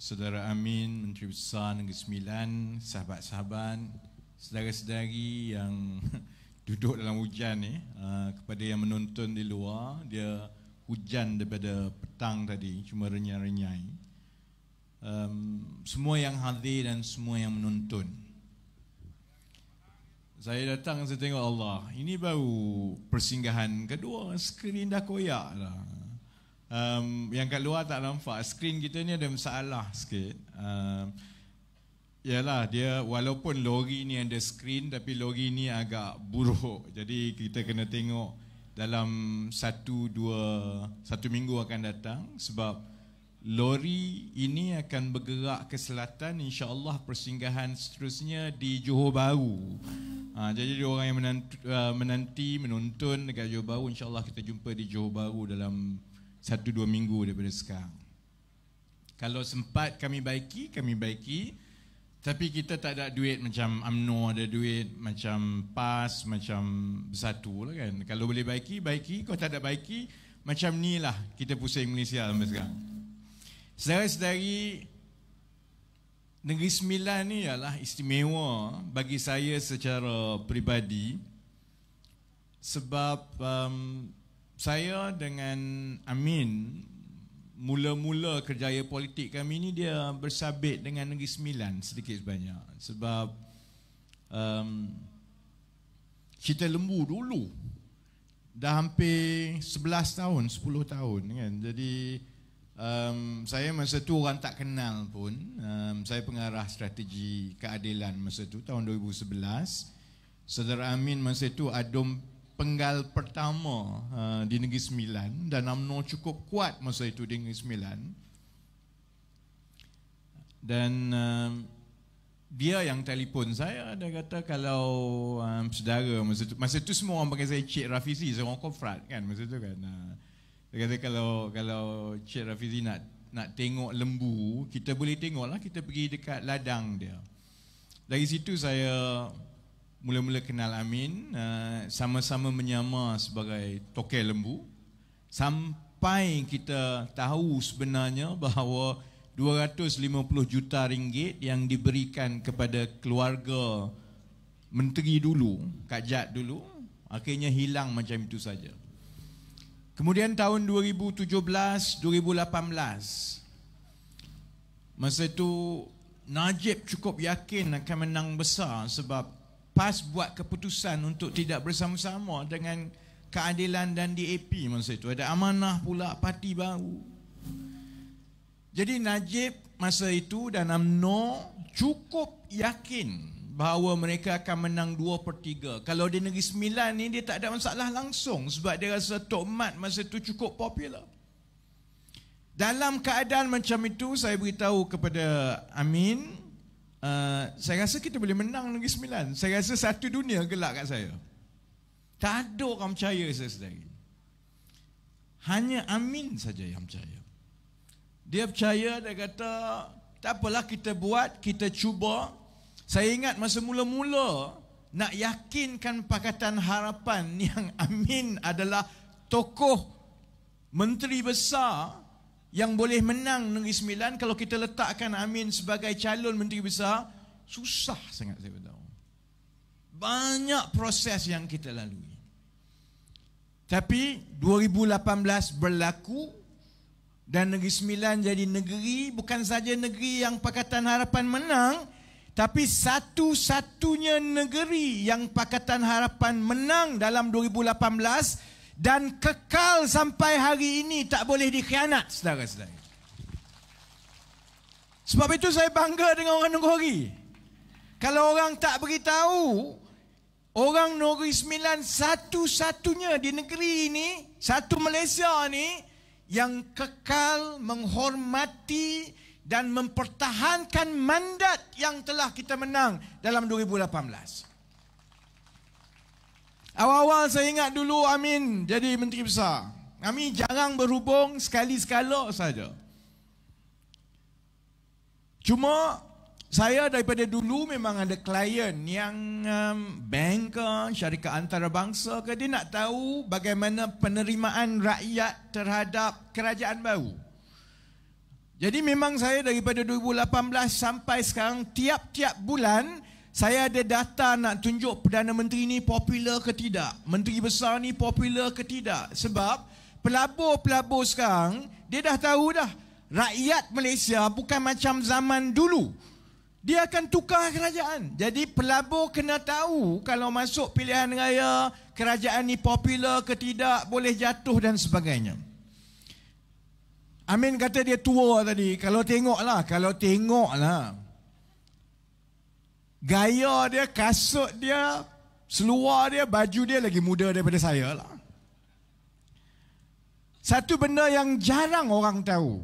Speaker 3: Saudara Amin, Menteri Besar Negeri Sembilan, sahabat-sahabat, saudara-saudari yang duduk dalam hujan ni, uh, kepada yang menonton di luar, dia hujan daripada petang tadi, cuma renyai-renyai. Um, semua yang hadir dan semua yang menonton. Saya datang, saya tengok Allah. Ini baru persinggahan kedua, skrin dah koyak lah um, yang kat luar tak nampak screen kita ni ada masalah sikit um, Yalah dia walaupun lori ni ada screen tapi lori ni agak buruk jadi kita kena tengok dalam satu dua satu minggu akan datang sebab lori ini akan bergerak ke selatan insya Allah persinggahan seterusnya di Johor Bahru. Ha, jadi dia orang yang menanti, eh, menanti menonton dekat Johor Bahru insya Allah kita jumpa di Johor Bahru dalam satu dua minggu daripada sekarang. Kalau sempat kami baiki, kami baiki. Tapi kita tak ada duit macam UMNO ada duit, macam PAS, macam bersatu lah kan. Kalau boleh baiki, baiki. Kalau tak ada baiki, macam ni lah kita pusing Malaysia sampai sekarang. Saudara-saudari, Negeri Sembilan ni ialah istimewa bagi saya secara peribadi sebab um, saya dengan Amin mula-mula kerjaya politik kami ni dia bersabit dengan Negeri Sembilan sedikit sebanyak sebab um, cerita lembu dulu dah hampir 11 tahun 10 tahun kan jadi um, saya masa tu orang tak kenal pun um, saya pengarah strategi keadilan masa tu tahun 2011 Saudara Amin masa tu adom penggal pertama uh, di Negeri Sembilan dan UMNO cukup kuat masa itu di Negeri Sembilan dan uh, dia yang telefon saya dia kata kalau um, saudara masa itu, masa itu semua orang panggil saya Cik Rafizi seorang kofrat kan masa itu kan uh, dia kata kalau kalau Cik Rafizi nak nak tengok lembu kita boleh tengok lah kita pergi dekat ladang dia dari situ saya mula-mula kenal Amin uh, sama-sama menyama sebagai tokel lembu sampai kita tahu sebenarnya bahawa 250 juta ringgit yang diberikan kepada keluarga menteri dulu Kak Jat dulu akhirnya hilang macam itu saja kemudian tahun 2017 2018 masa itu Najib cukup yakin akan menang besar sebab PAS buat keputusan untuk tidak bersama-sama dengan keadilan dan DAP masa itu. Ada amanah pula parti baru. Jadi Najib masa itu dan UMNO cukup yakin bahawa mereka akan menang 2 per 3. Kalau di Negeri Sembilan ni dia tak ada masalah langsung sebab dia rasa Tok Mat masa itu cukup popular. Dalam keadaan macam itu saya beritahu kepada Amin uh, saya rasa kita boleh menang Negeri Sembilan. Saya rasa satu dunia gelak kat saya. Tak ada orang percaya saya sendiri. Hanya Amin saja yang percaya. Dia percaya, dia kata, tak apalah kita buat, kita cuba. Saya ingat masa mula-mula nak yakinkan Pakatan Harapan yang Amin adalah tokoh menteri besar yang boleh menang Negeri Sembilan kalau kita letakkan Amin sebagai calon Menteri Besar susah sangat saya beritahu banyak proses yang kita lalui tapi 2018 berlaku dan Negeri Sembilan jadi negeri bukan saja negeri yang Pakatan Harapan menang tapi satu-satunya negeri yang Pakatan Harapan menang dalam 2018 dan kekal sampai hari ini tak boleh dikhianat saudara-saudara. Sebab itu saya bangga dengan orang Nogori. Kalau orang tak beritahu, orang Nogori Sembilan satu-satunya di negeri ini, satu Malaysia ni yang kekal menghormati dan mempertahankan mandat yang telah kita menang dalam 2018. Awal-awal saya ingat dulu Amin jadi Menteri Besar. Kami jarang berhubung sekali-sekala saja. Cuma saya daripada dulu memang ada klien yang um, banker, syarikat antarabangsa ke dia nak tahu bagaimana penerimaan rakyat terhadap kerajaan baru. Jadi memang saya daripada 2018 sampai sekarang tiap-tiap bulan saya ada data nak tunjuk Perdana Menteri ni popular ke tidak. Menteri besar ni popular ke tidak. Sebab pelabur-pelabur sekarang, dia dah tahu dah. Rakyat Malaysia bukan macam zaman dulu. Dia akan tukar kerajaan. Jadi pelabur kena tahu kalau masuk pilihan raya, kerajaan ni popular ke tidak, boleh jatuh dan sebagainya. Amin kata dia tua tadi. Kalau tengoklah, kalau tengoklah. Gaya dia, kasut dia, seluar dia, baju dia lagi muda daripada saya lah. Satu benda yang jarang orang tahu.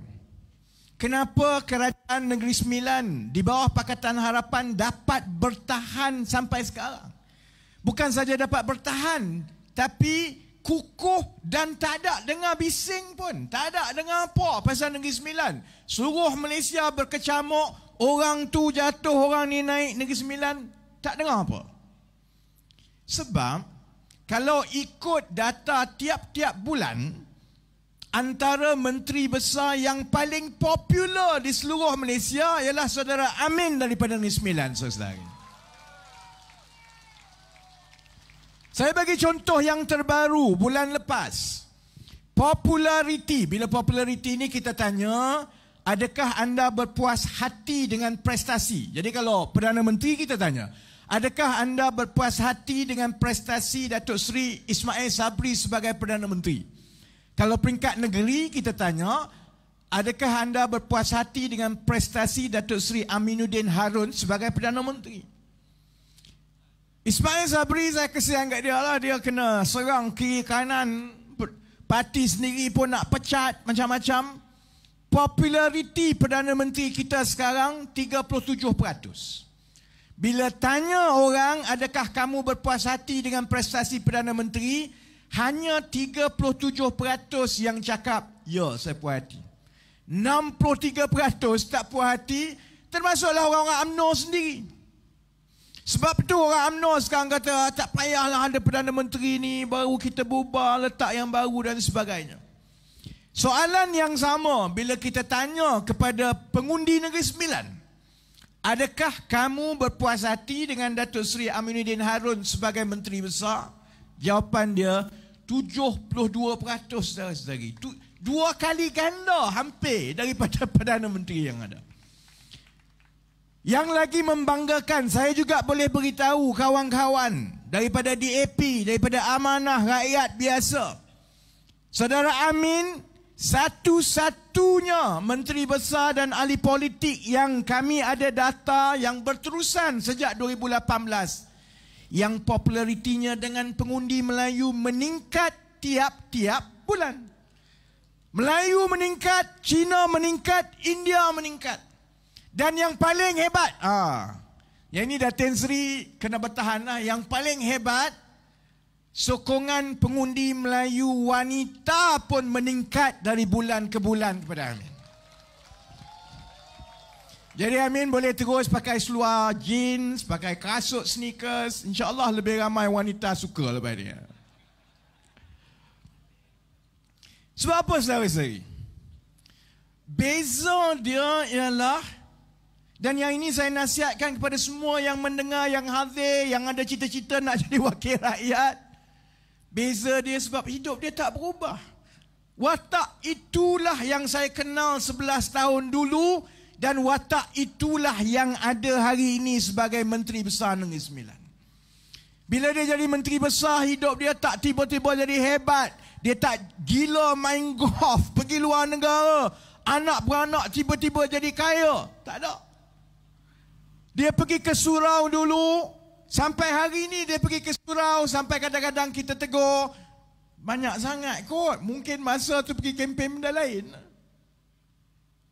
Speaker 3: Kenapa kerajaan negeri Sembilan di bawah Pakatan Harapan dapat bertahan sampai sekarang? Bukan saja dapat bertahan, tapi kukuh dan tak ada dengar bising pun. Tak ada dengar apa pasal Negeri Sembilan. Seluruh Malaysia berkecamuk, orang tu jatuh, orang ni naik Negeri Sembilan. Tak dengar apa. Sebab, kalau ikut data tiap-tiap bulan, antara menteri besar yang paling popular di seluruh Malaysia ialah saudara Amin daripada Negeri Sembilan, saudara-saudara. Saya bagi contoh yang terbaru bulan lepas. Populariti. Bila populariti ini kita tanya, adakah anda berpuas hati dengan prestasi? Jadi kalau Perdana Menteri kita tanya, adakah anda berpuas hati dengan prestasi Datuk Seri Ismail Sabri sebagai Perdana Menteri? Kalau peringkat negeri kita tanya, adakah anda berpuas hati dengan prestasi Datuk Seri Aminuddin Harun sebagai Perdana Menteri? Ismail Sabri saya kesian kat dia lah. Dia kena serang kiri kanan. Parti sendiri pun nak pecat macam-macam. Populariti Perdana Menteri kita sekarang 37%. Bila tanya orang adakah kamu berpuas hati dengan prestasi Perdana Menteri, hanya 37% yang cakap, ya saya puas hati. 63% tak puas hati, termasuklah orang-orang UMNO sendiri. Sebab tu orang UMNO sekarang kata ah, tak payahlah ada Perdana Menteri ni baru kita bubar letak yang baru dan sebagainya. Soalan yang sama bila kita tanya kepada pengundi Negeri Sembilan. Adakah kamu berpuas hati dengan Datuk Seri Aminuddin Harun sebagai Menteri Besar? Jawapan dia 72% dari sendiri. Dua kali ganda hampir daripada Perdana Menteri yang ada. 72%. Yang lagi membanggakan, saya juga boleh beritahu kawan-kawan daripada DAP, daripada Amanah Rakyat Biasa. Saudara Amin, satu-satunya Menteri Besar dan Ahli Politik yang kami ada data yang berterusan sejak 2018 yang popularitinya dengan pengundi Melayu meningkat tiap-tiap bulan. Melayu meningkat, Cina meningkat, India meningkat. Dan yang paling hebat. Ha. Yang ini Datin Seri kena bertahan lah. Yang paling hebat. Sokongan pengundi Melayu wanita pun meningkat dari bulan ke bulan kepada Amin. Jadi Amin boleh terus pakai seluar jeans, pakai kasut sneakers. InsyaAllah lebih ramai wanita suka lah lepas ini. Sebab apa saudara-saudari? Beza dia ialah dan yang ini saya nasihatkan kepada semua yang mendengar, yang hadir, yang ada cita-cita nak jadi wakil rakyat. Beza dia sebab hidup dia tak berubah. Watak itulah yang saya kenal 11 tahun dulu dan watak itulah yang ada hari ini sebagai Menteri Besar Negeri Sembilan. Bila dia jadi Menteri Besar, hidup dia tak tiba-tiba jadi hebat. Dia tak gila main golf, pergi luar negara. Anak-beranak tiba-tiba jadi kaya. Tak ada. Dia pergi ke surau dulu. Sampai hari ini dia pergi ke surau. Sampai kadang-kadang kita tegur. Banyak sangat kot. Mungkin masa tu pergi kempen benda lain.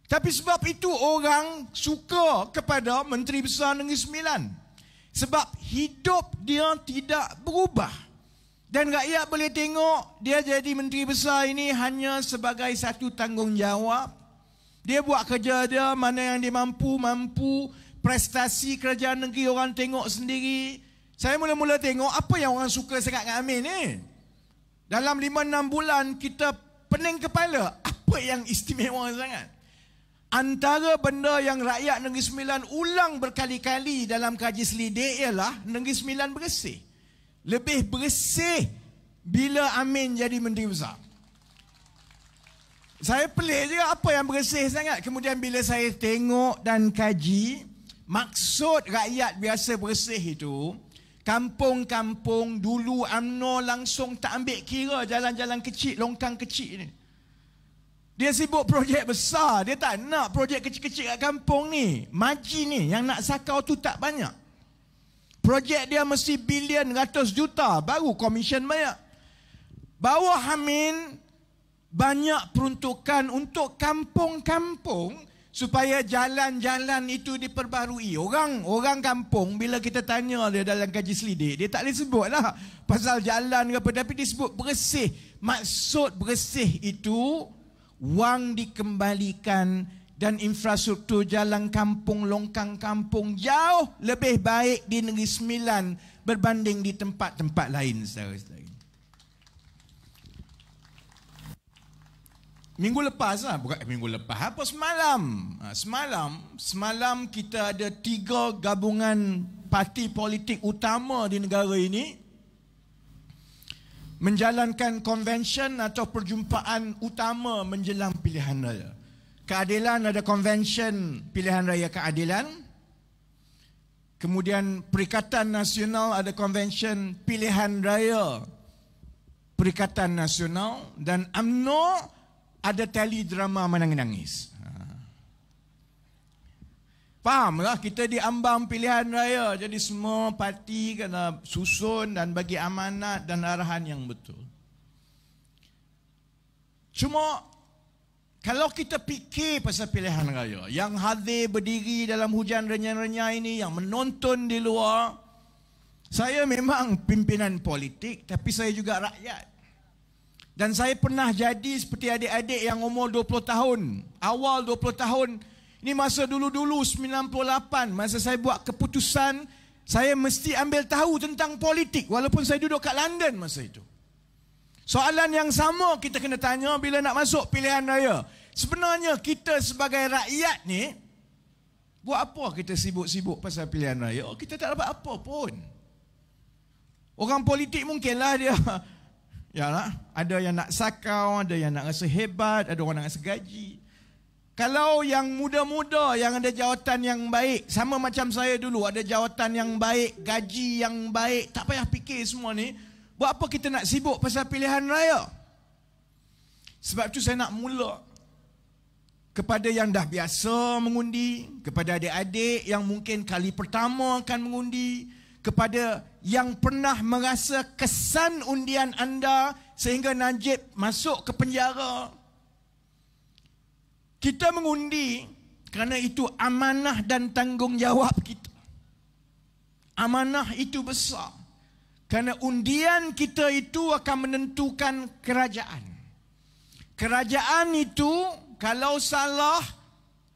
Speaker 3: Tapi sebab itu orang suka kepada Menteri Besar Negeri Sembilan. Sebab hidup dia tidak berubah. Dan rakyat boleh tengok dia jadi Menteri Besar ini hanya sebagai satu tanggungjawab. Dia buat kerja dia, mana yang dia mampu. Mampu prestasi kerajaan negeri orang tengok sendiri. Saya mula-mula tengok apa yang orang suka sangat dengan Amin ni. Eh? Dalam 5-6 bulan kita pening kepala. Apa yang istimewa sangat? Antara benda yang rakyat Negeri Sembilan ulang berkali-kali dalam kaji selidik ialah Negeri Sembilan bersih. Lebih bersih bila Amin jadi Menteri Besar. Saya pelik juga apa yang bersih sangat. Kemudian bila saya tengok dan kaji, Maksud rakyat biasa bersih itu Kampung-kampung dulu UMNO langsung tak ambil kira jalan-jalan kecil, longkang kecil ni. Dia sibuk projek besar. Dia tak nak projek kecil-kecil kat kampung ni. Maji ni yang nak sakau tu tak banyak. Projek dia mesti bilion ratus juta. Baru komisen banyak. Bawah Hamin banyak peruntukan untuk kampung-kampung supaya jalan-jalan itu diperbarui. Orang orang kampung bila kita tanya dia dalam kaji selidik, dia tak boleh sebut lah pasal jalan ke apa. Tapi dia sebut bersih. Maksud bersih itu wang dikembalikan dan infrastruktur jalan kampung, longkang kampung jauh lebih baik di Negeri Sembilan berbanding di tempat-tempat lain. Saudara-saudara. Minggu lepas lah, bukan eh, minggu lepas, apa semalam. Ha, semalam, semalam kita ada tiga gabungan parti politik utama di negara ini menjalankan konvensyen atau perjumpaan utama menjelang pilihan raya. Keadilan ada konvensyen pilihan raya keadilan. Kemudian Perikatan Nasional ada konvensyen pilihan raya Perikatan Nasional dan UMNO ada tali drama menangis-nangis. Faham lah, kita diambang pilihan raya. Jadi semua parti kena susun dan bagi amanat dan arahan yang betul. Cuma kalau kita fikir pasal pilihan raya, yang hadir berdiri dalam hujan renyah-renyah ini, yang menonton di luar, saya memang pimpinan politik tapi saya juga rakyat. Dan saya pernah jadi seperti adik-adik yang umur 20 tahun. Awal 20 tahun. Ini masa dulu-dulu 98. Masa saya buat keputusan. Saya mesti ambil tahu tentang politik. Walaupun saya duduk kat London masa itu. Soalan yang sama kita kena tanya bila nak masuk pilihan raya. Sebenarnya kita sebagai rakyat ni. Buat apa kita sibuk-sibuk pasal pilihan raya? Oh, kita tak dapat apa pun. Orang politik mungkinlah dia Ya lah. Ada yang nak sakau, ada yang nak rasa hebat, ada orang nak rasa gaji. Kalau yang muda-muda yang ada jawatan yang baik, sama macam saya dulu, ada jawatan yang baik, gaji yang baik, tak payah fikir semua ni, buat apa kita nak sibuk pasal pilihan raya? Sebab tu saya nak mula kepada yang dah biasa mengundi, kepada adik-adik yang mungkin kali pertama akan mengundi, kepada yang pernah merasa kesan undian anda sehingga Najib masuk ke penjara. Kita mengundi kerana itu amanah dan tanggungjawab kita. Amanah itu besar. Kerana undian kita itu akan menentukan kerajaan. Kerajaan itu kalau salah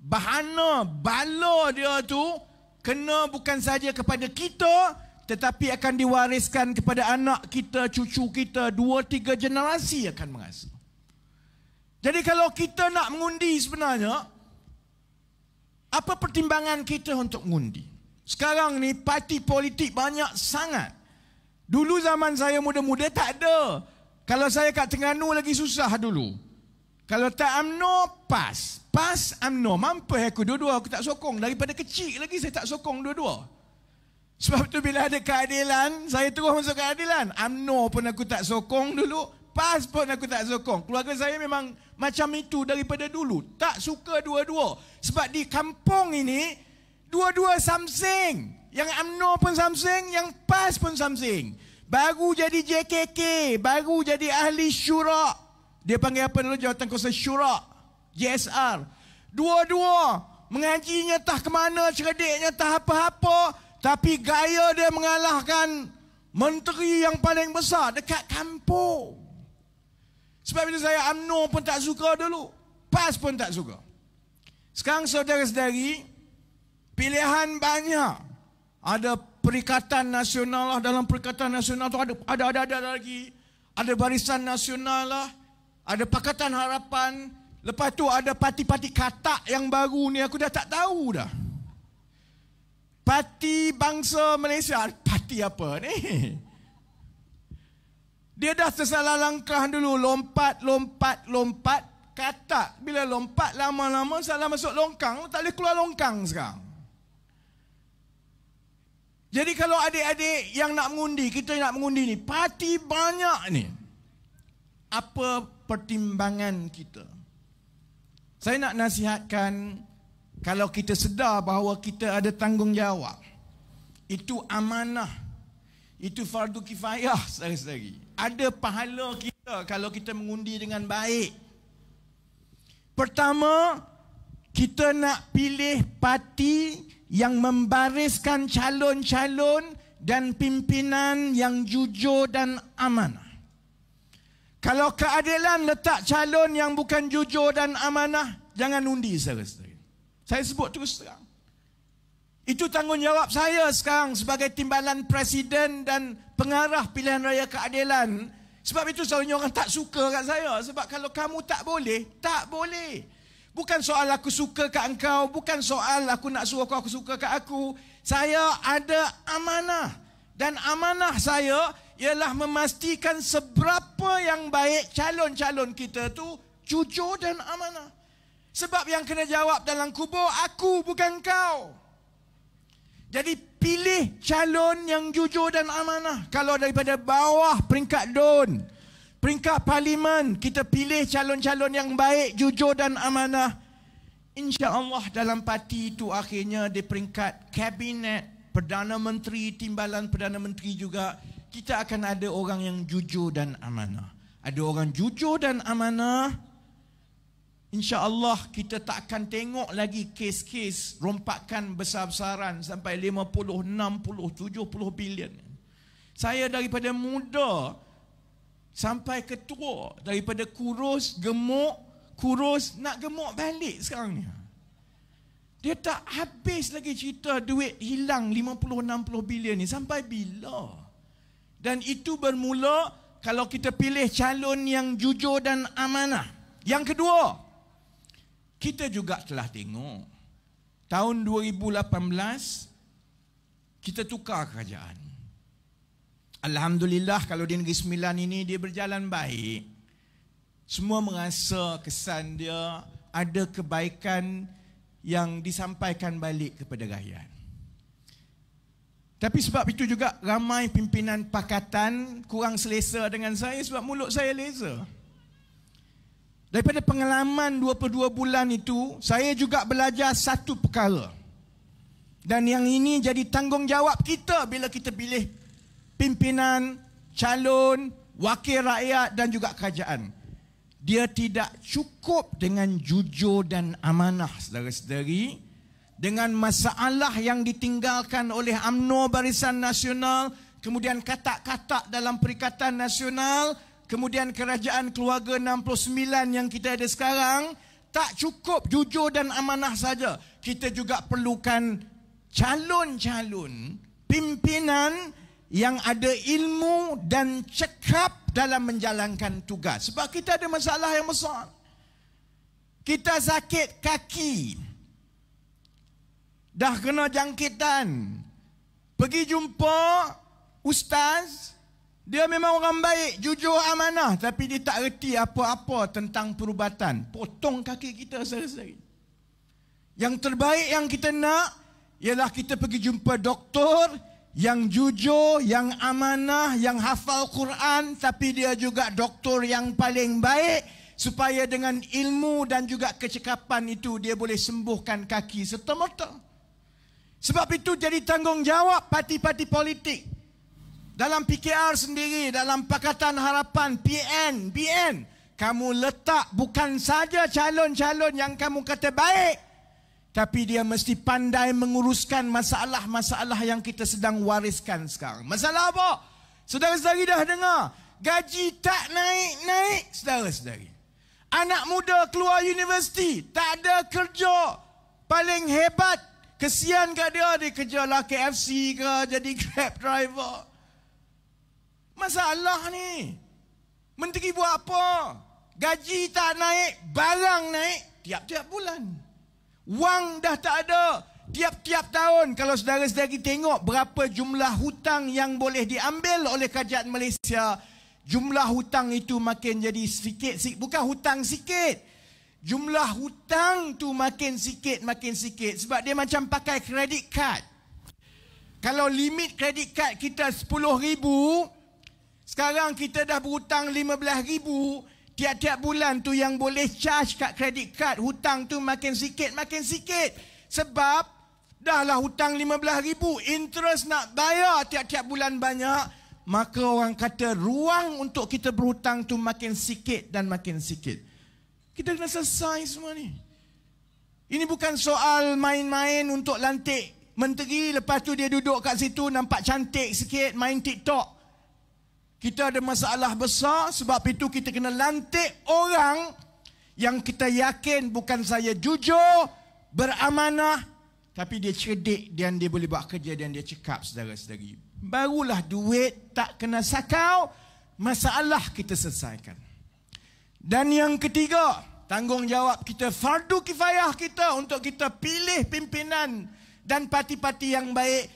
Speaker 3: bahana bala dia tu kena bukan saja kepada kita tetapi akan diwariskan kepada anak kita, cucu kita, dua tiga generasi akan mengasuh. Jadi kalau kita nak mengundi sebenarnya, apa pertimbangan kita untuk mengundi? Sekarang ni parti politik banyak sangat. Dulu zaman saya muda-muda tak ada. Kalau saya kat Terengganu lagi susah dulu. Kalau tak UMNO, pas. Pas UMNO, mampus aku dua-dua aku tak sokong. Daripada kecil lagi saya tak sokong dua-dua. Sebab tu bila ada keadilan, saya terus masuk keadilan. UMNO pun aku tak sokong dulu. PAS pun aku tak sokong. Keluarga saya memang macam itu daripada dulu. Tak suka dua-dua. Sebab di kampung ini, dua-dua something. Yang UMNO pun something, yang PAS pun something. Baru jadi JKK, baru jadi ahli syurak. Dia panggil apa dulu? Jawatan kuasa syurak. JSR. Dua-dua mengajinya tak ke mana, cerdiknya tak apa-apa. Tapi gaya dia mengalahkan menteri yang paling besar dekat kampung. Sebab itu saya UMNO pun tak suka dulu. PAS pun tak suka. Sekarang saudara-saudari, pilihan banyak. Ada Perikatan Nasional lah. Dalam Perikatan Nasional tu ada, ada, ada, ada lagi. Ada Barisan Nasional lah. Ada Pakatan Harapan. Harapan. Lepas tu ada parti-parti katak yang baru ni aku dah tak tahu dah. Parti bangsa Malaysia, parti apa ni? Dia dah tersalah langkah dulu, lompat, lompat, lompat, katak. Bila lompat lama-lama, salah masuk longkang, tak boleh keluar longkang sekarang. Jadi kalau adik-adik yang nak mengundi, kita nak mengundi ni, parti banyak ni. Apa pertimbangan kita? Saya nak nasihatkan kalau kita sedar bahawa kita ada tanggungjawab. Itu amanah. Itu fardu kifayah sekali-sekali. Ada pahala kita kalau kita mengundi dengan baik. Pertama, kita nak pilih parti yang membariskan calon-calon dan pimpinan yang jujur dan amanah. Kalau keadilan letak calon yang bukan jujur dan amanah, jangan undi saya sendiri. Saya sebut terus terang. Itu tanggungjawab saya sekarang sebagai timbalan presiden dan pengarah pilihan raya keadilan. Sebab itu selalunya orang tak suka kat saya. Sebab kalau kamu tak boleh, tak boleh. Bukan soal aku suka kat engkau. Bukan soal aku nak suruh kau aku suka kat aku. Saya ada amanah. Dan amanah saya ialah memastikan seberapa yang baik calon-calon kita tu jujur dan amanah. Sebab yang kena jawab dalam kubur, aku bukan kau. Jadi pilih calon yang jujur dan amanah. Kalau daripada bawah peringkat don, peringkat parlimen, kita pilih calon-calon yang baik, jujur dan amanah. Allah dalam parti itu akhirnya di peringkat kabinet, Perdana Menteri, Timbalan Perdana Menteri juga, kita akan ada orang yang jujur dan amanah. Ada orang jujur dan amanah, Allah kita tak akan tengok lagi kes-kes rompakan besar-besaran sampai 50, 60, 70 bilion. Saya daripada muda sampai ketua, daripada kurus, gemuk, kurus, nak gemuk balik sekarang ni. Dia tak habis lagi cerita duit hilang 50, 60 bilion ni. Sampai bila? Sampai bila? dan itu bermula kalau kita pilih calon yang jujur dan amanah. Yang kedua, kita juga telah tengok tahun 2018 kita tukar kerajaan. Alhamdulillah kalau di Negeri Sembilan ini dia berjalan baik. Semua merasa kesan dia ada kebaikan yang disampaikan balik kepada rakyat. Tapi sebab itu juga ramai pimpinan pakatan kurang selesa dengan saya sebab mulut saya laser. Daripada pengalaman 22 bulan itu, saya juga belajar satu perkara. Dan yang ini jadi tanggungjawab kita bila kita pilih pimpinan, calon, wakil rakyat dan juga kerajaan. Dia tidak cukup dengan jujur dan amanah saudara-saudari. Saudara dengan masalah yang ditinggalkan oleh UMNO Barisan Nasional, kemudian kata-kata dalam Perikatan Nasional, kemudian Kerajaan Keluarga 69 yang kita ada sekarang, tak cukup jujur dan amanah saja. Kita juga perlukan calon-calon pimpinan yang ada ilmu dan cekap dalam menjalankan tugas. Sebab kita ada masalah yang besar. Kita sakit kaki. Kaki dah kena jangkitan. Pergi jumpa ustaz, dia memang orang baik, jujur amanah tapi dia tak reti apa-apa tentang perubatan. Potong kaki kita selesai. Yang terbaik yang kita nak ialah kita pergi jumpa doktor yang jujur, yang amanah, yang hafal Quran tapi dia juga doktor yang paling baik supaya dengan ilmu dan juga kecekapan itu dia boleh sembuhkan kaki serta-merta. serta merta sebab itu jadi tanggungjawab parti-parti politik dalam PKR sendiri, dalam Pakatan Harapan, PN, BN, kamu letak bukan saja calon-calon yang kamu kata baik, tapi dia mesti pandai menguruskan masalah-masalah yang kita sedang wariskan sekarang. Masalah apa? Saudara-saudari dah dengar. Gaji tak naik-naik, saudara-saudari. Anak muda keluar universiti, tak ada kerja. Paling hebat Kesian kat dia dia kerja lah KFC ke jadi grab driver. Masalah ni. Menteri buat apa? Gaji tak naik, barang naik tiap-tiap bulan. Wang dah tak ada. Tiap-tiap tahun kalau saudara-saudari tengok berapa jumlah hutang yang boleh diambil oleh kajian Malaysia, jumlah hutang itu makin jadi sikit-sikit. Bukan hutang sikit jumlah hutang tu makin sikit makin sikit sebab dia macam pakai kredit card. Kalau limit kredit card kita 10000, sekarang kita dah berhutang 15000, tiap-tiap bulan tu yang boleh charge kat kredit card hutang tu makin sikit makin sikit sebab dah lah hutang 15000, interest nak bayar tiap-tiap bulan banyak, maka orang kata ruang untuk kita berhutang tu makin sikit dan makin sikit. Kita kena selesai semua ni. Ini bukan soal main-main untuk lantik menteri. Lepas tu dia duduk kat situ nampak cantik sikit main TikTok. Kita ada masalah besar sebab itu kita kena lantik orang yang kita yakin bukan saya jujur, beramanah. Tapi dia cerdik dan dia boleh buat kerja dan dia cekap saudara-saudari. Barulah duit tak kena sakau, masalah kita selesaikan. Dan yang ketiga, tanggungjawab kita fardu kifayah kita untuk kita pilih pimpinan dan parti-parti yang baik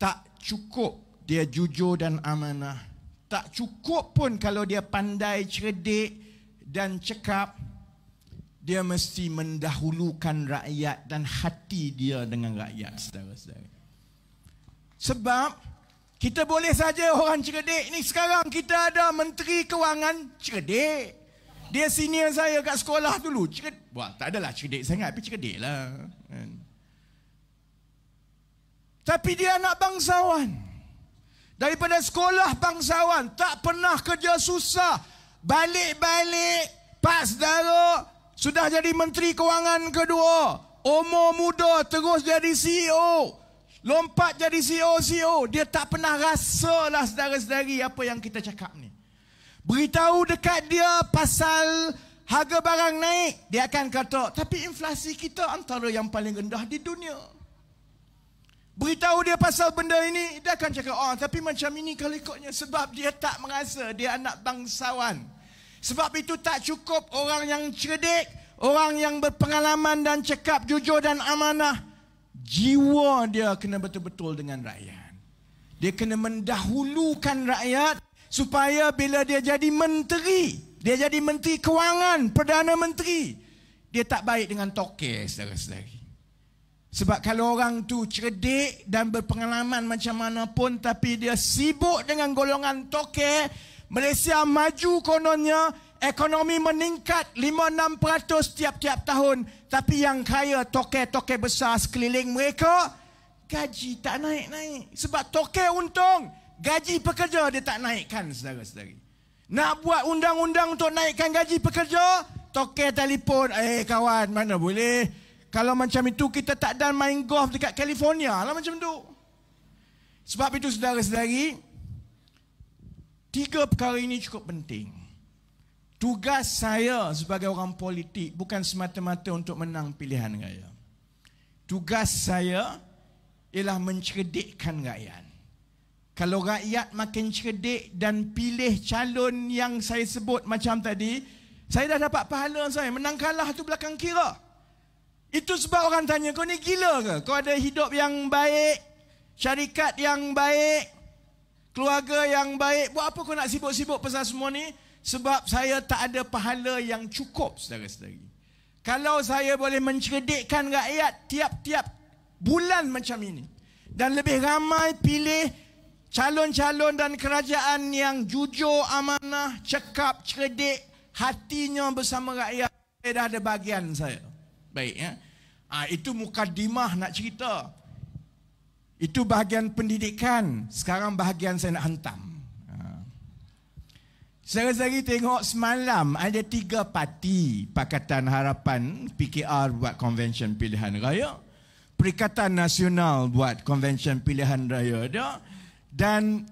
Speaker 3: tak cukup dia jujur dan amanah. Tak cukup pun kalau dia pandai cerdik dan cekap dia mesti mendahulukan rakyat dan hati dia dengan rakyat saudara-saudara. Sebab kita boleh saja orang cerdik ni sekarang kita ada menteri kewangan cerdik. Dia senior saya kat sekolah dulu. Ceket, wah, tak adalah cerdik sangat tapi cerdik lah. Kan. Tapi dia anak bangsawan. Daripada sekolah bangsawan, tak pernah kerja susah. Balik-balik, pak saudara, sudah jadi menteri kewangan kedua. Umur muda terus jadi CEO. Lompat jadi CEO-CEO. E dia tak pernah rasalah saudara-saudari apa yang kita cakap ni. Beritahu dekat dia pasal harga barang naik, dia akan kata, tapi inflasi kita antara yang paling rendah di dunia. Beritahu dia pasal benda ini, dia akan cakap, oh tapi macam ini kalau ikutnya sebab dia tak merasa dia anak bangsawan. Sebab itu tak cukup orang yang cerdik, orang yang berpengalaman dan cekap jujur dan amanah. Jiwa dia kena betul-betul dengan rakyat. Dia kena mendahulukan rakyat supaya bila dia jadi menteri, dia jadi menteri kewangan, perdana menteri, dia tak baik dengan tokeh saudara-saudari. Sebab kalau orang tu cerdik dan berpengalaman macam mana pun tapi dia sibuk dengan golongan tokeh, Malaysia maju kononnya, ekonomi meningkat 5-6% setiap tiap tahun. Tapi yang kaya tokeh-tokeh besar sekeliling mereka, gaji tak naik-naik. Sebab tokeh untung gaji pekerja dia tak naikkan saudara-saudari. Nak buat undang-undang untuk naikkan gaji pekerja, tokek telefon, eh kawan mana boleh. Kalau macam itu kita tak dan main golf dekat California lah macam tu. Sebab itu saudara-saudari, tiga perkara ini cukup penting. Tugas saya sebagai orang politik bukan semata-mata untuk menang pilihan raya. Tugas saya ialah mencerdikkan rakyat. Kalau rakyat makin cerdik dan pilih calon yang saya sebut macam tadi, saya dah dapat pahala saya. Menang kalah tu belakang kira. Itu sebab orang tanya, kau ni gila ke? Kau ada hidup yang baik, syarikat yang baik, keluarga yang baik. Buat apa kau nak sibuk-sibuk pasal semua ni? Sebab saya tak ada pahala yang cukup, saudara-saudari. Kalau saya boleh mencerdikkan rakyat tiap-tiap bulan macam ini. Dan lebih ramai pilih calon-calon dan kerajaan yang jujur, amanah, cekap, cerdik, hatinya bersama rakyat, saya dah ada bagian saya. Baik, ya. Ha, itu mukadimah nak cerita. Itu bahagian pendidikan. Sekarang bahagian saya nak hentam. Ha. Sehari-hari tengok semalam ada tiga parti Pakatan Harapan PKR buat konvensyen pilihan raya. Perikatan Nasional buat konvensyen pilihan raya dia dan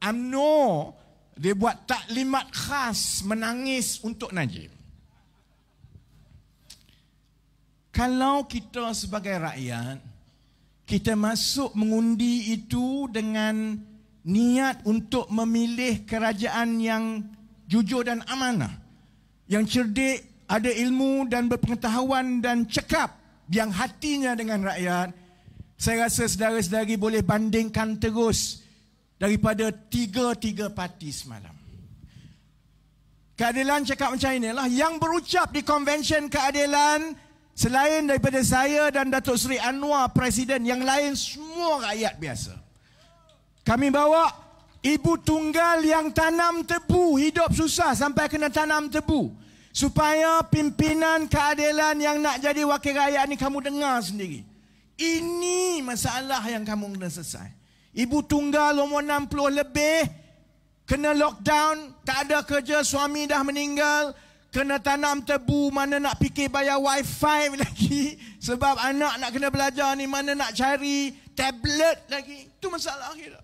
Speaker 3: UMNO dia buat taklimat khas menangis untuk Najib. Kalau kita sebagai rakyat kita masuk mengundi itu dengan niat untuk memilih kerajaan yang jujur dan amanah, yang cerdik, ada ilmu dan berpengetahuan dan cekap yang hatinya dengan rakyat, saya rasa saudara-saudari boleh bandingkan terus daripada tiga-tiga parti semalam. Keadilan cakap macam inilah yang berucap di konvensyen keadilan selain daripada saya dan Datuk Seri Anwar Presiden yang lain semua rakyat biasa. Kami bawa ibu tunggal yang tanam tebu hidup susah sampai kena tanam tebu. Supaya pimpinan keadilan yang nak jadi wakil rakyat ni kamu dengar sendiri. Ini masalah yang kamu kena selesai. Ibu tunggal umur 60 lebih, kena lockdown, tak ada kerja, suami dah meninggal, kena tanam tebu, mana nak fikir bayar wifi lagi, sebab anak nak kena belajar ni, mana nak cari tablet lagi. Itu masalah kita.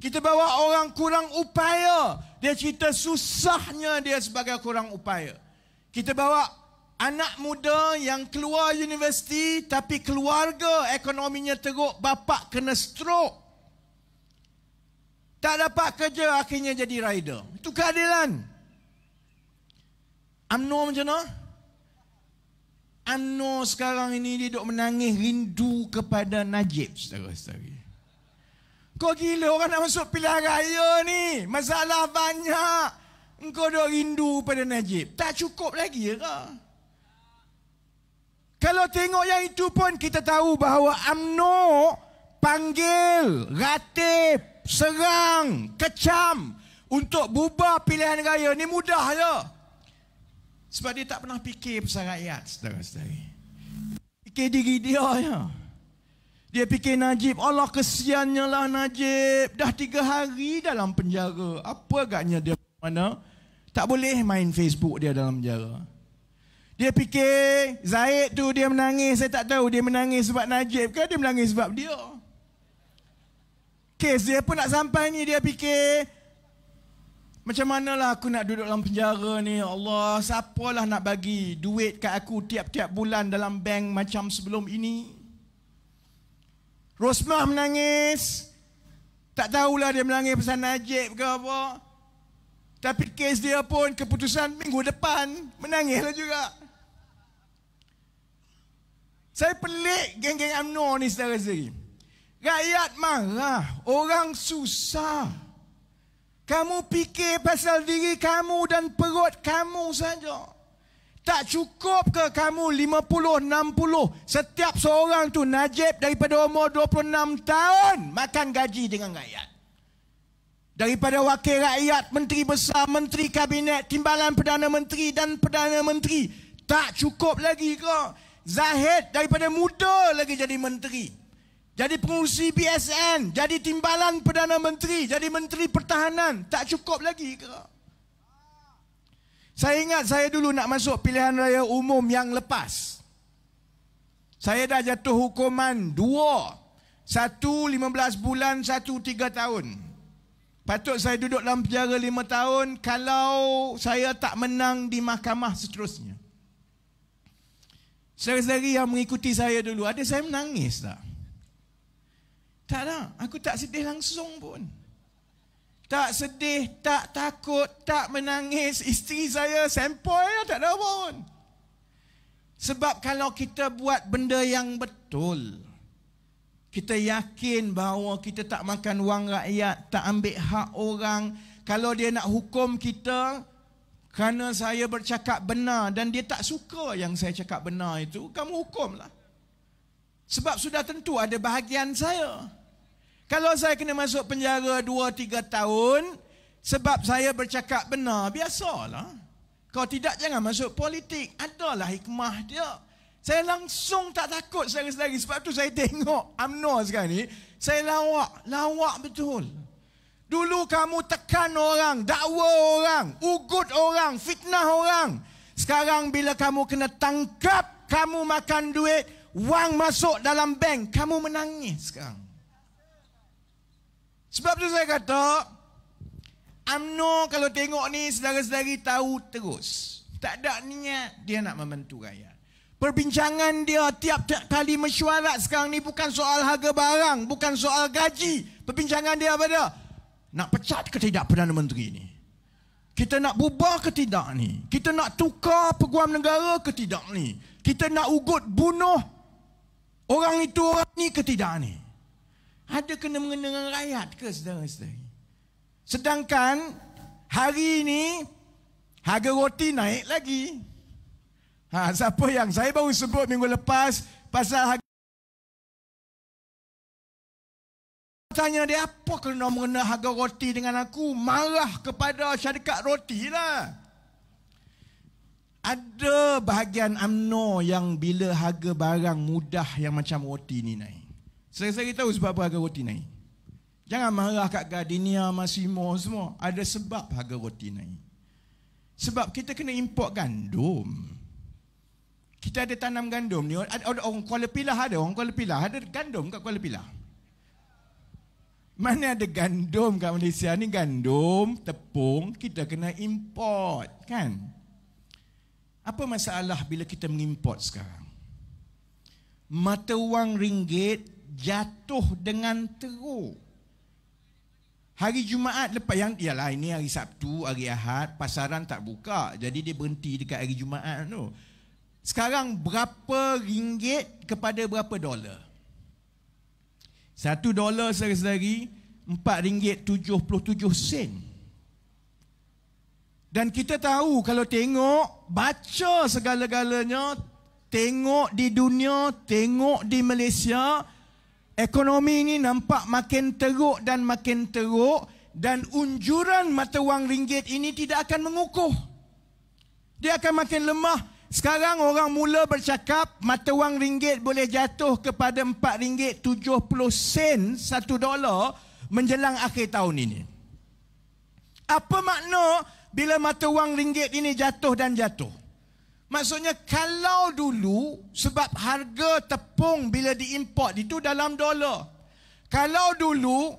Speaker 3: Kita bawa orang kurang upaya. Dia cerita susahnya dia sebagai kurang upaya. Kita bawa anak muda yang keluar universiti tapi keluarga ekonominya teruk, bapa kena stroke Tak dapat kerja akhirnya jadi rider. Itu keadilan. amno macam mana? amno sekarang ini dia dok menangis rindu kepada Najib saudara-saudari. Kau gila orang nak masuk pilihan raya ni. Masalah banyak. Engkau dok rindu pada Najib. Tak cukup lagi ke? Ya? Kalau tengok yang itu pun kita tahu bahawa UMNO panggil, ratif, serang, kecam untuk bubar pilihan raya. Ini mudah je. Sebab dia tak pernah fikir pasal rakyat saudara-saudari. Fikir diri dia je. Dia fikir Najib, Allah kesiannya lah Najib. Dah tiga hari dalam penjara. Apa agaknya dia mana? Tak boleh main Facebook dia dalam penjara. Dia fikir Zaid tu dia menangis saya tak tahu dia menangis sebab Najib ke dia menangis sebab dia. Kes dia pun nak sampai ni dia fikir macam manalah aku nak duduk dalam penjara ni Allah siapalah nak bagi duit kat aku tiap-tiap bulan dalam bank macam sebelum ini. Rosmah menangis. Tak tahulah dia menangis pasal Najib ke apa. Tapi kes dia pun keputusan minggu depan menangislah juga. Saya pelik geng-geng UMNO ni saudara sendiri. Rakyat marah, orang susah. Kamu fikir pasal diri kamu dan perut kamu saja. Tak cukup ke kamu 50, 60, setiap seorang tu Najib daripada umur 26 tahun makan gaji dengan rakyat. Daripada wakil rakyat, menteri besar, menteri kabinet, timbalan Perdana Menteri dan Perdana Menteri. Tak cukup lagi ke? Zahid daripada muda lagi jadi menteri. Jadi pengurusi BSN, jadi timbalan Perdana Menteri, jadi Menteri Pertahanan. Tak cukup lagi ke? Saya ingat saya dulu nak masuk pilihan raya umum yang lepas. Saya dah jatuh hukuman dua. Satu lima belas bulan, satu tiga tahun. Patut saya duduk dalam penjara lima tahun kalau saya tak menang di mahkamah seterusnya. Saudara-saudari yang mengikuti saya dulu, ada saya menangis tak? Tak ada. Aku tak sedih langsung pun. Tak sedih, tak takut, tak menangis. Isteri saya sempoi, lah, tak ada pun. Sebab kalau kita buat benda yang betul, kita yakin bahawa kita tak makan wang rakyat, tak ambil hak orang. Kalau dia nak hukum kita, kerana saya bercakap benar dan dia tak suka yang saya cakap benar itu, kamu hukumlah. Sebab sudah tentu ada bahagian saya. Kalau saya kena masuk penjara 2-3 tahun, sebab saya bercakap benar, biasalah. Kalau tidak, jangan masuk politik. Adalah hikmah dia. Saya langsung tak takut saya sendiri. Sebab tu saya tengok UMNO sekarang ni, saya lawak, lawak betul. Dulu kamu tekan orang, dakwa orang, ugut orang, fitnah orang. Sekarang bila kamu kena tangkap, kamu makan duit, wang masuk dalam bank, kamu menangis sekarang. Sebab tu saya kata, UMNO kalau tengok ni, sedara-sedari tahu terus. Tak ada niat dia nak membantu rakyat. Perbincangan dia tiap-tiap kali mesyuarat sekarang ni bukan soal harga barang, bukan soal gaji. Perbincangan dia apa dia? Nak pecat ke tidak Perdana Menteri ini? Kita nak bubar ke tidak ni? Kita nak tukar peguam negara ke tidak ni? Kita nak ugut bunuh orang itu orang ni ke tidak ni? Ada kena mengenai dengan rakyat ke saudara-saudari? Sedangkan hari ini harga roti naik lagi. Ha, siapa yang saya baru sebut minggu lepas pasal harga Tanya dia apa kena mengena harga roti dengan aku Marah kepada syarikat roti lah Ada bahagian UMNO yang bila harga barang mudah yang macam roti ni naik Sekali-sekali tahu sebab apa harga roti naik Jangan marah kat Gardenia, Massimo semua Ada sebab harga roti naik Sebab kita kena import gandum Kita ada tanam gandum ni Ada Orang Kuala Pilah ada, orang Kuala Pilah ada gandum kat Kuala Pilah mana ada gandum kat Malaysia ni gandum, tepung kita kena import kan? Apa masalah bila kita mengimport sekarang? Mata wang ringgit jatuh dengan teruk. Hari Jumaat lepas yang ialah ini hari Sabtu, hari Ahad, pasaran tak buka. Jadi dia berhenti dekat hari Jumaat tu. Sekarang berapa ringgit kepada berapa dolar? Satu dolar sehari-hari Empat ringgit tujuh puluh tujuh sen Dan kita tahu kalau tengok Baca segala-galanya Tengok di dunia Tengok di Malaysia Ekonomi ini nampak makin teruk dan makin teruk Dan unjuran mata wang ringgit ini tidak akan mengukuh Dia akan makin lemah sekarang orang mula bercakap mata wang ringgit boleh jatuh kepada 4 ringgit 70 sen 1 dolar menjelang akhir tahun ini. Apa makna bila mata wang ringgit ini jatuh dan jatuh? Maksudnya kalau dulu sebab harga tepung bila diimport itu dalam dolar. Kalau dulu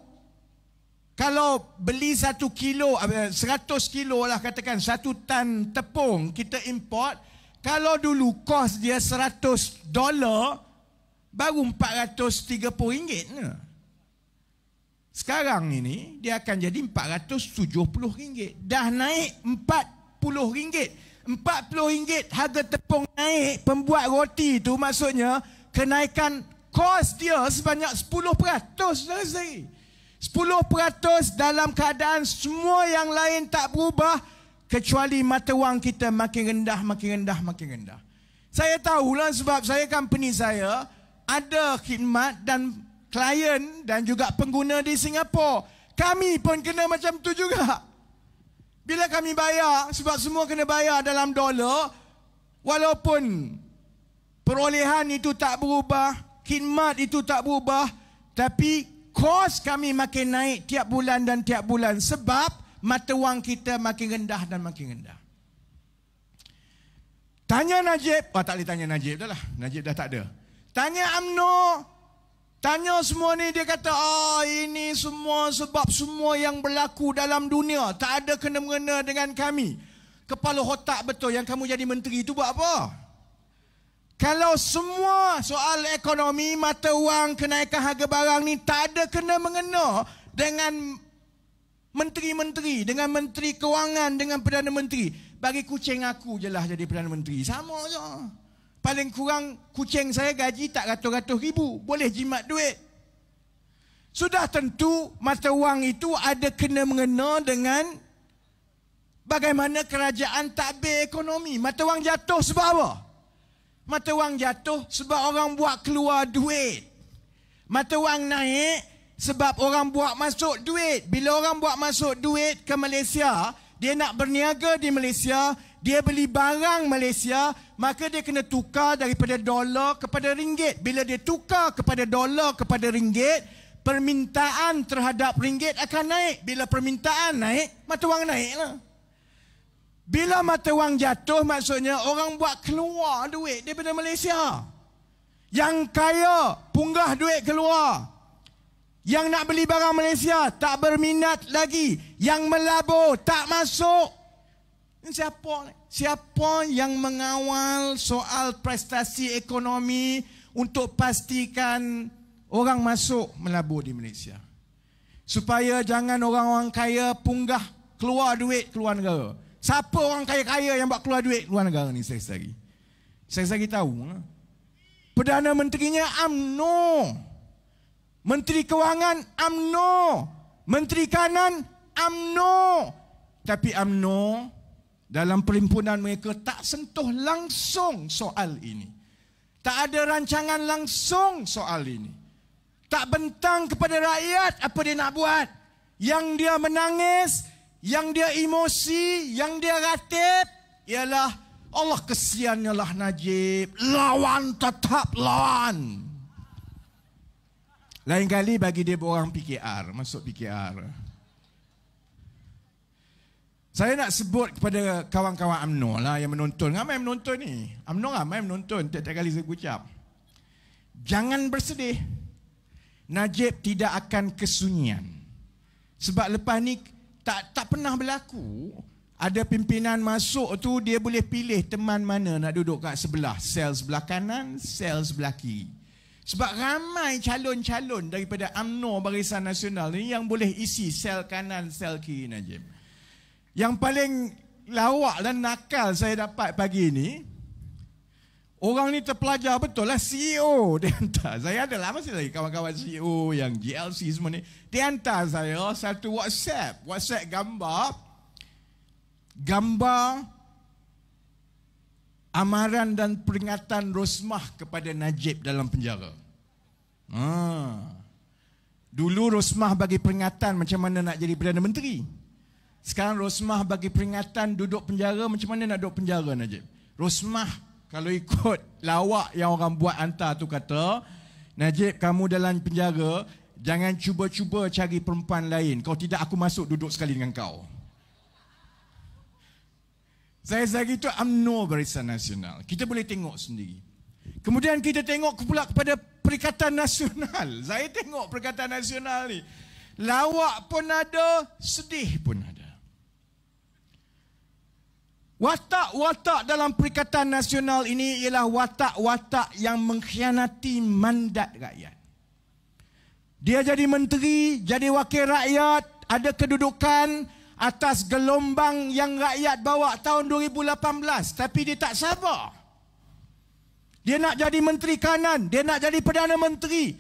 Speaker 3: kalau beli satu kilo, eh, seratus kilo lah katakan satu tan tepung kita import, kalau dulu kos dia 100 dolar baru 430 ringgit. Sekarang ini dia akan jadi 470 ringgit. Dah naik 40 ringgit. 40 ringgit harga tepung naik pembuat roti tu maksudnya kenaikan kos dia sebanyak 10% dari sini. 10% dalam keadaan semua yang lain tak berubah Kecuali mata wang kita makin rendah, makin rendah, makin rendah. Saya tahulah sebab saya company saya ada khidmat dan klien dan juga pengguna di Singapura. Kami pun kena macam tu juga. Bila kami bayar, sebab semua kena bayar dalam dolar, walaupun perolehan itu tak berubah, khidmat itu tak berubah, tapi kos kami makin naik tiap bulan dan tiap bulan sebab mata wang kita makin rendah dan makin rendah. Tanya Najib, oh, tak boleh tanya Najib dah lah. Najib dah tak ada. Tanya UMNO, tanya semua ni dia kata, oh ini semua sebab semua yang berlaku dalam dunia tak ada kena-mengena dengan kami. Kepala otak betul yang kamu jadi menteri itu buat apa? Kalau semua soal ekonomi, mata wang, kenaikan harga barang ni tak ada kena-mengena dengan Menteri-menteri dengan menteri kewangan dengan Perdana Menteri. Bagi kucing aku je lah jadi Perdana Menteri. Sama je. Paling kurang kucing saya gaji tak ratus-ratus ribu. Boleh jimat duit. Sudah tentu mata wang itu ada kena mengena dengan bagaimana kerajaan tak be ekonomi. Mata wang jatuh sebab apa? Mata wang jatuh sebab orang buat keluar duit. Mata wang naik sebab orang buat masuk duit. Bila orang buat masuk duit ke Malaysia, dia nak berniaga di Malaysia, dia beli barang Malaysia, maka dia kena tukar daripada dolar kepada ringgit. Bila dia tukar kepada dolar kepada ringgit, permintaan terhadap ringgit akan naik. Bila permintaan naik, mata wang naiklah. Bila mata wang jatuh, maksudnya orang buat keluar duit daripada Malaysia. Yang kaya, punggah duit keluar. Yang nak beli barang Malaysia tak berminat lagi. Yang melabur tak masuk. Siapa siapa yang mengawal soal prestasi ekonomi untuk pastikan orang masuk melabur di Malaysia? Supaya jangan orang-orang kaya punggah keluar duit keluar negara. Siapa orang kaya-kaya yang buat keluar duit keluar negara ni saya sekali? Saya sekali tahu. Ha? Perdana Menterinya UMNO. Um, Menteri Kewangan AMNO, Menteri Kanan AMNO. Tapi AMNO dalam perhimpunan mereka tak sentuh langsung soal ini. Tak ada rancangan langsung soal ini. Tak bentang kepada rakyat apa dia nak buat. Yang dia menangis, yang dia emosi, yang dia ratip ialah Allah kesiannya lah Najib. Lawan tetap lawan. Lain kali bagi dia orang PKR, masuk PKR. Saya nak sebut kepada kawan-kawan UMNO lah yang menonton. Ramai menonton ni. UMNO ramai menonton. Tiap-tiap kali saya ucap. Jangan bersedih. Najib tidak akan kesunyian. Sebab lepas ni tak tak pernah berlaku. Ada pimpinan masuk tu dia boleh pilih teman mana nak duduk kat sebelah. Sel sebelah kanan, sel sebelah kiri. Sebab ramai calon-calon daripada UMNO Barisan Nasional ni yang boleh isi sel kanan, sel kiri Najib. Yang paling lawak dan nakal saya dapat pagi ini, orang ni terpelajar betul lah CEO. Dia hantar. Saya ada lama masih lagi kawan-kawan CEO yang GLC semua ni. Dia hantar saya satu WhatsApp. WhatsApp gambar. Gambar amaran dan peringatan Rosmah kepada Najib dalam penjara. Ha. Dulu Rosmah bagi peringatan macam mana nak jadi Perdana Menteri. Sekarang Rosmah bagi peringatan duduk penjara macam mana nak duduk penjara Najib. Rosmah kalau ikut lawak yang orang buat hantar tu kata, Najib kamu dalam penjara, jangan cuba-cuba cari perempuan lain. Kalau tidak aku masuk duduk sekali dengan kau. Saya sehari itu UMNO Barisan Nasional. Kita boleh tengok sendiri. Kemudian kita tengok pula kepada Perikatan Nasional. Saya tengok Perikatan Nasional ni. Lawak pun ada, sedih pun ada. Watak-watak dalam Perikatan Nasional ini ialah watak-watak yang mengkhianati mandat rakyat. Dia jadi menteri, jadi wakil rakyat, ada kedudukan, atas gelombang yang rakyat bawa tahun 2018 tapi dia tak sabar. Dia nak jadi menteri kanan, dia nak jadi perdana menteri.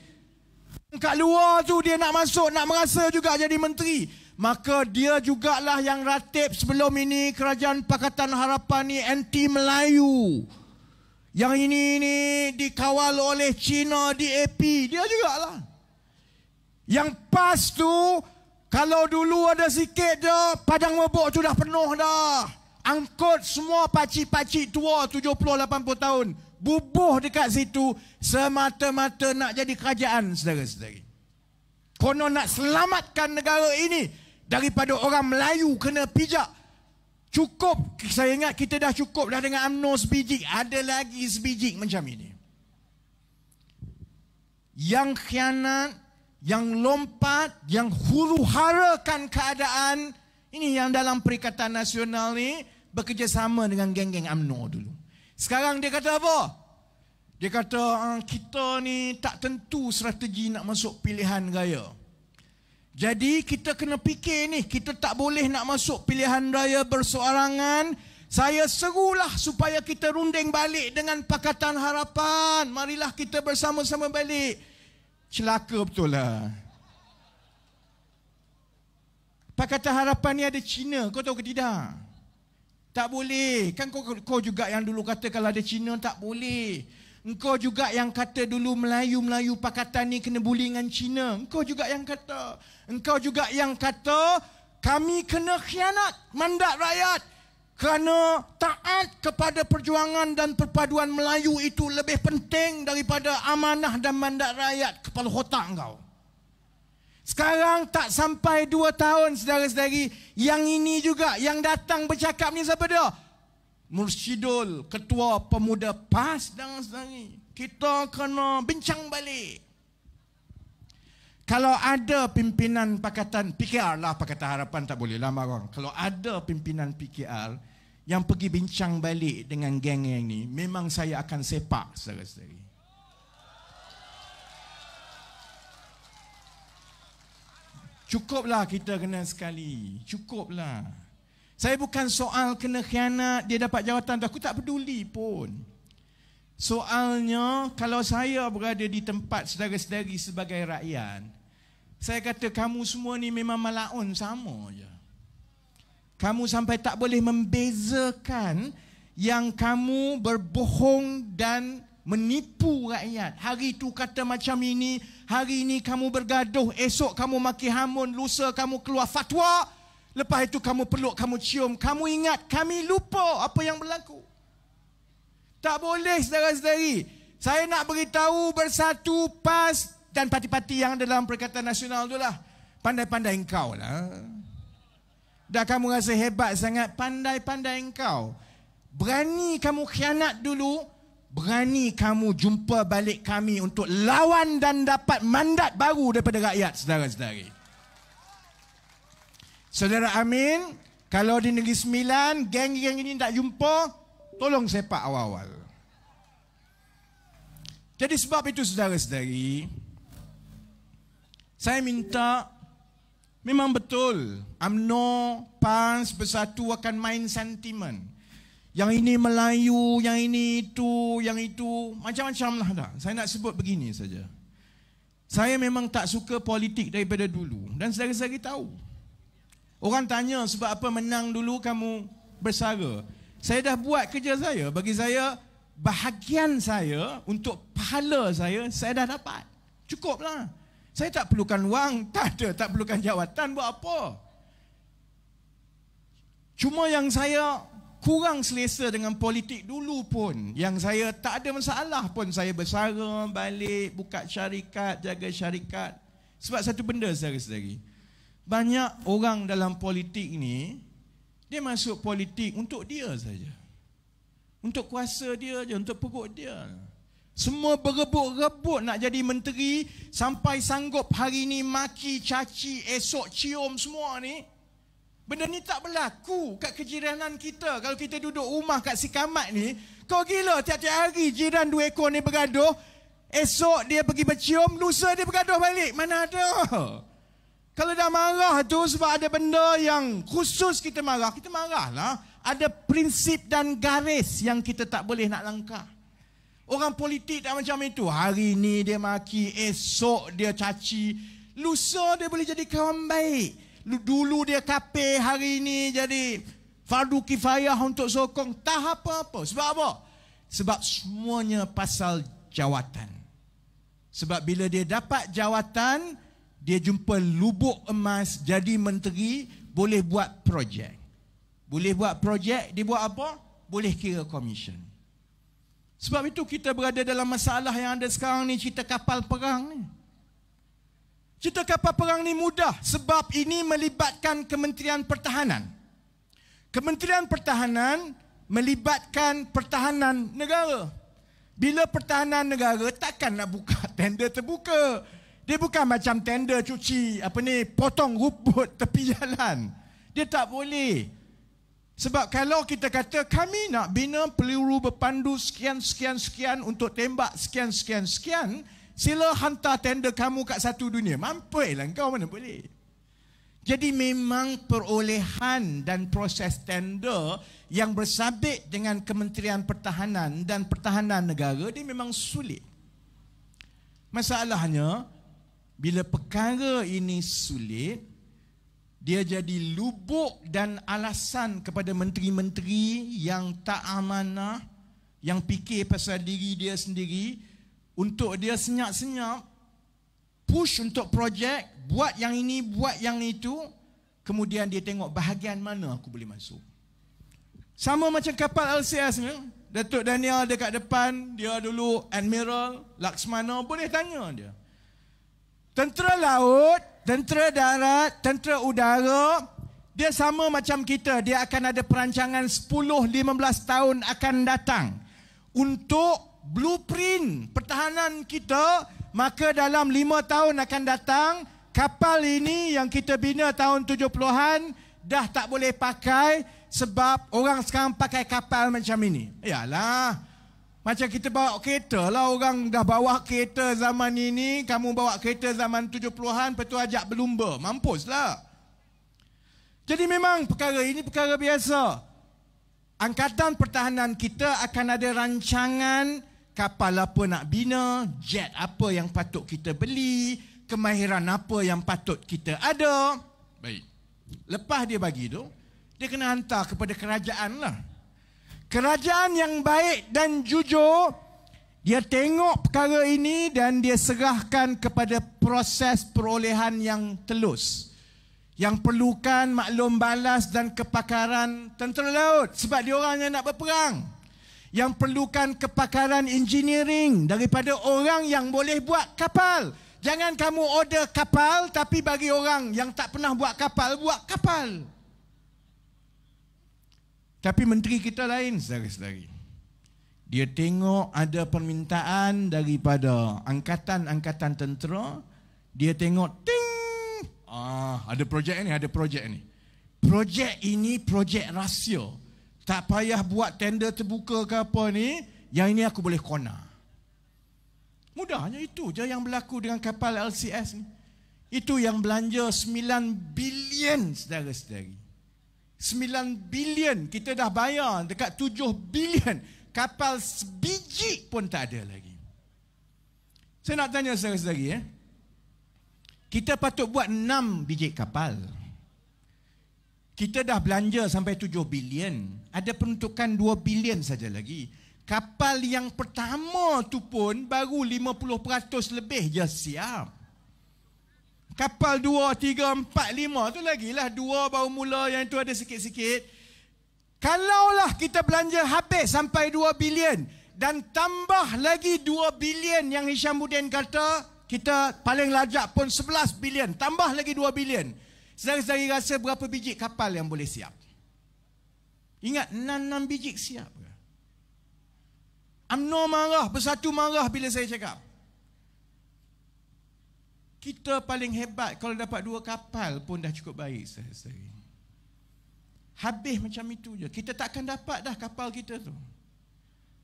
Speaker 3: Kat luar tu dia nak masuk, nak merasa juga jadi menteri. Maka dia jugalah yang ratip sebelum ini kerajaan Pakatan Harapan ni anti Melayu. Yang ini ini dikawal oleh China DAP, dia jugalah. Yang PAS tu kalau dulu ada sikit je, padang mabuk tu dah penuh dah. Angkut semua pakcik-pakcik tua 70-80 tahun. Bubuh dekat situ semata-mata nak jadi kerajaan saudara sedari Konon nak selamatkan negara ini daripada orang Melayu kena pijak. Cukup, saya ingat kita dah cukup dah dengan UMNO sebiji. Ada lagi sebiji macam ini. Yang khianat yang lompat, yang huru harakan keadaan. Ini yang dalam Perikatan Nasional ni bekerjasama dengan geng-geng UMNO dulu. Sekarang dia kata apa? Dia kata ah, kita ni tak tentu strategi nak masuk pilihan raya. Jadi kita kena fikir ni, kita tak boleh nak masuk pilihan raya bersorangan. Saya serulah supaya kita runding balik dengan Pakatan Harapan. Marilah kita bersama-sama balik celaka betul lah. Pakatan harapan ni ada Cina, kau tahu ke tidak? Tak boleh. Kan kau, kau juga yang dulu kata kalau ada Cina, tak boleh. Kau juga yang kata dulu Melayu-Melayu pakatan ni kena buli dengan Cina. Engkau juga yang kata. kau juga yang kata kami kena khianat mandat rakyat. Kerana taat kepada perjuangan dan perpaduan Melayu itu lebih penting daripada amanah dan mandat rakyat kepala kotak kau. Sekarang tak sampai dua tahun sedari-sedari yang ini juga yang datang bercakap ni siapa dia? Mursyidul, ketua pemuda PAS dan sedari Kita kena bincang balik. Kalau ada pimpinan pakatan PKR lah Pakatan Harapan tak boleh lama orang. Kalau ada pimpinan PKR yang pergi bincang balik dengan geng yang ni, memang saya akan sepak sekali-sekali. Cukuplah kita kena sekali. Cukuplah. Saya bukan soal kena khianat, dia dapat jawatan. Aku tak peduli pun. Soalnya kalau saya berada di tempat saudara-saudari sebagai rakyat, saya kata kamu semua ni memang malaun sama je. Kamu sampai tak boleh membezakan yang kamu berbohong dan menipu rakyat. Hari itu kata macam ini, hari ini kamu bergaduh, esok kamu maki hamun, lusa kamu keluar fatwa, lepas itu kamu peluk, kamu cium. Kamu ingat kami lupa apa yang berlaku. Tak boleh saudara-saudari. Saya nak beritahu bersatu PAS dan parti-parti yang ada dalam Perikatan Nasional tu lah. Pandai-pandai engkau lah. Dah kamu rasa hebat sangat, pandai-pandai engkau. Berani kamu khianat dulu, berani kamu jumpa balik kami untuk lawan dan dapat mandat baru daripada rakyat, saudara-saudari. Saudara Amin, kalau di Negeri Sembilan, geng-geng ini tak jumpa, tolong sepak awal-awal. Jadi sebab itu saudara-saudari, saya minta memang betul UMNO PAN bersatu akan main sentimen yang ini Melayu, yang ini itu, yang itu macam-macam lah dah. Saya nak sebut begini saja. Saya memang tak suka politik daripada dulu dan saudara-saudari tahu. Orang tanya sebab apa menang dulu kamu bersara. Saya dah buat kerja saya. Bagi saya bahagian saya untuk pahala saya saya dah dapat. Cukuplah. Saya tak perlukan wang, tak ada, tak perlukan jawatan buat apa. Cuma yang saya kurang selesa dengan politik dulu pun, yang saya tak ada masalah pun saya bersara, balik, buka syarikat, jaga syarikat. Sebab satu benda saya rasa lagi. Banyak orang dalam politik ni, dia masuk politik untuk dia saja. Untuk kuasa dia je, untuk perut dia. Saja. Semua berebut-rebut nak jadi menteri sampai sanggup hari ni maki, caci, esok cium semua ni. Benda ni tak berlaku kat kejiranan kita. Kalau kita duduk rumah kat si Kamat ni, kau gila tiap-tiap hari jiran dua ekor ni bergaduh. Esok dia pergi bercium, lusa dia bergaduh balik. Mana ada? Kalau dah marah tu sebab ada benda yang khusus kita marah, kita marahlah. Ada prinsip dan garis yang kita tak boleh nak langkah. Orang politik tak macam itu. Hari ni dia maki, esok dia caci. Lusa dia boleh jadi kawan baik. Dulu dia kape, hari ni jadi fardu kifayah untuk sokong. Tak apa-apa. Sebab apa? Sebab semuanya pasal jawatan. Sebab bila dia dapat jawatan, dia jumpa lubuk emas jadi menteri, boleh buat projek. Boleh buat projek, dia buat apa? Boleh kira komisen. Sebab itu kita berada dalam masalah yang ada sekarang ni cerita kapal perang ni. Cerita kapal perang ni mudah sebab ini melibatkan Kementerian Pertahanan. Kementerian Pertahanan melibatkan pertahanan negara. Bila pertahanan negara takkan nak buka tender terbuka. Dia bukan macam tender cuci apa ni potong rumput tepi jalan. Dia tak boleh. Sebab kalau kita kata kami nak bina peluru berpandu sekian sekian sekian untuk tembak sekian sekian sekian, sila hantar tender kamu kat satu dunia. mampu, Mampailah kau mana boleh. Jadi memang perolehan dan proses tender yang bersabit dengan Kementerian Pertahanan dan Pertahanan Negara dia memang sulit. Masalahnya bila perkara ini sulit, dia jadi lubuk dan alasan kepada menteri-menteri yang tak amanah yang fikir pasal diri dia sendiri untuk dia senyap-senyap push untuk projek buat yang ini buat yang itu kemudian dia tengok bahagian mana aku boleh masuk sama macam kapal LCS ni Datuk Daniel dekat depan dia dulu admiral Laksmana boleh tanya dia tentera laut tentera darat, tentera udara, dia sama macam kita. Dia akan ada perancangan 10-15 tahun akan datang. Untuk blueprint pertahanan kita, maka dalam 5 tahun akan datang, kapal ini yang kita bina tahun 70-an, dah tak boleh pakai sebab orang sekarang pakai kapal macam ini. Yalah. Yalah. Macam kita bawa kereta lah orang dah bawa kereta zaman ini, kamu bawa kereta zaman 70-an, petua ajak berlumba. Mampus lah. Jadi memang perkara ini perkara biasa. Angkatan pertahanan kita akan ada rancangan kapal apa nak bina, jet apa yang patut kita beli, kemahiran apa yang patut kita ada. Baik. Lepas dia bagi tu, dia kena hantar kepada kerajaan lah. Kerajaan yang baik dan jujur, dia tengok perkara ini dan dia serahkan kepada proses perolehan yang telus. Yang perlukan maklum balas dan kepakaran tentera laut sebab diorang yang nak berperang. Yang perlukan kepakaran engineering daripada orang yang boleh buat kapal. Jangan kamu order kapal tapi bagi orang yang tak pernah buat kapal, buat kapal. Tapi menteri kita lain saudara-saudari. Dia tengok ada permintaan daripada angkatan-angkatan tentera. Dia tengok ting. Ah, ada projek ni, ada projek ni. Projek ini projek rahsia. Tak payah buat tender terbuka ke apa ni. Yang ini aku boleh kona. Mudahnya itu je yang berlaku dengan kapal LCS ni. Itu yang belanja 9 bilion saudara-saudari. 9 bilion kita dah bayar dekat 7 bilion kapal sebiji pun tak ada lagi saya nak tanya saudara-saudari eh? kita patut buat 6 biji kapal kita dah belanja sampai 7 bilion ada peruntukan 2 bilion saja lagi kapal yang pertama tu pun baru 50% lebih je siap kapal dua, tiga, empat, lima tu lagi lah. dua baru mula yang tu ada sikit-sikit. Kalaulah kita belanja habis sampai dua bilion dan tambah lagi dua bilion yang Hisham Budin kata, kita paling lajak pun sebelas bilion. Tambah lagi dua bilion. Sedang-sedang rasa berapa biji kapal yang boleh siap. Ingat, enam enam biji siap. UMNO marah, bersatu marah bila saya cakap. Kita paling hebat kalau dapat dua kapal pun dah cukup baik sehari-hari. Habis macam itu je. Kita takkan dapat dah kapal kita tu.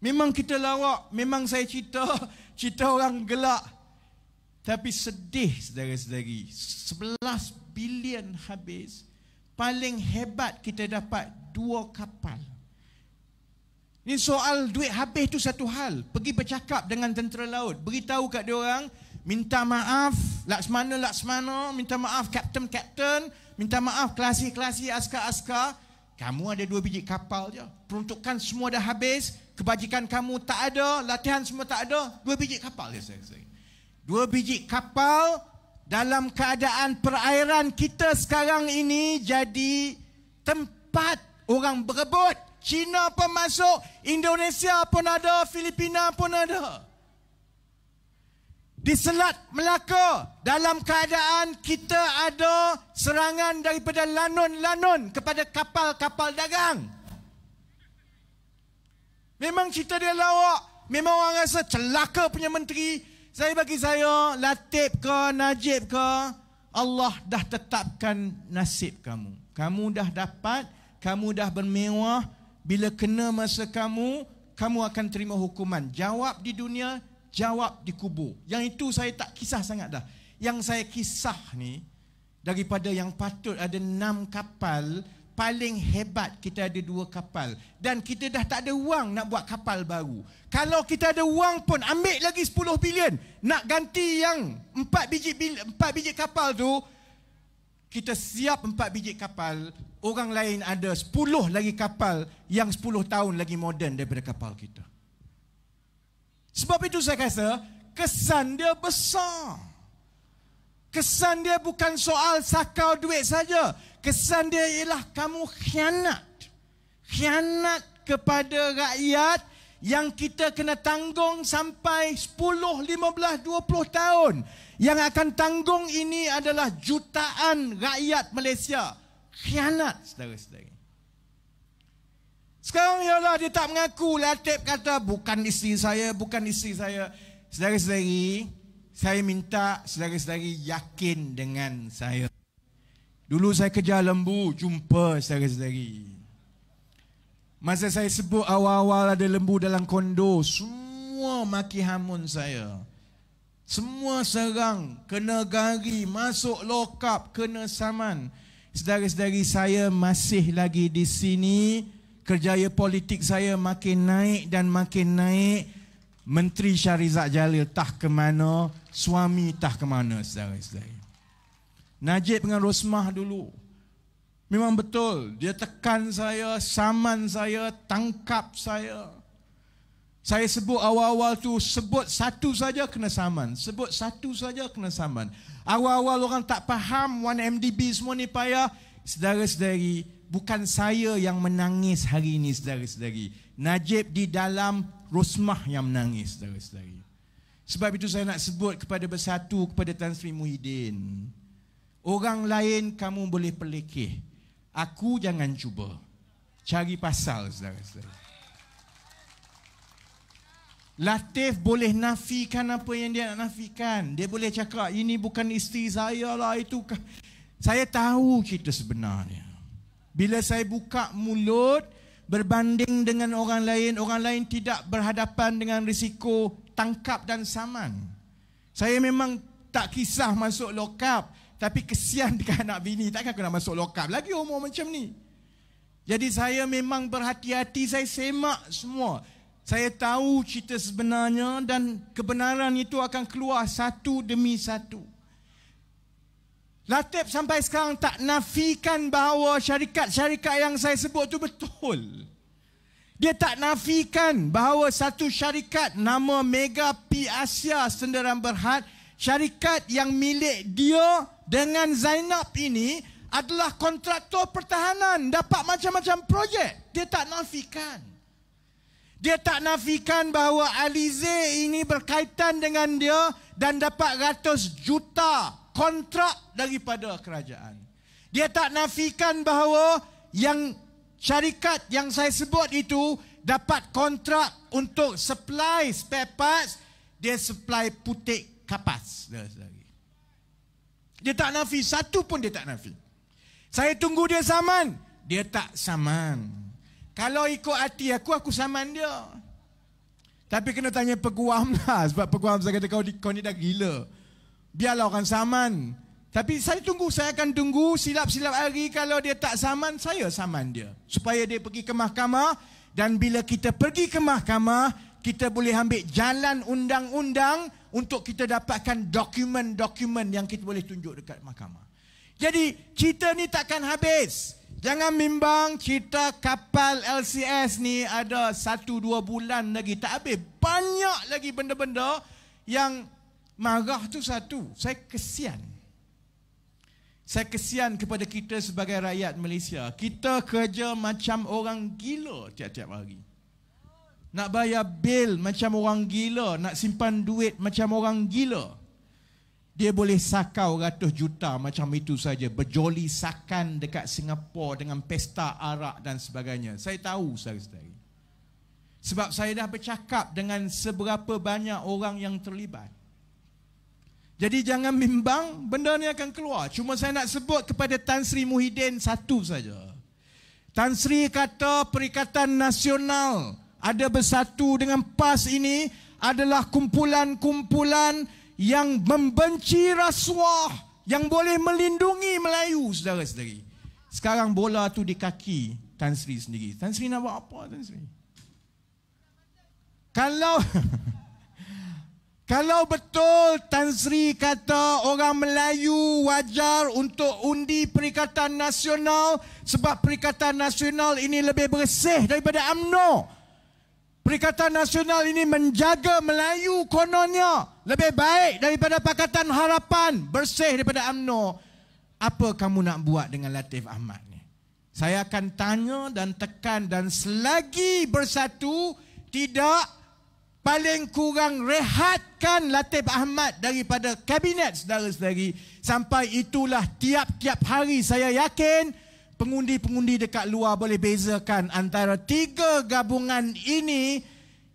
Speaker 3: Memang kita lawak, memang saya cerita, cerita orang gelak. Tapi sedih sedari sedari. 11 bilion habis. Paling hebat kita dapat dua kapal. Ini soal duit habis tu satu hal. Pergi bercakap dengan tentera laut. Beritahu kat dia orang, minta maaf laksmana laksmana minta maaf kapten kapten minta maaf kelasi kelasi askar askar kamu ada dua biji kapal je peruntukan semua dah habis kebajikan kamu tak ada latihan semua tak ada dua biji kapal je saya dua biji kapal dalam keadaan perairan kita sekarang ini jadi tempat orang berebut Cina pun masuk, Indonesia pun ada, Filipina pun ada di Selat Melaka dalam keadaan kita ada serangan daripada lanun-lanun kepada kapal-kapal dagang. Memang cerita dia lawak. Memang orang rasa celaka punya menteri. Saya bagi saya Latif ke Najib ke Allah dah tetapkan nasib kamu. Kamu dah dapat, kamu dah bermewah. Bila kena masa kamu, kamu akan terima hukuman. Jawab di dunia, jawab di kubur. Yang itu saya tak kisah sangat dah. Yang saya kisah ni daripada yang patut ada enam kapal paling hebat kita ada dua kapal dan kita dah tak ada wang nak buat kapal baru. Kalau kita ada wang pun ambil lagi 10 bilion nak ganti yang empat biji empat biji kapal tu kita siap empat biji kapal orang lain ada 10 lagi kapal yang 10 tahun lagi moden daripada kapal kita. Sebab itu saya kata kesan dia besar. Kesan dia bukan soal sakau duit saja. Kesan dia ialah kamu khianat. Khianat kepada rakyat yang kita kena tanggung sampai 10, 15, 20 tahun. Yang akan tanggung ini adalah jutaan rakyat Malaysia. Khianat saudara-saudari. Sekarang Allah dia tak mengaku. Latif kata, bukan isteri saya, bukan isteri saya. Sedari-sedari, saya minta sedari-sedari yakin dengan saya. Dulu saya kerja lembu, jumpa sedari-sedari. Masa saya sebut awal-awal ada lembu dalam kondo, semua maki hamun saya. Semua serang, kena gari, masuk lokap, kena saman. Sedari-sedari saya masih lagi di sini, saya kerjaya politik saya makin naik dan makin naik. Menteri Syarizat Jalil tah ke mana, suami tah ke mana, saudara-saudara. Najib dengan Rosmah dulu. Memang betul, dia tekan saya, saman saya, tangkap saya. Saya sebut awal-awal tu sebut satu saja kena saman, sebut satu saja kena saman. Awal-awal orang tak faham 1MDB semua ni payah, saudara-saudari, bukan saya yang menangis hari ini sedari sedari. Najib di dalam rosmah yang menangis sedari sedari. Sebab itu saya nak sebut kepada bersatu kepada Tan Sri Muhyiddin. Orang lain kamu boleh pelekeh. Aku jangan cuba. Cari pasal sedari sedari. Latif boleh nafikan apa yang dia nak nafikan. Dia boleh cakap ini bukan isteri saya lah itu. Saya tahu cerita sebenarnya. Bila saya buka mulut berbanding dengan orang lain, orang lain tidak berhadapan dengan risiko tangkap dan saman. Saya memang tak kisah masuk lokap, tapi kesian dekat anak bini, takkan aku nak masuk lokap lagi umur macam ni. Jadi saya memang berhati-hati, saya semak semua. Saya tahu cerita sebenarnya dan kebenaran itu akan keluar satu demi satu. Latif sampai sekarang tak nafikan bahawa syarikat-syarikat yang saya sebut tu betul. Dia tak nafikan bahawa satu syarikat nama Mega P Asia Sendirian Berhad, syarikat yang milik dia dengan Zainab ini adalah kontraktor pertahanan dapat macam-macam projek. Dia tak nafikan. Dia tak nafikan bahawa Alize ini berkaitan dengan dia dan dapat ratus juta kontrak daripada kerajaan. Dia tak nafikan bahawa yang syarikat yang saya sebut itu dapat kontrak untuk supply spare parts, dia supply putik kapas. Dia tak nafi, satu pun dia tak nafi. Saya tunggu dia saman, dia tak saman. Kalau ikut hati aku, aku saman dia. Tapi kena tanya peguam lah. Sebab peguam saya kata kau, kau ni dah gila biarlah orang saman. Tapi saya tunggu, saya akan tunggu silap-silap hari kalau dia tak saman, saya saman dia. Supaya dia pergi ke mahkamah dan bila kita pergi ke mahkamah, kita boleh ambil jalan undang-undang untuk kita dapatkan dokumen-dokumen yang kita boleh tunjuk dekat mahkamah. Jadi cerita ni takkan habis. Jangan bimbang cerita kapal LCS ni ada satu dua bulan lagi tak habis. Banyak lagi benda-benda yang Marah tu satu, saya kesian. Saya kesian kepada kita sebagai rakyat Malaysia. Kita kerja macam orang gila tiap-tiap hari. Nak bayar bil macam orang gila, nak simpan duit macam orang gila. Dia boleh sakau ratus juta macam itu saja berjoli sakan dekat Singapura dengan pesta arak dan sebagainya. Saya tahu saya saudari Sebab saya dah bercakap dengan seberapa banyak orang yang terlibat. Jadi jangan bimbang, benda ni akan keluar. Cuma saya nak sebut kepada Tan Sri Muhyiddin satu saja. Tan Sri kata Perikatan Nasional ada bersatu dengan PAS ini adalah kumpulan-kumpulan yang membenci rasuah yang boleh melindungi Melayu saudara-saudari. Sekarang bola tu di kaki Tan Sri sendiri. Tan Sri nak buat apa Tan Sri? Kalau Kalau betul Tan Sri kata orang Melayu wajar untuk undi Perikatan Nasional sebab Perikatan Nasional ini lebih bersih daripada AMNO. Perikatan Nasional ini menjaga Melayu kononnya lebih baik daripada Pakatan Harapan bersih daripada AMNO. Apa kamu nak buat dengan Latif Ahmad ni? Saya akan tanya dan tekan dan selagi bersatu tidak paling kurang rehatkan Latif Ahmad daripada kabinet saudara-saudari sampai itulah tiap-tiap hari saya yakin pengundi-pengundi dekat luar boleh bezakan antara tiga gabungan ini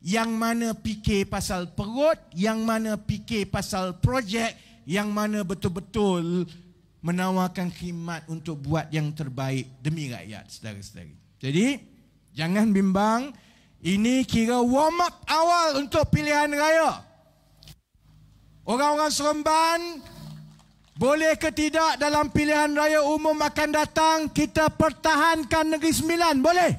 Speaker 3: yang mana fikir pasal perut, yang mana fikir pasal projek, yang mana betul-betul menawarkan khidmat untuk buat yang terbaik demi rakyat saudara-saudari. Jadi, jangan bimbang. Ini kira warm up awal untuk pilihan raya. Orang-orang Seremban boleh ke tidak dalam pilihan raya umum akan datang kita pertahankan Negeri Sembilan? Boleh?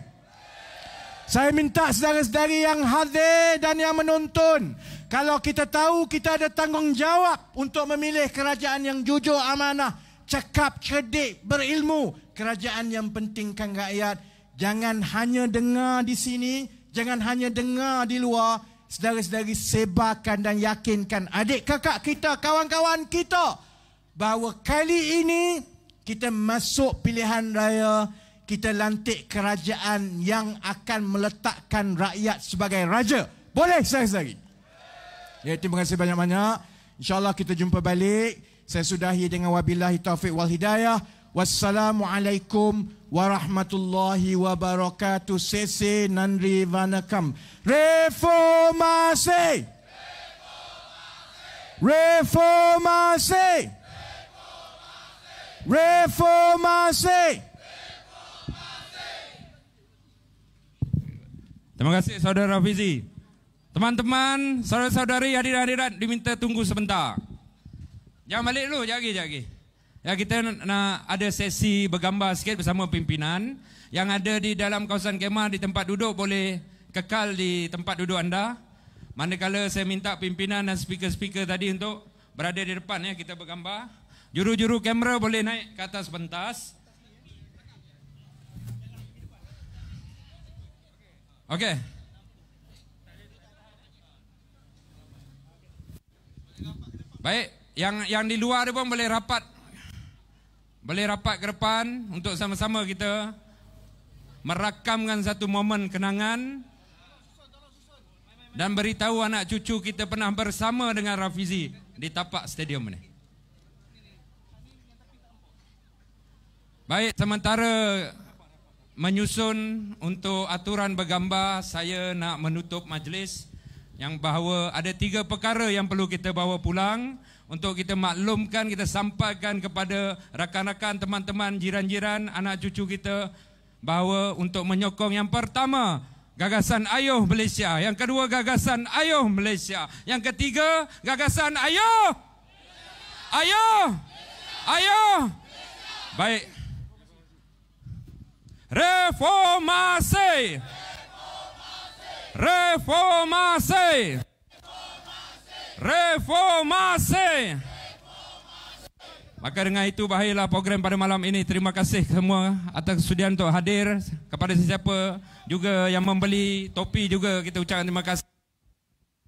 Speaker 3: Saya minta saudara-saudari yang hadir dan yang menonton kalau kita tahu kita ada tanggungjawab untuk memilih kerajaan yang jujur, amanah, cekap, cerdik, berilmu. Kerajaan yang pentingkan rakyat. Jangan hanya dengar di sini, Jangan hanya dengar di luar. Sedari-sedari sebarkan dan yakinkan adik kakak kita, kawan-kawan kita. Bahawa kali ini kita masuk pilihan raya. Kita lantik kerajaan yang akan meletakkan rakyat sebagai raja. Boleh sedari-sedari? Ya, terima kasih banyak-banyak. InsyaAllah kita jumpa balik. Saya sudahi dengan wabillahi taufiq wal hidayah. Wassalamualaikum warahmatullahi wabarakatuh sese nanri vanakam reformasi reformasi reformasi
Speaker 6: Terima kasih saudara Fizi. Teman-teman, saudara-saudari hadirin-hadirat diminta tunggu sebentar. Jangan balik dulu, jangan lagi, Ya kita nak ada sesi bergambar sikit bersama pimpinan yang ada di dalam kawasan kemah di tempat duduk boleh kekal di tempat duduk anda. Manakala saya minta pimpinan dan speaker-speaker tadi untuk berada di depan ya kita bergambar. Juru-juru kamera boleh naik ke atas pentas. Okey. Baik, yang yang di luar pun boleh rapat boleh rapat ke depan untuk sama-sama kita merakamkan satu momen kenangan dan beritahu anak cucu kita pernah bersama dengan Rafizi di tapak stadium ini. Baik, sementara menyusun untuk aturan bergambar, saya nak menutup majlis yang bahawa ada tiga perkara yang perlu kita bawa pulang untuk kita maklumkan, kita sampaikan kepada rakan-rakan, teman-teman, jiran-jiran, anak cucu kita bahawa untuk menyokong yang pertama gagasan Ayuh Malaysia, yang kedua gagasan Ayuh Malaysia, yang ketiga gagasan Ayuh ayo, ayo. Baik Reformasi Reformasi, Reformasi reformasi. Maka dengan itu bahayalah program pada malam ini. Terima kasih semua atas kesudian untuk hadir. Kepada sesiapa juga yang membeli topi juga kita ucapkan terima kasih.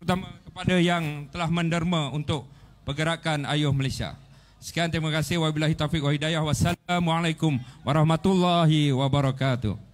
Speaker 6: Terutama kepada yang telah menderma untuk pergerakan Ayuh Malaysia. Sekian terima kasih. Wabillahi taufiq wa hidayah. Wassalamualaikum warahmatullahi wabarakatuh.